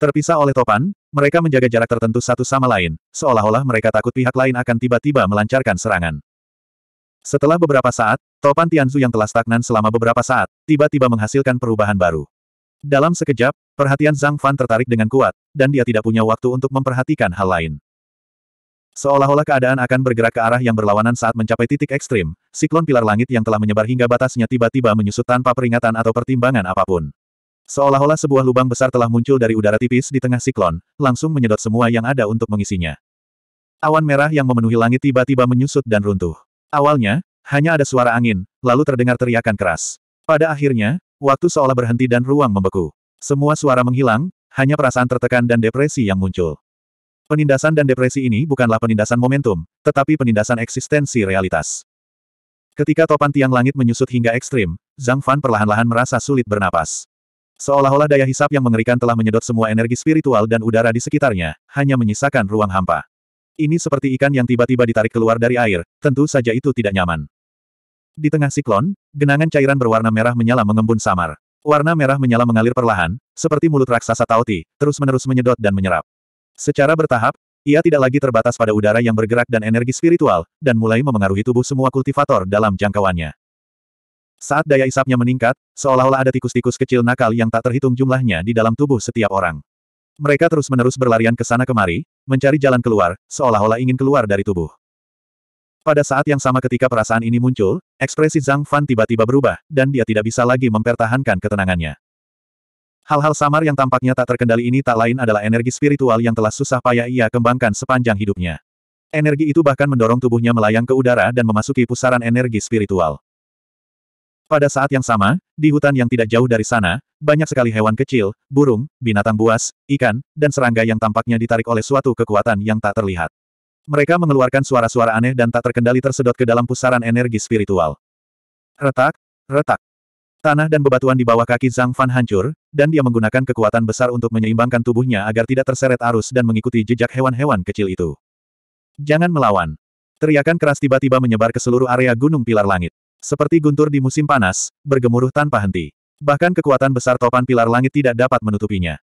Terpisah oleh topan, mereka menjaga jarak tertentu satu sama lain, seolah-olah mereka takut pihak lain akan tiba-tiba melancarkan serangan. Setelah beberapa saat, topan Tianzu yang telah stagnan selama beberapa saat, tiba-tiba menghasilkan perubahan baru. Dalam sekejap, perhatian Zhang Fan tertarik dengan kuat, dan dia tidak punya waktu untuk memperhatikan hal lain. Seolah-olah keadaan akan bergerak ke arah yang berlawanan saat mencapai titik ekstrim, siklon pilar langit yang telah menyebar hingga batasnya tiba-tiba menyusut tanpa peringatan atau pertimbangan apapun. Seolah-olah sebuah lubang besar telah muncul dari udara tipis di tengah siklon, langsung menyedot semua yang ada untuk mengisinya. Awan merah yang memenuhi langit tiba-tiba menyusut dan runtuh. Awalnya, hanya ada suara angin, lalu terdengar teriakan keras. Pada akhirnya, waktu seolah berhenti dan ruang membeku. Semua suara menghilang, hanya perasaan tertekan dan depresi yang muncul. Penindasan dan depresi ini bukanlah penindasan momentum, tetapi penindasan eksistensi realitas. Ketika topan tiang langit menyusut hingga ekstrim, Zhang Fan perlahan-lahan merasa sulit bernapas. Seolah-olah daya hisap yang mengerikan telah menyedot semua energi spiritual dan udara di sekitarnya, hanya menyisakan ruang hampa. Ini seperti ikan yang tiba-tiba ditarik keluar dari air, tentu saja itu tidak nyaman. Di tengah siklon, genangan cairan berwarna merah menyala mengembun samar. Warna merah menyala mengalir perlahan, seperti mulut raksasa Tauti, terus-menerus menyedot dan menyerap. Secara bertahap, ia tidak lagi terbatas pada udara yang bergerak dan energi spiritual, dan mulai memengaruhi tubuh semua kultivator dalam jangkauannya. Saat daya isapnya meningkat, seolah-olah ada tikus-tikus kecil nakal yang tak terhitung jumlahnya di dalam tubuh setiap orang. Mereka terus-menerus berlarian ke sana kemari, mencari jalan keluar, seolah-olah ingin keluar dari tubuh. Pada saat yang sama ketika perasaan ini muncul, ekspresi Zhang Fan tiba-tiba berubah, dan dia tidak bisa lagi mempertahankan ketenangannya. Hal-hal samar yang tampaknya tak terkendali ini tak lain adalah energi spiritual yang telah susah payah ia kembangkan sepanjang hidupnya. Energi itu bahkan mendorong tubuhnya melayang ke udara dan memasuki pusaran energi spiritual. Pada saat yang sama, di hutan yang tidak jauh dari sana, banyak sekali hewan kecil, burung, binatang buas, ikan, dan serangga yang tampaknya ditarik oleh suatu kekuatan yang tak terlihat. Mereka mengeluarkan suara-suara aneh dan tak terkendali tersedot ke dalam pusaran energi spiritual. Retak, retak. Tanah dan bebatuan di bawah kaki Zhang Fan hancur, dan dia menggunakan kekuatan besar untuk menyeimbangkan tubuhnya agar tidak terseret arus dan mengikuti jejak hewan-hewan kecil itu. Jangan melawan. Teriakan keras tiba-tiba menyebar ke seluruh area Gunung Pilar Langit. Seperti guntur di musim panas, bergemuruh tanpa henti. Bahkan kekuatan besar topan Pilar Langit tidak dapat menutupinya.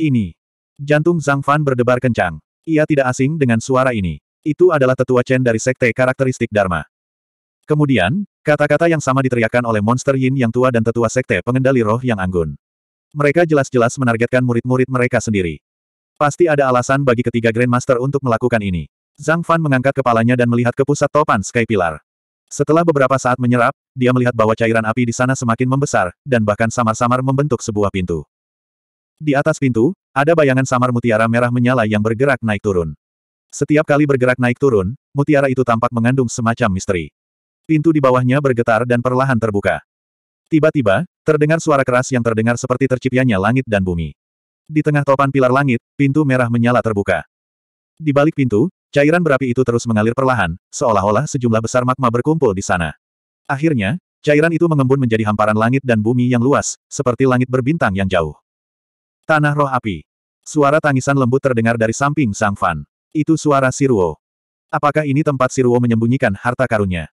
Ini. Jantung Zhang Fan berdebar kencang. Ia tidak asing dengan suara ini. Itu adalah tetua Chen dari Sekte Karakteristik Dharma. Kemudian, Kata-kata yang sama diteriakkan oleh monster Yin yang tua dan tetua sekte pengendali roh yang anggun. Mereka jelas-jelas menargetkan murid-murid mereka sendiri. Pasti ada alasan bagi ketiga Grandmaster untuk melakukan ini. Zhang Fan mengangkat kepalanya dan melihat ke pusat topan Sky Pillar. Setelah beberapa saat menyerap, dia melihat bahwa cairan api di sana semakin membesar, dan bahkan samar-samar membentuk sebuah pintu. Di atas pintu, ada bayangan samar mutiara merah menyala yang bergerak naik turun. Setiap kali bergerak naik turun, mutiara itu tampak mengandung semacam misteri. Pintu di bawahnya bergetar dan perlahan terbuka. Tiba-tiba, terdengar suara keras yang terdengar seperti tercipianya langit dan bumi. Di tengah topan pilar langit, pintu merah menyala terbuka. Di balik pintu, cairan berapi itu terus mengalir perlahan, seolah-olah sejumlah besar magma berkumpul di sana. Akhirnya, cairan itu mengembun menjadi hamparan langit dan bumi yang luas, seperti langit berbintang yang jauh. Tanah roh api. Suara tangisan lembut terdengar dari samping Sang Fan. Itu suara Siruo. Apakah ini tempat Siruo menyembunyikan harta karunnya?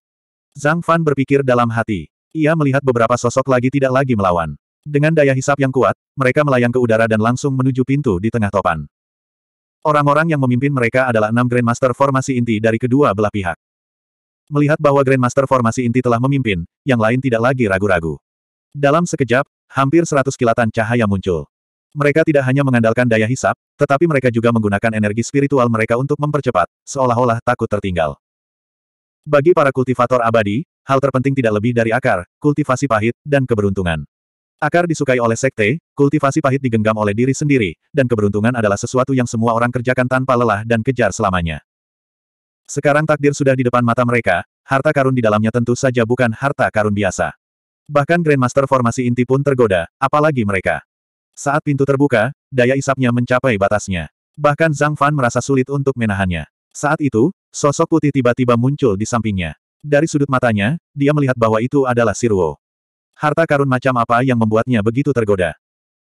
Zhang Fan berpikir dalam hati. Ia melihat beberapa sosok lagi tidak lagi melawan. Dengan daya hisap yang kuat, mereka melayang ke udara dan langsung menuju pintu di tengah topan. Orang-orang yang memimpin mereka adalah enam Grandmaster formasi inti dari kedua belah pihak. Melihat bahwa Grandmaster formasi inti telah memimpin, yang lain tidak lagi ragu-ragu. Dalam sekejap, hampir seratus kilatan cahaya muncul. Mereka tidak hanya mengandalkan daya hisap, tetapi mereka juga menggunakan energi spiritual mereka untuk mempercepat, seolah-olah takut tertinggal. Bagi para kultivator abadi, hal terpenting tidak lebih dari akar, kultivasi pahit, dan keberuntungan. Akar disukai oleh sekte, kultivasi pahit digenggam oleh diri sendiri, dan keberuntungan adalah sesuatu yang semua orang kerjakan tanpa lelah dan kejar selamanya. Sekarang takdir sudah di depan mata mereka, harta karun di dalamnya tentu saja bukan harta karun biasa. Bahkan Grandmaster formasi inti pun tergoda, apalagi mereka. Saat pintu terbuka, daya isapnya mencapai batasnya. Bahkan Zhang Fan merasa sulit untuk menahannya. Saat itu, sosok putih tiba-tiba muncul di sampingnya. Dari sudut matanya, dia melihat bahwa itu adalah Sirwo. Harta karun macam apa yang membuatnya begitu tergoda?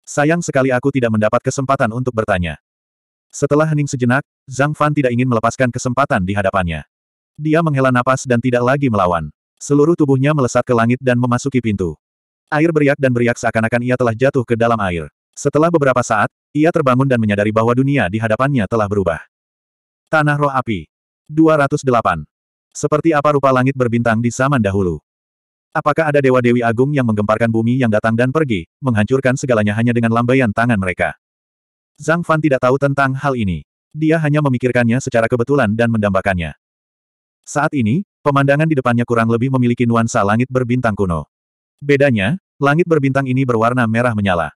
Sayang sekali aku tidak mendapat kesempatan untuk bertanya. Setelah hening sejenak, Zhang Fan tidak ingin melepaskan kesempatan di hadapannya. Dia menghela napas dan tidak lagi melawan. Seluruh tubuhnya melesat ke langit dan memasuki pintu. Air beriak dan beriak seakan-akan ia telah jatuh ke dalam air. Setelah beberapa saat, ia terbangun dan menyadari bahwa dunia di hadapannya telah berubah. Tanah Roh Api. 208. Seperti apa rupa langit berbintang di zaman dahulu? Apakah ada dewa-dewi agung yang menggemparkan bumi yang datang dan pergi, menghancurkan segalanya hanya dengan lambaian tangan mereka? Zhang Fan tidak tahu tentang hal ini. Dia hanya memikirkannya secara kebetulan dan mendambakannya. Saat ini, pemandangan di depannya kurang lebih memiliki nuansa langit berbintang kuno. Bedanya, langit berbintang ini berwarna merah menyala.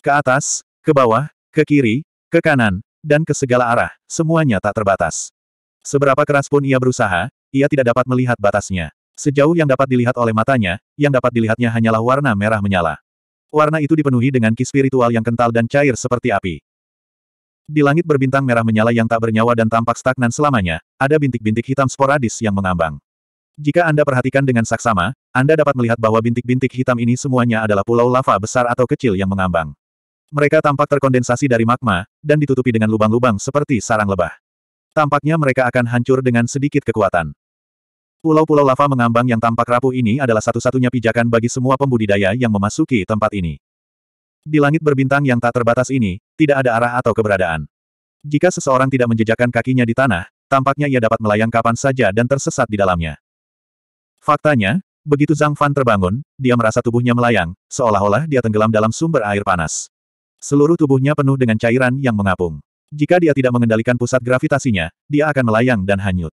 Ke atas, ke bawah, ke kiri, ke kanan, dan ke segala arah, semuanya tak terbatas. Seberapa keras pun ia berusaha, ia tidak dapat melihat batasnya. Sejauh yang dapat dilihat oleh matanya, yang dapat dilihatnya hanyalah warna merah menyala. Warna itu dipenuhi dengan ki spiritual yang kental dan cair seperti api. Di langit berbintang merah menyala yang tak bernyawa dan tampak stagnan selamanya, ada bintik-bintik hitam sporadis yang mengambang. Jika Anda perhatikan dengan saksama, Anda dapat melihat bahwa bintik-bintik hitam ini semuanya adalah pulau lava besar atau kecil yang mengambang. Mereka tampak terkondensasi dari magma, dan ditutupi dengan lubang-lubang seperti sarang lebah. Tampaknya mereka akan hancur dengan sedikit kekuatan. Pulau-pulau lava mengambang yang tampak rapuh ini adalah satu-satunya pijakan bagi semua pembudidaya yang memasuki tempat ini. Di langit berbintang yang tak terbatas ini, tidak ada arah atau keberadaan. Jika seseorang tidak menjejakkan kakinya di tanah, tampaknya ia dapat melayang kapan saja dan tersesat di dalamnya. Faktanya, begitu Zhang Fan terbangun, dia merasa tubuhnya melayang, seolah-olah dia tenggelam dalam sumber air panas. Seluruh tubuhnya penuh dengan cairan yang mengapung. Jika dia tidak mengendalikan pusat gravitasinya, dia akan melayang dan hanyut.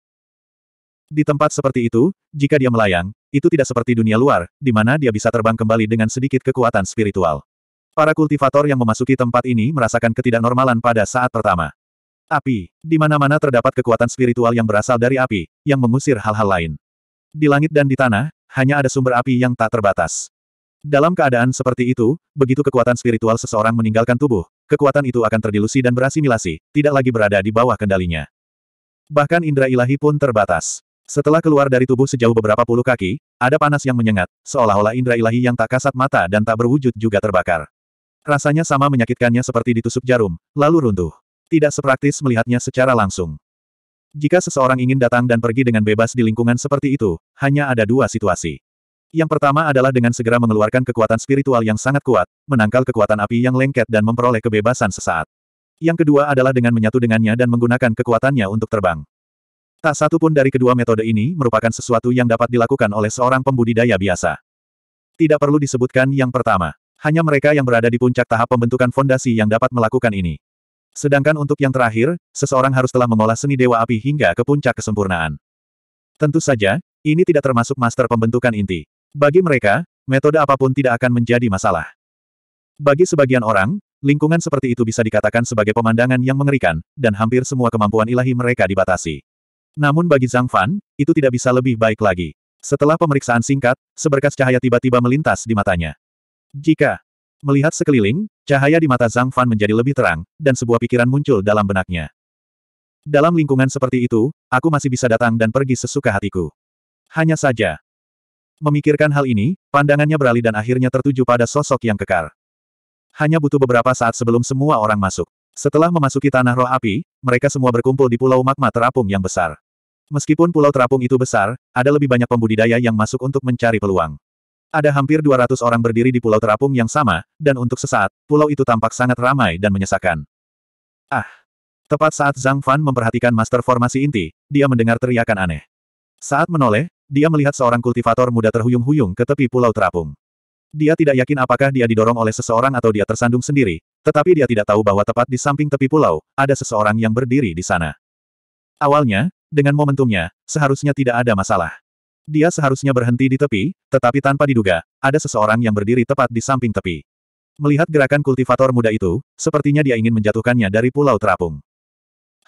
Di tempat seperti itu, jika dia melayang, itu tidak seperti dunia luar, di mana dia bisa terbang kembali dengan sedikit kekuatan spiritual. Para kultivator yang memasuki tempat ini merasakan ketidaknormalan pada saat pertama. Api, di mana-mana terdapat kekuatan spiritual yang berasal dari api, yang mengusir hal-hal lain. Di langit dan di tanah, hanya ada sumber api yang tak terbatas. Dalam keadaan seperti itu, begitu kekuatan spiritual seseorang meninggalkan tubuh, kekuatan itu akan terdilusi dan berasimilasi, tidak lagi berada di bawah kendalinya. Bahkan indera ilahi pun terbatas. Setelah keluar dari tubuh sejauh beberapa puluh kaki, ada panas yang menyengat, seolah-olah indera ilahi yang tak kasat mata dan tak berwujud juga terbakar. Rasanya sama menyakitkannya seperti ditusuk jarum, lalu runtuh. Tidak sepraktis melihatnya secara langsung. Jika seseorang ingin datang dan pergi dengan bebas di lingkungan seperti itu, hanya ada dua situasi. Yang pertama adalah dengan segera mengeluarkan kekuatan spiritual yang sangat kuat, menangkal kekuatan api yang lengket dan memperoleh kebebasan sesaat. Yang kedua adalah dengan menyatu dengannya dan menggunakan kekuatannya untuk terbang. Tak satu pun dari kedua metode ini merupakan sesuatu yang dapat dilakukan oleh seorang pembudidaya biasa. Tidak perlu disebutkan yang pertama. Hanya mereka yang berada di puncak tahap pembentukan fondasi yang dapat melakukan ini. Sedangkan untuk yang terakhir, seseorang harus telah mengolah seni dewa api hingga ke puncak kesempurnaan. Tentu saja, ini tidak termasuk master pembentukan inti. Bagi mereka, metode apapun tidak akan menjadi masalah. Bagi sebagian orang, lingkungan seperti itu bisa dikatakan sebagai pemandangan yang mengerikan, dan hampir semua kemampuan ilahi mereka dibatasi. Namun bagi Zhang Fan, itu tidak bisa lebih baik lagi. Setelah pemeriksaan singkat, seberkas cahaya tiba-tiba melintas di matanya. Jika melihat sekeliling, cahaya di mata Zhang Fan menjadi lebih terang, dan sebuah pikiran muncul dalam benaknya. Dalam lingkungan seperti itu, aku masih bisa datang dan pergi sesuka hatiku. Hanya saja, Memikirkan hal ini, pandangannya beralih dan akhirnya tertuju pada sosok yang kekar. Hanya butuh beberapa saat sebelum semua orang masuk. Setelah memasuki tanah roh api, mereka semua berkumpul di pulau magma terapung yang besar. Meskipun pulau terapung itu besar, ada lebih banyak pembudidaya yang masuk untuk mencari peluang. Ada hampir 200 orang berdiri di pulau terapung yang sama, dan untuk sesaat, pulau itu tampak sangat ramai dan menyesakan. Ah! Tepat saat Zhang Fan memperhatikan master formasi inti, dia mendengar teriakan aneh. Saat menoleh, dia melihat seorang kultivator muda terhuyung-huyung ke tepi pulau terapung. Dia tidak yakin apakah dia didorong oleh seseorang atau dia tersandung sendiri, tetapi dia tidak tahu bahwa tepat di samping tepi pulau, ada seseorang yang berdiri di sana. Awalnya, dengan momentumnya, seharusnya tidak ada masalah. Dia seharusnya berhenti di tepi, tetapi tanpa diduga, ada seseorang yang berdiri tepat di samping tepi. Melihat gerakan kultivator muda itu, sepertinya dia ingin menjatuhkannya dari pulau terapung.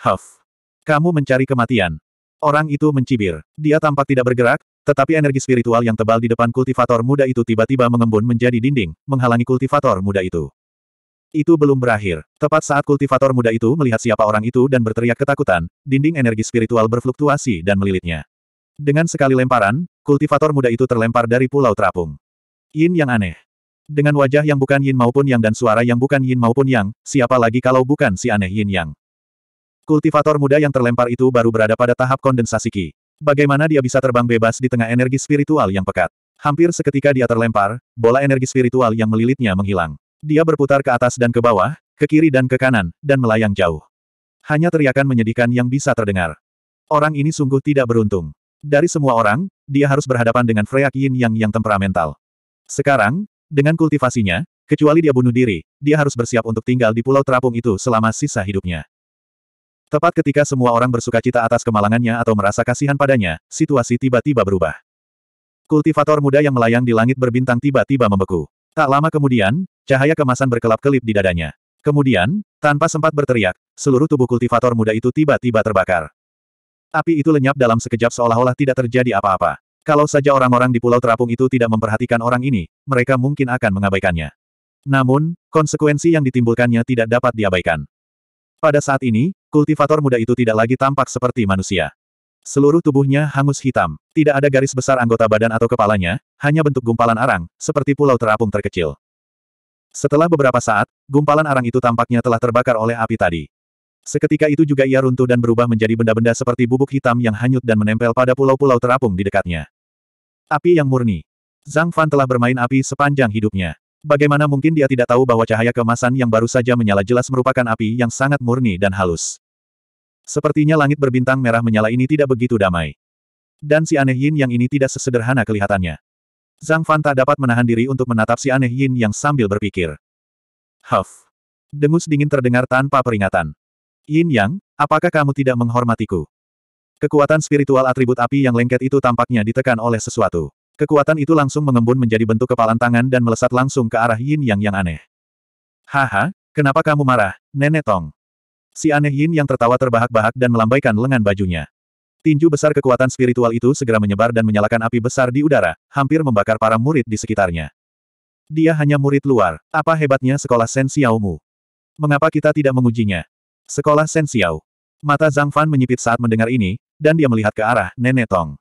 Huff! Kamu mencari kematian, Orang itu mencibir. Dia tampak tidak bergerak, tetapi energi spiritual yang tebal di depan kultivator muda itu tiba-tiba mengembun menjadi dinding, menghalangi kultivator muda itu. Itu belum berakhir. Tepat saat kultivator muda itu melihat siapa orang itu dan berteriak ketakutan, dinding energi spiritual berfluktuasi dan melilitnya. Dengan sekali lemparan, kultivator muda itu terlempar dari pulau terapung. Yin yang aneh. Dengan wajah yang bukan Yin maupun Yang dan suara yang bukan Yin maupun Yang, siapa lagi kalau bukan si aneh Yin Yang. Kultivator muda yang terlempar itu baru berada pada tahap kondensasi Ki. Bagaimana dia bisa terbang bebas di tengah energi spiritual yang pekat? Hampir seketika dia terlempar, bola energi spiritual yang melilitnya menghilang. Dia berputar ke atas dan ke bawah, ke kiri dan ke kanan, dan melayang jauh. Hanya teriakan menyedihkan yang bisa terdengar. Orang ini sungguh tidak beruntung. Dari semua orang, dia harus berhadapan dengan Freyak Yin Yang yang temperamental. Sekarang, dengan kultivasinya, kecuali dia bunuh diri, dia harus bersiap untuk tinggal di pulau terapung itu selama sisa hidupnya. Tepat ketika semua orang bersuka cita atas kemalangannya atau merasa kasihan padanya, situasi tiba-tiba berubah. Kultivator muda yang melayang di langit berbintang tiba-tiba membeku. Tak lama kemudian, cahaya kemasan berkelap-kelip di dadanya. Kemudian, tanpa sempat berteriak, seluruh tubuh kultivator muda itu tiba-tiba terbakar. Api itu lenyap dalam sekejap seolah-olah tidak terjadi apa-apa. Kalau saja orang-orang di Pulau Terapung itu tidak memperhatikan orang ini, mereka mungkin akan mengabaikannya. Namun, konsekuensi yang ditimbulkannya tidak dapat diabaikan. Pada saat ini, kultivator muda itu tidak lagi tampak seperti manusia. Seluruh tubuhnya hangus hitam. Tidak ada garis besar anggota badan atau kepalanya, hanya bentuk gumpalan arang, seperti pulau terapung terkecil. Setelah beberapa saat, gumpalan arang itu tampaknya telah terbakar oleh api tadi. Seketika itu juga ia runtuh dan berubah menjadi benda-benda seperti bubuk hitam yang hanyut dan menempel pada pulau-pulau terapung di dekatnya. Api yang murni. Zhang Fan telah bermain api sepanjang hidupnya. Bagaimana mungkin dia tidak tahu bahwa cahaya kemasan yang baru saja menyala jelas merupakan api yang sangat murni dan halus. Sepertinya langit berbintang merah menyala ini tidak begitu damai. Dan si aneh yin yang ini tidak sesederhana kelihatannya. Zhang Fan tak dapat menahan diri untuk menatap si aneh yin yang sambil berpikir. Huff. Dengus dingin terdengar tanpa peringatan. Yin Yang, apakah kamu tidak menghormatiku? Kekuatan spiritual atribut api yang lengket itu tampaknya ditekan oleh sesuatu. Kekuatan itu langsung mengembun menjadi bentuk kepalan tangan dan melesat langsung ke arah Yin Yang yang aneh. Haha, kenapa kamu marah, Nenek Tong? Si aneh Yin Yang tertawa terbahak-bahak dan melambaikan lengan bajunya. Tinju besar kekuatan spiritual itu segera menyebar dan menyalakan api besar di udara, hampir membakar para murid di sekitarnya. Dia hanya murid luar, apa hebatnya sekolah Sen Xiaomu? Mengapa kita tidak mengujinya? Sekolah Sen Xiao. Mata Zhang Fan menyipit saat mendengar ini, dan dia melihat ke arah Nenek Tong.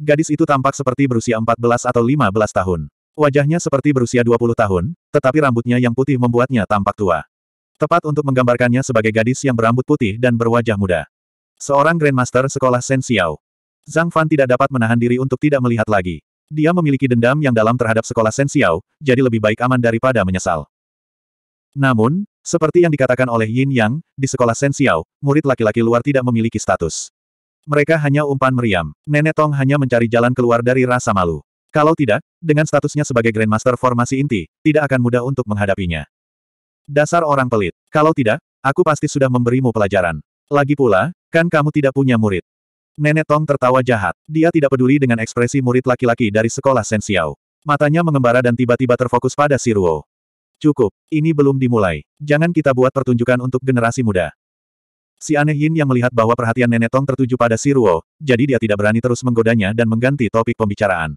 Gadis itu tampak seperti berusia 14 atau 15 tahun. Wajahnya seperti berusia 20 tahun, tetapi rambutnya yang putih membuatnya tampak tua. Tepat untuk menggambarkannya sebagai gadis yang berambut putih dan berwajah muda. Seorang Grandmaster sekolah Shen Xiao. Zhang Fan tidak dapat menahan diri untuk tidak melihat lagi. Dia memiliki dendam yang dalam terhadap sekolah Shen Xiao, jadi lebih baik aman daripada menyesal. Namun, seperti yang dikatakan oleh Yin Yang, di sekolah Shen Xiao, murid laki-laki luar tidak memiliki status. Mereka hanya umpan meriam. Nenek Tong hanya mencari jalan keluar dari rasa malu. Kalau tidak, dengan statusnya sebagai Grandmaster formasi inti, tidak akan mudah untuk menghadapinya. Dasar orang pelit. Kalau tidak, aku pasti sudah memberimu pelajaran. Lagi pula, kan kamu tidak punya murid. Nenek Tong tertawa jahat. Dia tidak peduli dengan ekspresi murid laki-laki dari sekolah Xiao. Matanya mengembara dan tiba-tiba terfokus pada Siruo. Cukup, ini belum dimulai. Jangan kita buat pertunjukan untuk generasi muda. Si aneh Yin yang melihat bahwa perhatian Nenek Tong tertuju pada si Ruo, jadi dia tidak berani terus menggodanya dan mengganti topik pembicaraan.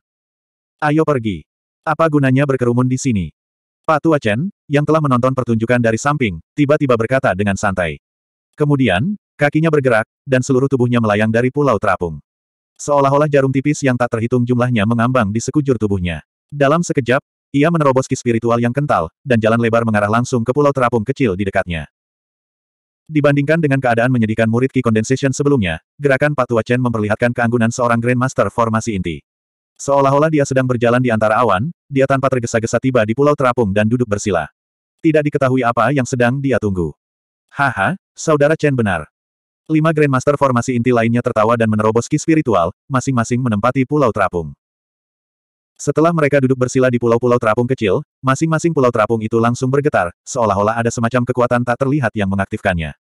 Ayo pergi. Apa gunanya berkerumun di sini? Pak Tua Chen, yang telah menonton pertunjukan dari samping, tiba-tiba berkata dengan santai. Kemudian, kakinya bergerak, dan seluruh tubuhnya melayang dari pulau terapung. Seolah-olah jarum tipis yang tak terhitung jumlahnya mengambang di sekujur tubuhnya. Dalam sekejap, ia menerobos ki spiritual yang kental, dan jalan lebar mengarah langsung ke pulau terapung kecil di dekatnya. Dibandingkan dengan keadaan menyedihkan murid Ki Condensation sebelumnya, gerakan Patua Chen memperlihatkan keanggunan seorang Grandmaster formasi inti. Seolah-olah dia sedang berjalan di antara awan, dia tanpa tergesa-gesa tiba di Pulau Terapung dan duduk bersila. Tidak diketahui apa yang sedang dia tunggu. Haha, saudara Chen benar. Lima Grandmaster formasi inti lainnya tertawa dan menerobos ki spiritual, masing-masing menempati Pulau Terapung. Setelah mereka duduk bersila di pulau-pulau terapung kecil, masing-masing pulau terapung itu langsung bergetar, seolah-olah ada semacam kekuatan tak terlihat yang mengaktifkannya.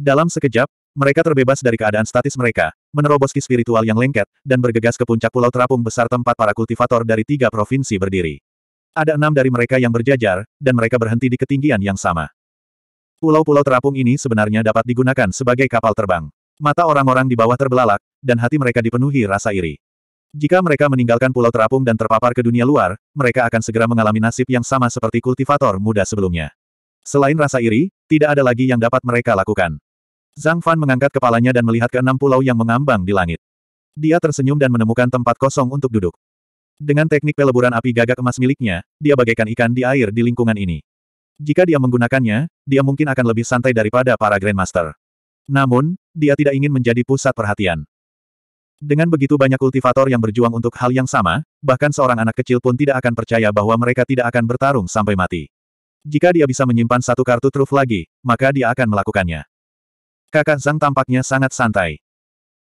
Dalam sekejap, mereka terbebas dari keadaan statis mereka, menerobos spiritual yang lengket, dan bergegas ke puncak pulau terapung besar tempat para kultivator dari tiga provinsi berdiri. Ada enam dari mereka yang berjajar, dan mereka berhenti di ketinggian yang sama. Pulau-pulau terapung ini sebenarnya dapat digunakan sebagai kapal terbang. Mata orang-orang di bawah terbelalak, dan hati mereka dipenuhi rasa iri. Jika mereka meninggalkan pulau terapung dan terpapar ke dunia luar, mereka akan segera mengalami nasib yang sama seperti kultivator muda sebelumnya. Selain rasa iri, tidak ada lagi yang dapat mereka lakukan. Zhang Fan mengangkat kepalanya dan melihat ke enam pulau yang mengambang di langit. Dia tersenyum dan menemukan tempat kosong untuk duduk. Dengan teknik peleburan api gagak emas miliknya, dia bagaikan ikan di air di lingkungan ini. Jika dia menggunakannya, dia mungkin akan lebih santai daripada para Grandmaster. Namun, dia tidak ingin menjadi pusat perhatian. Dengan begitu banyak kultivator yang berjuang untuk hal yang sama, bahkan seorang anak kecil pun tidak akan percaya bahwa mereka tidak akan bertarung sampai mati. Jika dia bisa menyimpan satu kartu truf lagi, maka dia akan melakukannya. Kakak Zhang tampaknya sangat santai.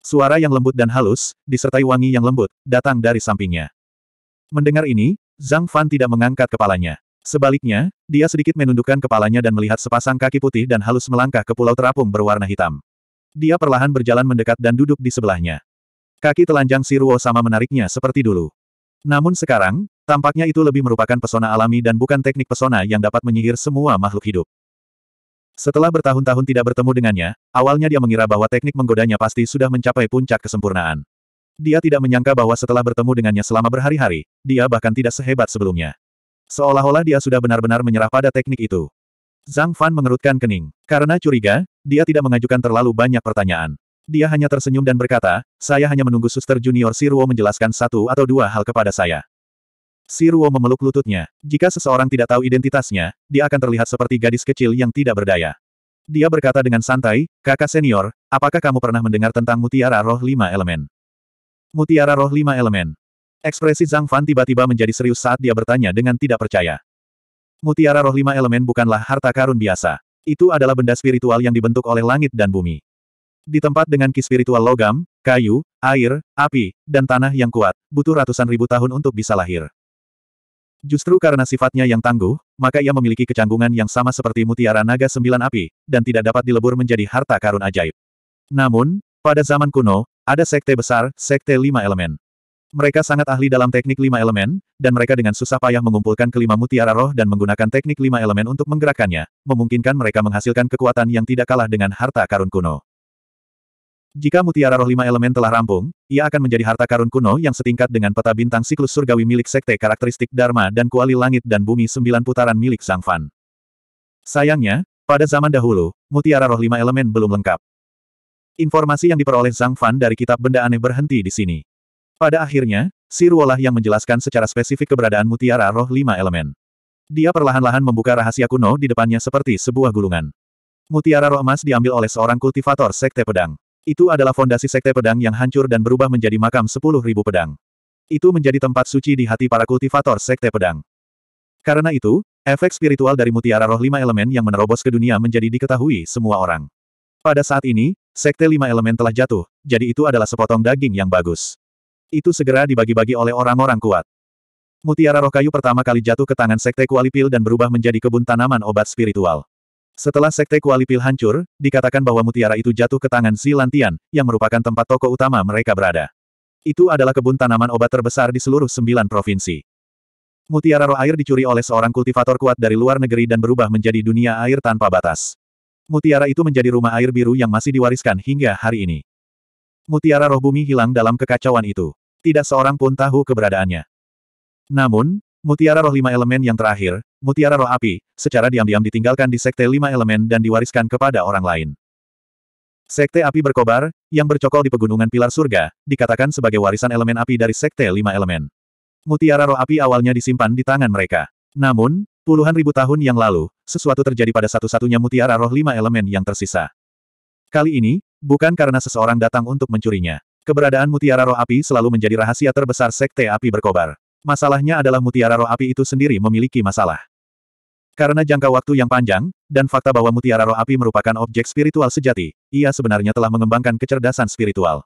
Suara yang lembut dan halus, disertai wangi yang lembut, datang dari sampingnya. Mendengar ini, Zhang Fan tidak mengangkat kepalanya. Sebaliknya, dia sedikit menundukkan kepalanya dan melihat sepasang kaki putih dan halus melangkah ke pulau terapung berwarna hitam. Dia perlahan berjalan mendekat dan duduk di sebelahnya. Kaki telanjang Siruo sama menariknya seperti dulu. Namun sekarang, tampaknya itu lebih merupakan pesona alami dan bukan teknik pesona yang dapat menyihir semua makhluk hidup. Setelah bertahun-tahun tidak bertemu dengannya, awalnya dia mengira bahwa teknik menggodanya pasti sudah mencapai puncak kesempurnaan. Dia tidak menyangka bahwa setelah bertemu dengannya selama berhari-hari, dia bahkan tidak sehebat sebelumnya. Seolah-olah dia sudah benar-benar menyerah pada teknik itu. Zhang Fan mengerutkan kening. Karena curiga, dia tidak mengajukan terlalu banyak pertanyaan. Dia hanya tersenyum dan berkata, saya hanya menunggu suster junior Siruo menjelaskan satu atau dua hal kepada saya. Siruo memeluk lututnya. Jika seseorang tidak tahu identitasnya, dia akan terlihat seperti gadis kecil yang tidak berdaya. Dia berkata dengan santai, kakak senior, apakah kamu pernah mendengar tentang mutiara roh lima elemen? Mutiara roh lima elemen. Ekspresi Zhang Fan tiba-tiba menjadi serius saat dia bertanya dengan tidak percaya. Mutiara roh lima elemen bukanlah harta karun biasa. Itu adalah benda spiritual yang dibentuk oleh langit dan bumi. Di tempat dengan ki spiritual logam, kayu, air, api, dan tanah yang kuat, butuh ratusan ribu tahun untuk bisa lahir. Justru karena sifatnya yang tangguh, maka ia memiliki kecanggungan yang sama seperti mutiara naga sembilan api, dan tidak dapat dilebur menjadi harta karun ajaib. Namun, pada zaman kuno, ada sekte besar, sekte lima elemen. Mereka sangat ahli dalam teknik lima elemen, dan mereka dengan susah payah mengumpulkan kelima mutiara roh dan menggunakan teknik lima elemen untuk menggerakkannya, memungkinkan mereka menghasilkan kekuatan yang tidak kalah dengan harta karun kuno. Jika mutiara roh lima elemen telah rampung, ia akan menjadi harta karun kuno yang setingkat dengan peta bintang siklus surgawi milik sekte karakteristik Dharma dan kuali langit dan bumi sembilan putaran milik Sang Fan. Sayangnya, pada zaman dahulu, mutiara roh lima elemen belum lengkap. Informasi yang diperoleh Sang Fan dari kitab benda aneh berhenti di sini. Pada akhirnya, Sirwolah yang menjelaskan secara spesifik keberadaan mutiara roh lima elemen. Dia perlahan-lahan membuka rahasia kuno di depannya seperti sebuah gulungan. Mutiara roh emas diambil oleh seorang kultivator sekte pedang. Itu adalah fondasi sekte pedang yang hancur dan berubah menjadi makam sepuluh ribu pedang. Itu menjadi tempat suci di hati para kultivator sekte pedang. Karena itu, efek spiritual dari mutiara roh lima elemen yang menerobos ke dunia menjadi diketahui semua orang. Pada saat ini, sekte lima elemen telah jatuh, jadi itu adalah sepotong daging yang bagus. Itu segera dibagi-bagi oleh orang-orang kuat. Mutiara roh kayu pertama kali jatuh ke tangan sekte Kualipil dan berubah menjadi kebun tanaman obat spiritual. Setelah Sekte Kualipil hancur, dikatakan bahwa mutiara itu jatuh ke tangan Si Lantian, yang merupakan tempat toko utama mereka berada. Itu adalah kebun tanaman obat terbesar di seluruh sembilan provinsi. Mutiara roh air dicuri oleh seorang kultivator kuat dari luar negeri dan berubah menjadi dunia air tanpa batas. Mutiara itu menjadi rumah air biru yang masih diwariskan hingga hari ini. Mutiara roh bumi hilang dalam kekacauan itu. Tidak seorang pun tahu keberadaannya. Namun, Mutiara roh lima elemen yang terakhir, mutiara roh api, secara diam-diam ditinggalkan di sekte lima elemen dan diwariskan kepada orang lain. Sekte api berkobar, yang bercokol di pegunungan pilar surga, dikatakan sebagai warisan elemen api dari sekte lima elemen. Mutiara roh api awalnya disimpan di tangan mereka. Namun, puluhan ribu tahun yang lalu, sesuatu terjadi pada satu-satunya mutiara roh lima elemen yang tersisa. Kali ini, bukan karena seseorang datang untuk mencurinya. Keberadaan mutiara roh api selalu menjadi rahasia terbesar sekte api berkobar. Masalahnya adalah mutiara roh api itu sendiri memiliki masalah. Karena jangka waktu yang panjang, dan fakta bahwa mutiara roh api merupakan objek spiritual sejati, ia sebenarnya telah mengembangkan kecerdasan spiritual.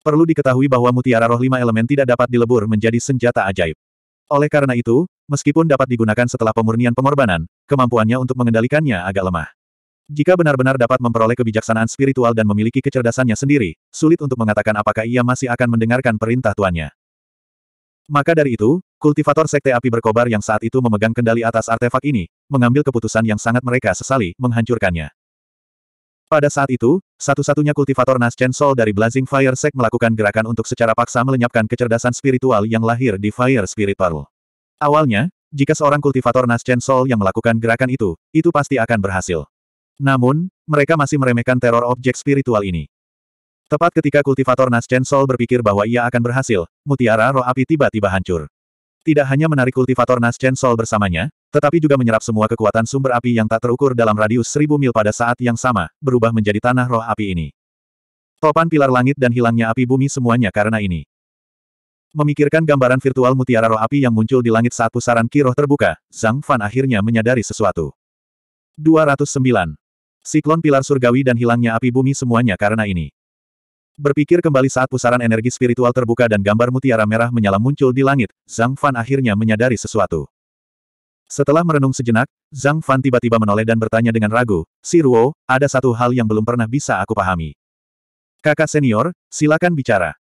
Perlu diketahui bahwa mutiara roh lima elemen tidak dapat dilebur menjadi senjata ajaib. Oleh karena itu, meskipun dapat digunakan setelah pemurnian pengorbanan, kemampuannya untuk mengendalikannya agak lemah. Jika benar-benar dapat memperoleh kebijaksanaan spiritual dan memiliki kecerdasannya sendiri, sulit untuk mengatakan apakah ia masih akan mendengarkan perintah tuannya. Maka dari itu, kultivator Sekte Api Berkobar yang saat itu memegang kendali atas artefak ini, mengambil keputusan yang sangat mereka sesali, menghancurkannya. Pada saat itu, satu-satunya kultivator Naschen Soul dari Blazing Fire Sect melakukan gerakan untuk secara paksa melenyapkan kecerdasan spiritual yang lahir di Fire Spirit Pearl. Awalnya, jika seorang kultivator Naschen Soul yang melakukan gerakan itu, itu pasti akan berhasil. Namun, mereka masih meremehkan teror objek spiritual ini. Tepat ketika kultivator nas Chen Sol berpikir bahwa ia akan berhasil, mutiara roh api tiba-tiba hancur. Tidak hanya menarik kultivator nas Chen Sol bersamanya, tetapi juga menyerap semua kekuatan sumber api yang tak terukur dalam radius seribu mil pada saat yang sama, berubah menjadi tanah roh api ini. Topan pilar langit dan hilangnya api bumi semuanya karena ini. Memikirkan gambaran virtual mutiara roh api yang muncul di langit saat pusaran kiroh terbuka, Zhang Fan akhirnya menyadari sesuatu. 209. Siklon pilar surgawi dan hilangnya api bumi semuanya karena ini. Berpikir kembali saat pusaran energi spiritual terbuka dan gambar mutiara merah menyala muncul di langit, Zhang Fan akhirnya menyadari sesuatu. Setelah merenung sejenak, Zhang Fan tiba-tiba menoleh dan bertanya dengan ragu, Si Ruo, ada satu hal yang belum pernah bisa aku pahami. Kakak senior, silakan bicara.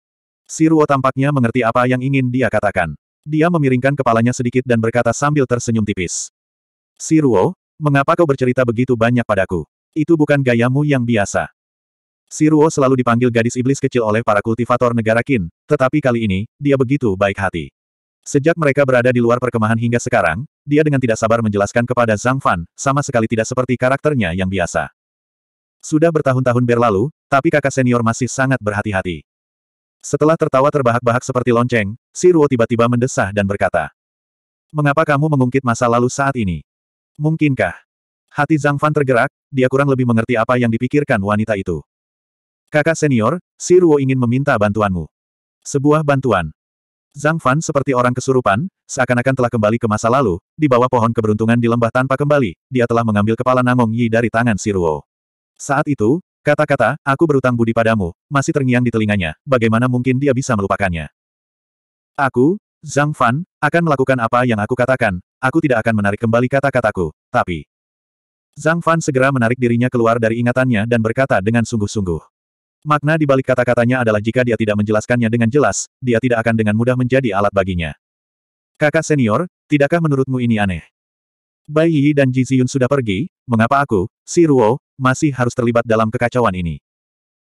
Si Ruo tampaknya mengerti apa yang ingin dia katakan. Dia memiringkan kepalanya sedikit dan berkata sambil tersenyum tipis. Si Ruo, mengapa kau bercerita begitu banyak padaku? Itu bukan gayamu yang biasa. Siruo selalu dipanggil gadis iblis kecil oleh para kultivator negara Qin, tetapi kali ini, dia begitu baik hati. Sejak mereka berada di luar perkemahan hingga sekarang, dia dengan tidak sabar menjelaskan kepada Zhang Fan, sama sekali tidak seperti karakternya yang biasa. Sudah bertahun-tahun berlalu, tapi kakak senior masih sangat berhati-hati. Setelah tertawa terbahak-bahak seperti lonceng, Siruo tiba-tiba mendesah dan berkata, Mengapa kamu mengungkit masa lalu saat ini? Mungkinkah? Hati Zhang Fan tergerak, dia kurang lebih mengerti apa yang dipikirkan wanita itu. Kakak senior, si Ruo ingin meminta bantuanmu. Sebuah bantuan. Zhang Fan seperti orang kesurupan, seakan-akan telah kembali ke masa lalu, di bawah pohon keberuntungan di lembah tanpa kembali, dia telah mengambil kepala Nangong Yi dari tangan si Ruo. Saat itu, kata-kata, aku berutang budi padamu, masih terngiang di telinganya, bagaimana mungkin dia bisa melupakannya. Aku, Zhang Fan, akan melakukan apa yang aku katakan, aku tidak akan menarik kembali kata-kataku, tapi... Zhang Fan segera menarik dirinya keluar dari ingatannya dan berkata dengan sungguh-sungguh. Makna di balik kata-katanya adalah jika dia tidak menjelaskannya dengan jelas, dia tidak akan dengan mudah menjadi alat baginya. Kakak senior, tidakkah menurutmu ini aneh? Bai Yi dan Ji Ziyun sudah pergi, mengapa aku, si Ruo, masih harus terlibat dalam kekacauan ini?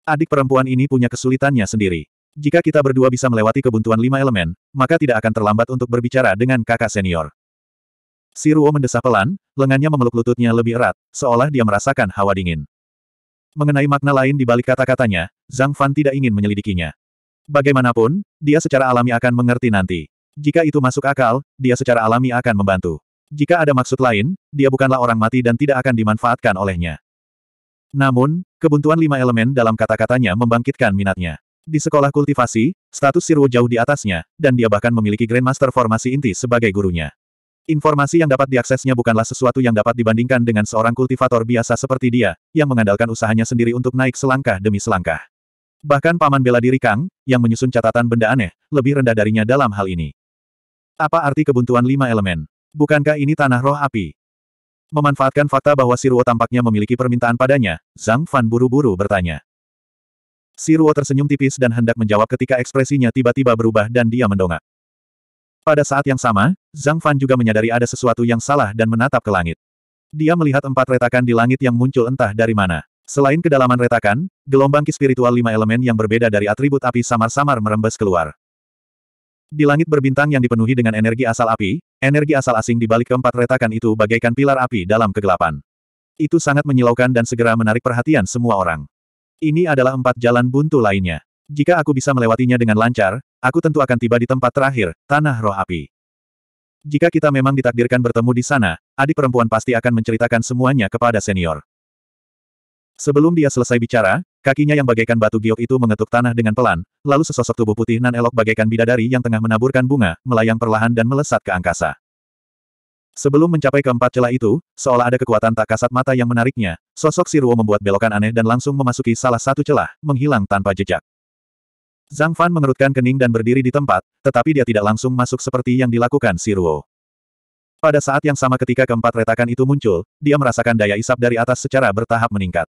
Adik perempuan ini punya kesulitannya sendiri. Jika kita berdua bisa melewati kebuntuan lima elemen, maka tidak akan terlambat untuk berbicara dengan kakak senior. Si Ruo mendesah pelan, lengannya memeluk lututnya lebih erat, seolah dia merasakan hawa dingin. Mengenai makna lain di balik kata-katanya, Zhang Fan tidak ingin menyelidikinya. Bagaimanapun, dia secara alami akan mengerti nanti. Jika itu masuk akal, dia secara alami akan membantu. Jika ada maksud lain, dia bukanlah orang mati dan tidak akan dimanfaatkan olehnya. Namun, kebuntuan lima elemen dalam kata-katanya membangkitkan minatnya. Di sekolah kultivasi, status Sirwo jauh di atasnya, dan dia bahkan memiliki Grandmaster formasi inti sebagai gurunya. Informasi yang dapat diaksesnya bukanlah sesuatu yang dapat dibandingkan dengan seorang kultivator biasa seperti dia, yang mengandalkan usahanya sendiri untuk naik selangkah demi selangkah. Bahkan paman bela diri Kang, yang menyusun catatan benda aneh, lebih rendah darinya dalam hal ini. Apa arti kebuntuan lima elemen? Bukankah ini tanah roh api? Memanfaatkan fakta bahwa Siruo tampaknya memiliki permintaan padanya, Zhang Fan buru-buru bertanya. Siruo tersenyum tipis dan hendak menjawab ketika ekspresinya tiba-tiba berubah dan dia mendongak. Pada saat yang sama, Zhang Fan juga menyadari ada sesuatu yang salah dan menatap ke langit. Dia melihat empat retakan di langit yang muncul entah dari mana. Selain kedalaman retakan, gelombang ki spiritual lima elemen yang berbeda dari atribut api samar-samar merembes keluar. Di langit berbintang yang dipenuhi dengan energi asal api, energi asal asing di balik keempat retakan itu bagaikan pilar api dalam kegelapan. Itu sangat menyilaukan dan segera menarik perhatian semua orang. Ini adalah empat jalan buntu lainnya. Jika aku bisa melewatinya dengan lancar, aku tentu akan tiba di tempat terakhir, Tanah Roh Api. Jika kita memang ditakdirkan bertemu di sana, adik perempuan pasti akan menceritakan semuanya kepada senior. Sebelum dia selesai bicara, kakinya yang bagaikan batu giok itu mengetuk tanah dengan pelan, lalu sesosok tubuh putih nan elok bagaikan bidadari yang tengah menaburkan bunga, melayang perlahan dan melesat ke angkasa. Sebelum mencapai keempat celah itu, seolah ada kekuatan tak kasat mata yang menariknya, sosok Siruo membuat belokan aneh dan langsung memasuki salah satu celah, menghilang tanpa jejak. Zhang Fan mengerutkan kening dan berdiri di tempat, tetapi dia tidak langsung masuk seperti yang dilakukan si Ruo. Pada saat yang sama ketika keempat retakan itu muncul, dia merasakan daya isap dari atas secara bertahap meningkat.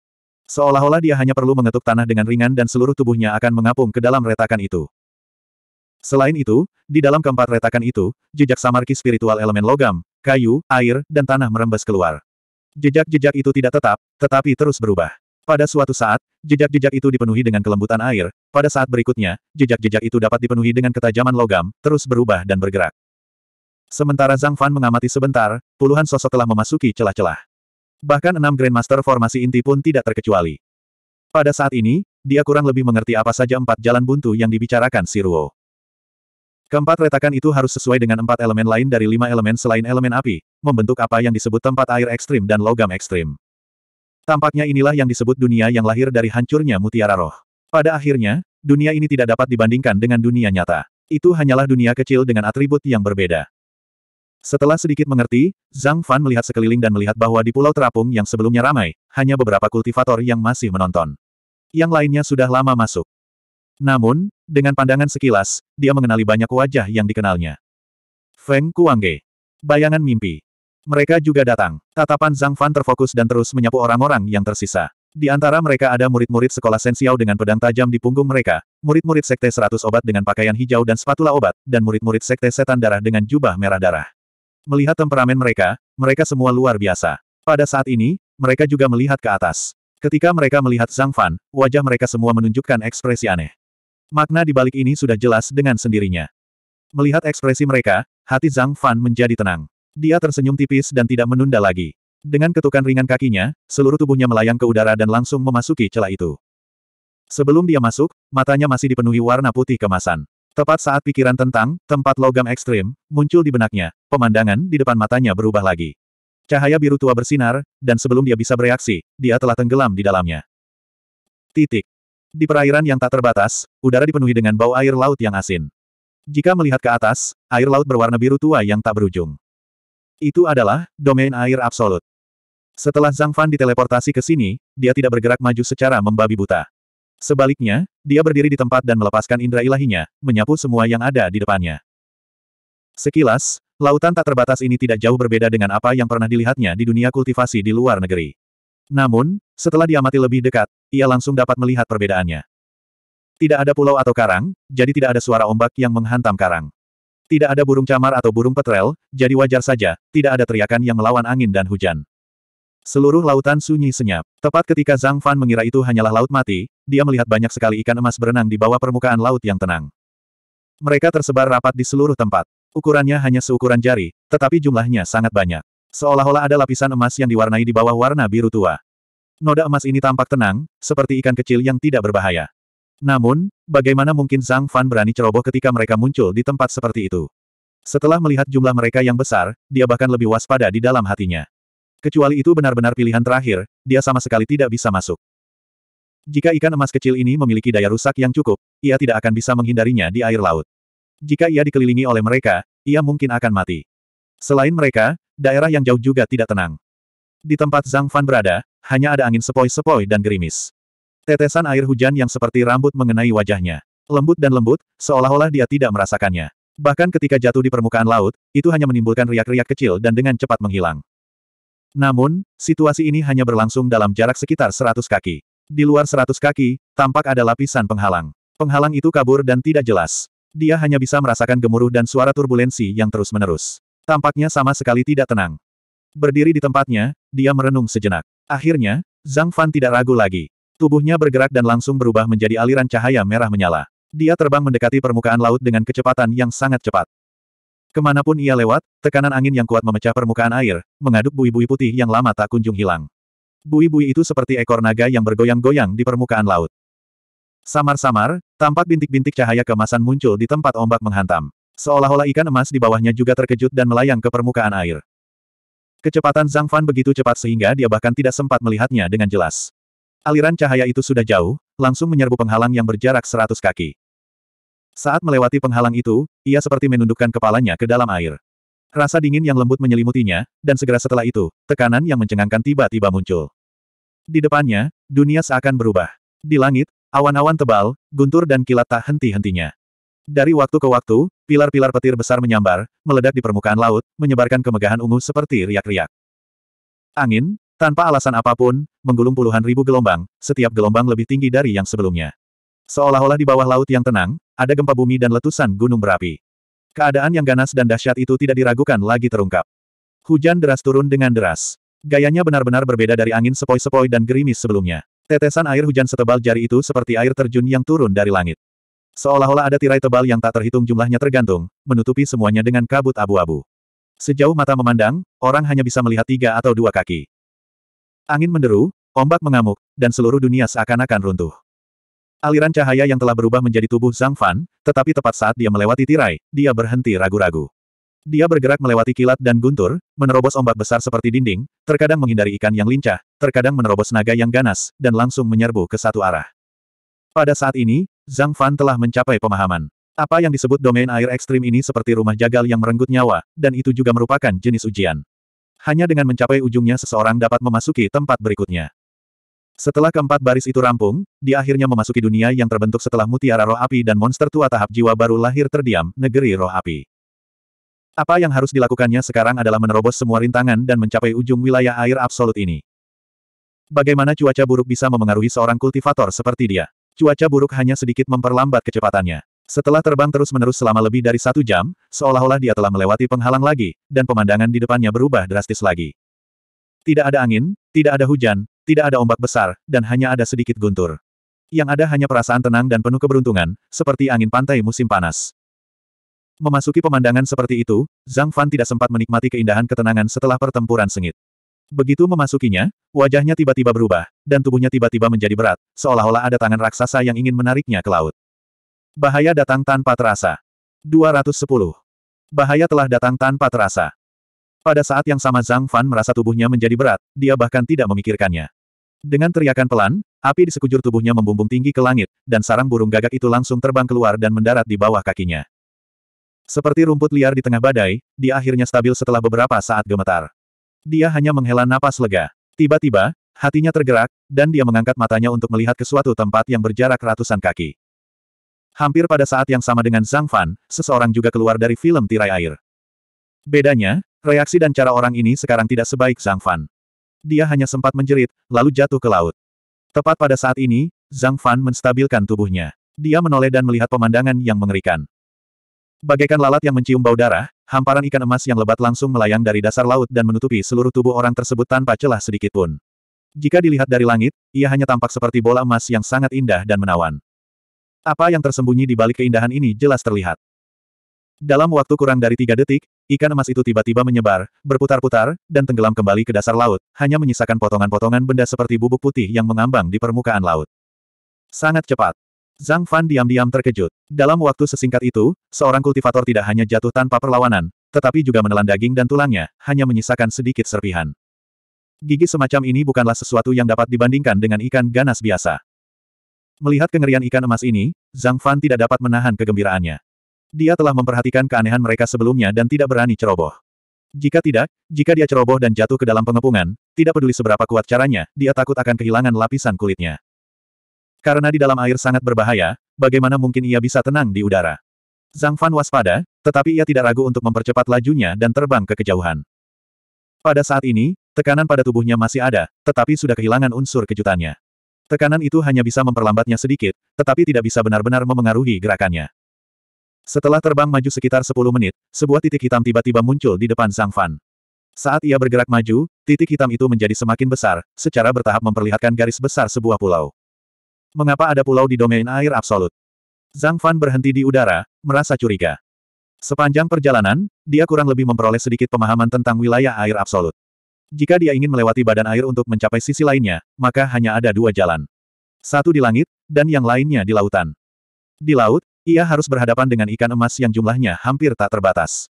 Seolah-olah dia hanya perlu mengetuk tanah dengan ringan dan seluruh tubuhnya akan mengapung ke dalam retakan itu. Selain itu, di dalam keempat retakan itu, jejak samarki spiritual elemen logam, kayu, air, dan tanah merembes keluar. Jejak-jejak itu tidak tetap, tetapi terus berubah. Pada suatu saat, jejak-jejak itu dipenuhi dengan kelembutan air, pada saat berikutnya, jejak-jejak itu dapat dipenuhi dengan ketajaman logam, terus berubah dan bergerak. Sementara Zhang Fan mengamati sebentar, puluhan sosok telah memasuki celah-celah. Bahkan enam Grandmaster formasi inti pun tidak terkecuali. Pada saat ini, dia kurang lebih mengerti apa saja empat jalan buntu yang dibicarakan si Ruo. Keempat retakan itu harus sesuai dengan empat elemen lain dari lima elemen selain elemen api, membentuk apa yang disebut tempat air ekstrim dan logam ekstrim. Tampaknya inilah yang disebut dunia yang lahir dari hancurnya mutiara roh. Pada akhirnya, dunia ini tidak dapat dibandingkan dengan dunia nyata. Itu hanyalah dunia kecil dengan atribut yang berbeda. Setelah sedikit mengerti, Zhang Fan melihat sekeliling dan melihat bahwa di Pulau Terapung yang sebelumnya ramai, hanya beberapa kultivator yang masih menonton. Yang lainnya sudah lama masuk. Namun, dengan pandangan sekilas, dia mengenali banyak wajah yang dikenalnya. Feng Kuangge. Bayangan mimpi. Mereka juga datang. Tatapan Zhang Fan terfokus dan terus menyapu orang-orang yang tersisa. Di antara mereka ada murid-murid sekolah Sensiao dengan pedang tajam di punggung mereka, murid-murid sekte seratus obat dengan pakaian hijau dan spatula obat, dan murid-murid sekte setan darah dengan jubah merah darah. Melihat temperamen mereka, mereka semua luar biasa. Pada saat ini, mereka juga melihat ke atas. Ketika mereka melihat Zhang Fan, wajah mereka semua menunjukkan ekspresi aneh. Makna di balik ini sudah jelas dengan sendirinya. Melihat ekspresi mereka, hati Zhang Fan menjadi tenang. Dia tersenyum tipis dan tidak menunda lagi. Dengan ketukan ringan kakinya, seluruh tubuhnya melayang ke udara dan langsung memasuki celah itu. Sebelum dia masuk, matanya masih dipenuhi warna putih kemasan. Tepat saat pikiran tentang tempat logam ekstrim muncul di benaknya, pemandangan di depan matanya berubah lagi. Cahaya biru tua bersinar, dan sebelum dia bisa bereaksi, dia telah tenggelam di dalamnya. Titik. Di perairan yang tak terbatas, udara dipenuhi dengan bau air laut yang asin. Jika melihat ke atas, air laut berwarna biru tua yang tak berujung. Itu adalah, domain air absolut. Setelah Zhang Fan diteleportasi ke sini, dia tidak bergerak maju secara membabi buta. Sebaliknya, dia berdiri di tempat dan melepaskan indera ilahinya, menyapu semua yang ada di depannya. Sekilas, lautan tak terbatas ini tidak jauh berbeda dengan apa yang pernah dilihatnya di dunia kultivasi di luar negeri. Namun, setelah diamati lebih dekat, ia langsung dapat melihat perbedaannya. Tidak ada pulau atau karang, jadi tidak ada suara ombak yang menghantam karang. Tidak ada burung camar atau burung petrel, jadi wajar saja, tidak ada teriakan yang melawan angin dan hujan. Seluruh lautan sunyi senyap. Tepat ketika Zhang Fan mengira itu hanyalah laut mati, dia melihat banyak sekali ikan emas berenang di bawah permukaan laut yang tenang. Mereka tersebar rapat di seluruh tempat. Ukurannya hanya seukuran jari, tetapi jumlahnya sangat banyak. Seolah-olah ada lapisan emas yang diwarnai di bawah warna biru tua. Noda emas ini tampak tenang, seperti ikan kecil yang tidak berbahaya. Namun, bagaimana mungkin Zhang Fan berani ceroboh ketika mereka muncul di tempat seperti itu? Setelah melihat jumlah mereka yang besar, dia bahkan lebih waspada di dalam hatinya. Kecuali itu benar-benar pilihan terakhir, dia sama sekali tidak bisa masuk. Jika ikan emas kecil ini memiliki daya rusak yang cukup, ia tidak akan bisa menghindarinya di air laut. Jika ia dikelilingi oleh mereka, ia mungkin akan mati. Selain mereka, daerah yang jauh juga tidak tenang. Di tempat Zhang Fan berada, hanya ada angin sepoi-sepoi dan gerimis. Tetesan air hujan yang seperti rambut mengenai wajahnya. Lembut dan lembut, seolah-olah dia tidak merasakannya. Bahkan ketika jatuh di permukaan laut, itu hanya menimbulkan riak-riak kecil dan dengan cepat menghilang. Namun, situasi ini hanya berlangsung dalam jarak sekitar 100 kaki. Di luar 100 kaki, tampak ada lapisan penghalang. Penghalang itu kabur dan tidak jelas. Dia hanya bisa merasakan gemuruh dan suara turbulensi yang terus-menerus. Tampaknya sama sekali tidak tenang. Berdiri di tempatnya, dia merenung sejenak. Akhirnya, Zhang Fan tidak ragu lagi. Tubuhnya bergerak dan langsung berubah menjadi aliran cahaya merah menyala. Dia terbang mendekati permukaan laut dengan kecepatan yang sangat cepat. Kemanapun ia lewat, tekanan angin yang kuat memecah permukaan air, mengaduk bui-bui putih yang lama tak kunjung hilang. Bui-bui itu seperti ekor naga yang bergoyang-goyang di permukaan laut. Samar-samar, tampak bintik-bintik cahaya kemasan muncul di tempat ombak menghantam. Seolah-olah ikan emas di bawahnya juga terkejut dan melayang ke permukaan air. Kecepatan Zhang Fan begitu cepat sehingga dia bahkan tidak sempat melihatnya dengan jelas. Aliran cahaya itu sudah jauh, langsung menyerbu penghalang yang berjarak seratus kaki. Saat melewati penghalang itu, ia seperti menundukkan kepalanya ke dalam air. Rasa dingin yang lembut menyelimutinya, dan segera setelah itu, tekanan yang mencengangkan tiba-tiba muncul. Di depannya, dunia seakan berubah. Di langit, awan-awan tebal, guntur dan kilat tak henti-hentinya. Dari waktu ke waktu, pilar-pilar petir besar menyambar, meledak di permukaan laut, menyebarkan kemegahan ungu seperti riak-riak. Angin, tanpa alasan apapun, menggulung puluhan ribu gelombang, setiap gelombang lebih tinggi dari yang sebelumnya. Seolah-olah di bawah laut yang tenang, ada gempa bumi dan letusan gunung berapi. Keadaan yang ganas dan dahsyat itu tidak diragukan lagi terungkap. Hujan deras turun dengan deras. Gayanya benar-benar berbeda dari angin sepoi-sepoi dan gerimis sebelumnya. Tetesan air hujan setebal jari itu seperti air terjun yang turun dari langit. Seolah-olah ada tirai tebal yang tak terhitung jumlahnya tergantung, menutupi semuanya dengan kabut abu-abu. Sejauh mata memandang, orang hanya bisa melihat tiga atau dua kaki. Angin menderu, ombak mengamuk, dan seluruh dunia seakan-akan runtuh. Aliran cahaya yang telah berubah menjadi tubuh Zhang Fan, tetapi tepat saat dia melewati tirai, dia berhenti ragu-ragu. Dia bergerak melewati kilat dan guntur, menerobos ombak besar seperti dinding, terkadang menghindari ikan yang lincah, terkadang menerobos naga yang ganas, dan langsung menyerbu ke satu arah. Pada saat ini, Zhang Fan telah mencapai pemahaman. Apa yang disebut domain air ekstrim ini seperti rumah jagal yang merenggut nyawa, dan itu juga merupakan jenis ujian. Hanya dengan mencapai ujungnya seseorang dapat memasuki tempat berikutnya. Setelah keempat baris itu rampung, dia akhirnya memasuki dunia yang terbentuk setelah mutiara roh api dan monster tua tahap jiwa baru lahir terdiam, negeri roh api. Apa yang harus dilakukannya sekarang adalah menerobos semua rintangan dan mencapai ujung wilayah air absolut ini. Bagaimana cuaca buruk bisa memengaruhi seorang kultivator seperti dia? Cuaca buruk hanya sedikit memperlambat kecepatannya. Setelah terbang terus-menerus selama lebih dari satu jam, seolah-olah dia telah melewati penghalang lagi, dan pemandangan di depannya berubah drastis lagi. Tidak ada angin, tidak ada hujan, tidak ada ombak besar, dan hanya ada sedikit guntur. Yang ada hanya perasaan tenang dan penuh keberuntungan, seperti angin pantai musim panas. Memasuki pemandangan seperti itu, Zhang Fan tidak sempat menikmati keindahan ketenangan setelah pertempuran sengit. Begitu memasukinya, wajahnya tiba-tiba berubah, dan tubuhnya tiba-tiba menjadi berat, seolah-olah ada tangan raksasa yang ingin menariknya ke laut. Bahaya datang tanpa terasa. 210. Bahaya telah datang tanpa terasa. Pada saat yang sama Zhang Fan merasa tubuhnya menjadi berat, dia bahkan tidak memikirkannya. Dengan teriakan pelan, api di sekujur tubuhnya membumbung tinggi ke langit, dan sarang burung gagak itu langsung terbang keluar dan mendarat di bawah kakinya. Seperti rumput liar di tengah badai, dia akhirnya stabil setelah beberapa saat gemetar. Dia hanya menghela napas lega. Tiba-tiba, hatinya tergerak, dan dia mengangkat matanya untuk melihat ke suatu tempat yang berjarak ratusan kaki. Hampir pada saat yang sama dengan Zhang Fan, seseorang juga keluar dari film tirai air. Bedanya, reaksi dan cara orang ini sekarang tidak sebaik Zhang Fan. Dia hanya sempat menjerit, lalu jatuh ke laut. Tepat pada saat ini, Zhang Fan menstabilkan tubuhnya. Dia menoleh dan melihat pemandangan yang mengerikan. Bagaikan lalat yang mencium bau darah, hamparan ikan emas yang lebat langsung melayang dari dasar laut dan menutupi seluruh tubuh orang tersebut tanpa celah sedikitpun. Jika dilihat dari langit, ia hanya tampak seperti bola emas yang sangat indah dan menawan. Apa yang tersembunyi di balik keindahan ini jelas terlihat. Dalam waktu kurang dari tiga detik, ikan emas itu tiba-tiba menyebar, berputar-putar, dan tenggelam kembali ke dasar laut, hanya menyisakan potongan-potongan benda seperti bubuk putih yang mengambang di permukaan laut. Sangat cepat. Zhang Fan diam-diam terkejut. Dalam waktu sesingkat itu, seorang kultivator tidak hanya jatuh tanpa perlawanan, tetapi juga menelan daging dan tulangnya, hanya menyisakan sedikit serpihan. Gigi semacam ini bukanlah sesuatu yang dapat dibandingkan dengan ikan ganas biasa. Melihat kengerian ikan emas ini, Zhang Fan tidak dapat menahan kegembiraannya. Dia telah memperhatikan keanehan mereka sebelumnya dan tidak berani ceroboh. Jika tidak, jika dia ceroboh dan jatuh ke dalam pengepungan, tidak peduli seberapa kuat caranya, dia takut akan kehilangan lapisan kulitnya. Karena di dalam air sangat berbahaya, bagaimana mungkin ia bisa tenang di udara? Zhang Fan waspada, tetapi ia tidak ragu untuk mempercepat lajunya dan terbang ke kejauhan. Pada saat ini, tekanan pada tubuhnya masih ada, tetapi sudah kehilangan unsur kejutannya. Tekanan itu hanya bisa memperlambatnya sedikit, tetapi tidak bisa benar-benar memengaruhi gerakannya. Setelah terbang maju sekitar 10 menit, sebuah titik hitam tiba-tiba muncul di depan Zhang Fan. Saat ia bergerak maju, titik hitam itu menjadi semakin besar, secara bertahap memperlihatkan garis besar sebuah pulau. Mengapa ada pulau di domain air absolut? Zhang Fan berhenti di udara, merasa curiga. Sepanjang perjalanan, dia kurang lebih memperoleh sedikit pemahaman tentang wilayah air absolut. Jika dia ingin melewati badan air untuk mencapai sisi lainnya, maka hanya ada dua jalan. Satu di langit, dan yang lainnya di lautan. Di laut, ia harus berhadapan dengan ikan emas yang jumlahnya hampir tak terbatas.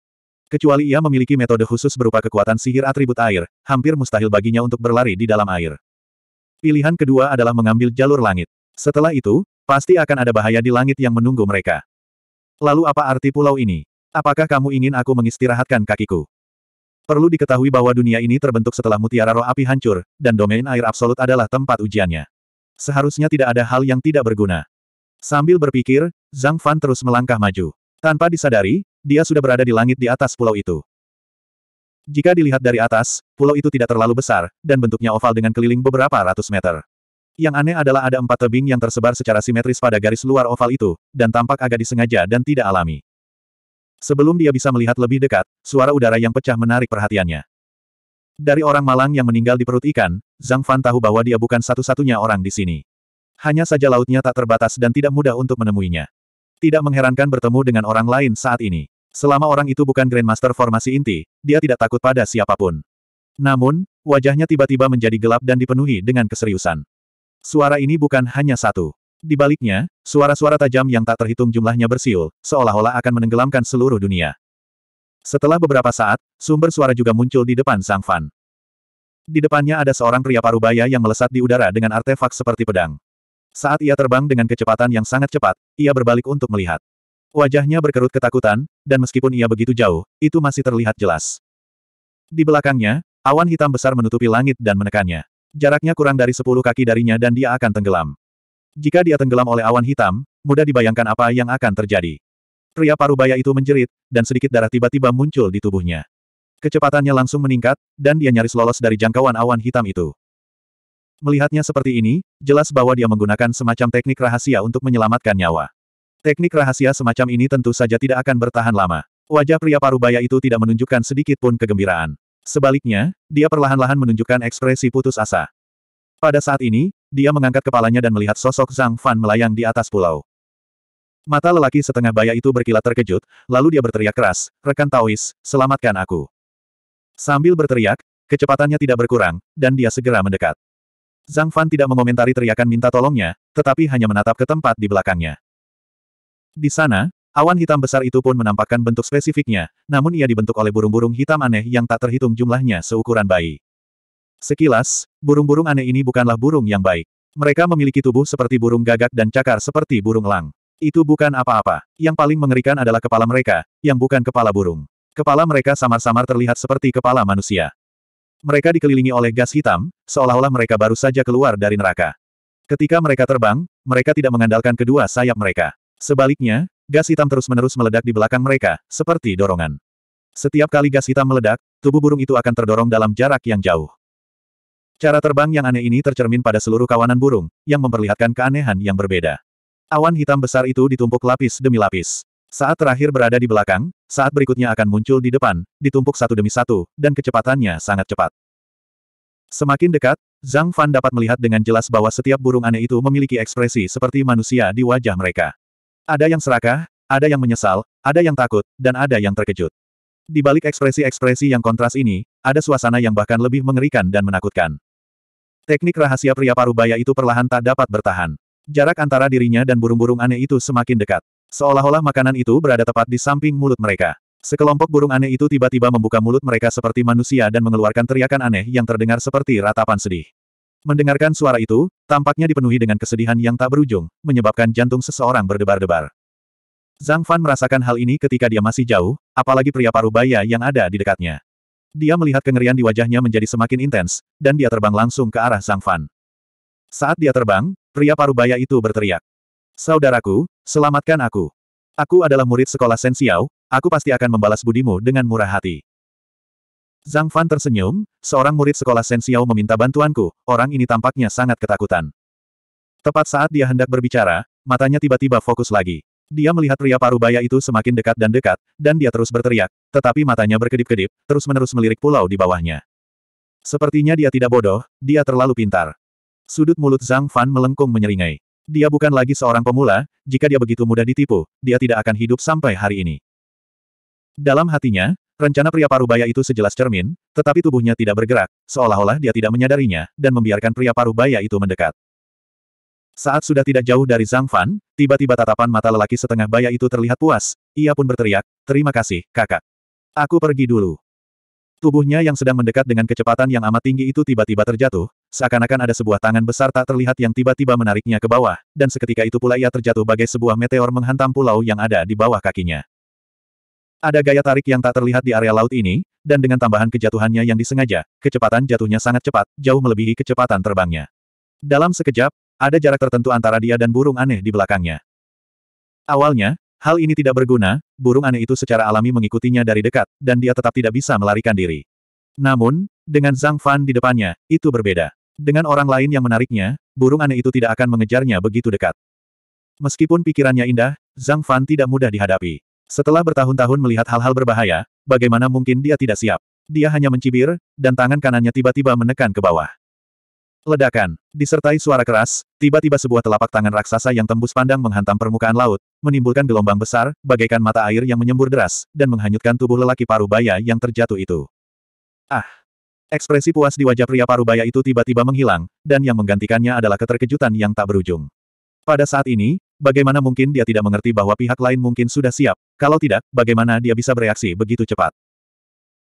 Kecuali ia memiliki metode khusus berupa kekuatan sihir atribut air, hampir mustahil baginya untuk berlari di dalam air. Pilihan kedua adalah mengambil jalur langit. Setelah itu, pasti akan ada bahaya di langit yang menunggu mereka. Lalu apa arti pulau ini? Apakah kamu ingin aku mengistirahatkan kakiku? Perlu diketahui bahwa dunia ini terbentuk setelah mutiara roh api hancur, dan domain air absolut adalah tempat ujiannya. Seharusnya tidak ada hal yang tidak berguna. Sambil berpikir, Zhang Fan terus melangkah maju. Tanpa disadari, dia sudah berada di langit di atas pulau itu. Jika dilihat dari atas, pulau itu tidak terlalu besar, dan bentuknya oval dengan keliling beberapa ratus meter. Yang aneh adalah ada empat tebing yang tersebar secara simetris pada garis luar oval itu, dan tampak agak disengaja dan tidak alami. Sebelum dia bisa melihat lebih dekat, suara udara yang pecah menarik perhatiannya. Dari orang malang yang meninggal di perut ikan, Zhang Fan tahu bahwa dia bukan satu-satunya orang di sini. Hanya saja lautnya tak terbatas dan tidak mudah untuk menemuinya. Tidak mengherankan bertemu dengan orang lain saat ini. Selama orang itu bukan Grandmaster formasi inti, dia tidak takut pada siapapun. Namun, wajahnya tiba-tiba menjadi gelap dan dipenuhi dengan keseriusan. Suara ini bukan hanya satu. Di baliknya, suara-suara tajam yang tak terhitung jumlahnya bersiul, seolah-olah akan menenggelamkan seluruh dunia. Setelah beberapa saat, sumber suara juga muncul di depan Sang Fan. Di depannya ada seorang pria parubaya yang melesat di udara dengan artefak seperti pedang. Saat ia terbang dengan kecepatan yang sangat cepat, ia berbalik untuk melihat. Wajahnya berkerut ketakutan, dan meskipun ia begitu jauh, itu masih terlihat jelas. Di belakangnya, awan hitam besar menutupi langit dan menekannya. Jaraknya kurang dari 10 kaki darinya dan dia akan tenggelam. Jika dia tenggelam oleh awan hitam, mudah dibayangkan apa yang akan terjadi. Pria parubaya itu menjerit, dan sedikit darah tiba-tiba muncul di tubuhnya. Kecepatannya langsung meningkat, dan dia nyaris lolos dari jangkauan awan hitam itu. Melihatnya seperti ini, jelas bahwa dia menggunakan semacam teknik rahasia untuk menyelamatkan nyawa. Teknik rahasia semacam ini tentu saja tidak akan bertahan lama. Wajah pria parubaya itu tidak menunjukkan sedikit pun kegembiraan. Sebaliknya, dia perlahan-lahan menunjukkan ekspresi putus asa. Pada saat ini, dia mengangkat kepalanya dan melihat sosok Zhang Fan melayang di atas pulau. Mata lelaki setengah baya itu berkilat terkejut, lalu dia berteriak keras, rekan Taois, selamatkan aku. Sambil berteriak, kecepatannya tidak berkurang, dan dia segera mendekat. Zhang Fan tidak mengomentari teriakan minta tolongnya, tetapi hanya menatap ke tempat di belakangnya. Di sana, awan hitam besar itu pun menampakkan bentuk spesifiknya, namun ia dibentuk oleh burung-burung hitam aneh yang tak terhitung jumlahnya seukuran bayi. Sekilas, burung-burung aneh ini bukanlah burung yang baik. Mereka memiliki tubuh seperti burung gagak dan cakar seperti burung elang. Itu bukan apa-apa. Yang paling mengerikan adalah kepala mereka, yang bukan kepala burung. Kepala mereka samar-samar terlihat seperti kepala manusia. Mereka dikelilingi oleh gas hitam, seolah-olah mereka baru saja keluar dari neraka. Ketika mereka terbang, mereka tidak mengandalkan kedua sayap mereka. Sebaliknya, gas hitam terus-menerus meledak di belakang mereka, seperti dorongan. Setiap kali gas hitam meledak, tubuh burung itu akan terdorong dalam jarak yang jauh. Cara terbang yang aneh ini tercermin pada seluruh kawanan burung, yang memperlihatkan keanehan yang berbeda. Awan hitam besar itu ditumpuk lapis demi lapis. Saat terakhir berada di belakang, saat berikutnya akan muncul di depan, ditumpuk satu demi satu, dan kecepatannya sangat cepat. Semakin dekat, Zhang Fan dapat melihat dengan jelas bahwa setiap burung aneh itu memiliki ekspresi seperti manusia di wajah mereka. Ada yang serakah, ada yang menyesal, ada yang takut, dan ada yang terkejut. Di balik ekspresi-ekspresi yang kontras ini, ada suasana yang bahkan lebih mengerikan dan menakutkan. Teknik rahasia pria parubaya itu perlahan tak dapat bertahan. Jarak antara dirinya dan burung-burung aneh itu semakin dekat. Seolah-olah makanan itu berada tepat di samping mulut mereka. Sekelompok burung aneh itu tiba-tiba membuka mulut mereka seperti manusia dan mengeluarkan teriakan aneh yang terdengar seperti ratapan sedih. Mendengarkan suara itu, tampaknya dipenuhi dengan kesedihan yang tak berujung, menyebabkan jantung seseorang berdebar-debar. Zhang Fan merasakan hal ini ketika dia masih jauh, apalagi pria parubaya yang ada di dekatnya. Dia melihat kengerian di wajahnya menjadi semakin intens, dan dia terbang langsung ke arah Zhang Fan. Saat dia terbang, pria parubaya itu berteriak. Saudaraku, selamatkan aku. Aku adalah murid sekolah Xiao, aku pasti akan membalas budimu dengan murah hati. Zhang Fan tersenyum, seorang murid sekolah Xiao meminta bantuanku, orang ini tampaknya sangat ketakutan. Tepat saat dia hendak berbicara, matanya tiba-tiba fokus lagi. Dia melihat pria paruh baya itu semakin dekat dan dekat, dan dia terus berteriak, tetapi matanya berkedip-kedip, terus-menerus melirik pulau di bawahnya. Sepertinya dia tidak bodoh, dia terlalu pintar. Sudut mulut Zhang Fan melengkung menyeringai. Dia bukan lagi seorang pemula, jika dia begitu mudah ditipu, dia tidak akan hidup sampai hari ini. Dalam hatinya, rencana pria paruh baya itu sejelas cermin, tetapi tubuhnya tidak bergerak, seolah-olah dia tidak menyadarinya, dan membiarkan pria paruh baya itu mendekat. Saat sudah tidak jauh dari Zhang Fan, tiba-tiba tatapan mata lelaki setengah baya itu terlihat puas, ia pun berteriak, terima kasih, kakak. Aku pergi dulu. Tubuhnya yang sedang mendekat dengan kecepatan yang amat tinggi itu tiba-tiba terjatuh, seakan-akan ada sebuah tangan besar tak terlihat yang tiba-tiba menariknya ke bawah, dan seketika itu pula ia terjatuh bagai sebuah meteor menghantam pulau yang ada di bawah kakinya. Ada gaya tarik yang tak terlihat di area laut ini, dan dengan tambahan kejatuhannya yang disengaja, kecepatan jatuhnya sangat cepat, jauh melebihi kecepatan terbangnya. Dalam sekejap, ada jarak tertentu antara dia dan burung aneh di belakangnya. Awalnya, hal ini tidak berguna, burung aneh itu secara alami mengikutinya dari dekat, dan dia tetap tidak bisa melarikan diri. Namun, dengan Zhang Fan di depannya, itu berbeda. Dengan orang lain yang menariknya, burung aneh itu tidak akan mengejarnya begitu dekat. Meskipun pikirannya indah, Zhang Fan tidak mudah dihadapi. Setelah bertahun-tahun melihat hal-hal berbahaya, bagaimana mungkin dia tidak siap? Dia hanya mencibir, dan tangan kanannya tiba-tiba menekan ke bawah. Ledakan, disertai suara keras, tiba-tiba sebuah telapak tangan raksasa yang tembus pandang menghantam permukaan laut, menimbulkan gelombang besar, bagaikan mata air yang menyembur deras, dan menghanyutkan tubuh lelaki parubaya yang terjatuh itu. Ah! Ekspresi puas di wajah pria parubaya itu tiba-tiba menghilang, dan yang menggantikannya adalah keterkejutan yang tak berujung. Pada saat ini, bagaimana mungkin dia tidak mengerti bahwa pihak lain mungkin sudah siap, kalau tidak, bagaimana dia bisa bereaksi begitu cepat.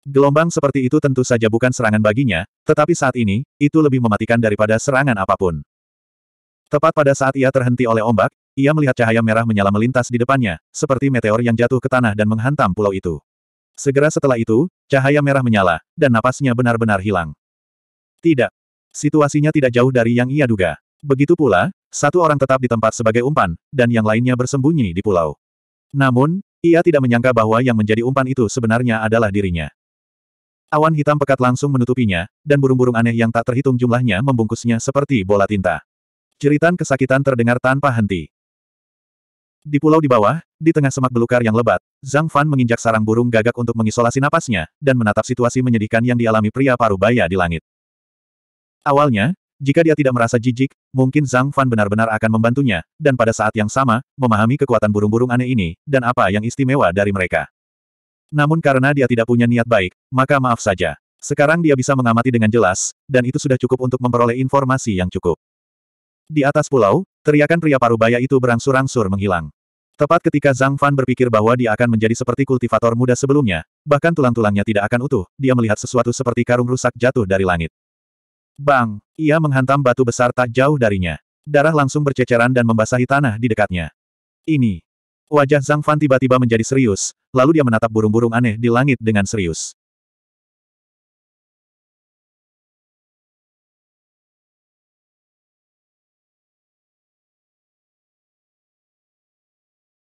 Gelombang seperti itu tentu saja bukan serangan baginya, tetapi saat ini, itu lebih mematikan daripada serangan apapun. Tepat pada saat ia terhenti oleh ombak, ia melihat cahaya merah menyala melintas di depannya, seperti meteor yang jatuh ke tanah dan menghantam pulau itu. Segera setelah itu, cahaya merah menyala, dan napasnya benar-benar hilang. Tidak. Situasinya tidak jauh dari yang ia duga. Begitu pula, satu orang tetap di tempat sebagai umpan, dan yang lainnya bersembunyi di pulau. Namun, ia tidak menyangka bahwa yang menjadi umpan itu sebenarnya adalah dirinya. Awan hitam pekat langsung menutupinya, dan burung-burung aneh yang tak terhitung jumlahnya membungkusnya seperti bola tinta. Jeritan kesakitan terdengar tanpa henti. Di pulau di bawah, di tengah semak belukar yang lebat, Zhang Fan menginjak sarang burung gagak untuk mengisolasi napasnya, dan menatap situasi menyedihkan yang dialami pria parubaya di langit. Awalnya, jika dia tidak merasa jijik, mungkin Zhang Fan benar-benar akan membantunya, dan pada saat yang sama, memahami kekuatan burung-burung aneh ini, dan apa yang istimewa dari mereka. Namun karena dia tidak punya niat baik, maka maaf saja. Sekarang dia bisa mengamati dengan jelas, dan itu sudah cukup untuk memperoleh informasi yang cukup. Di atas pulau, teriakan pria parubaya itu berangsur-angsur menghilang. Tepat ketika Zhang Fan berpikir bahwa dia akan menjadi seperti kultivator muda sebelumnya, bahkan tulang-tulangnya tidak akan utuh, dia melihat sesuatu seperti karung rusak jatuh dari langit. Bang! Ia menghantam batu besar tak jauh darinya. Darah langsung berceceran dan membasahi tanah di dekatnya. Ini, Wajah Zhang Fan tiba-tiba menjadi serius, lalu dia menatap burung-burung aneh di langit dengan serius.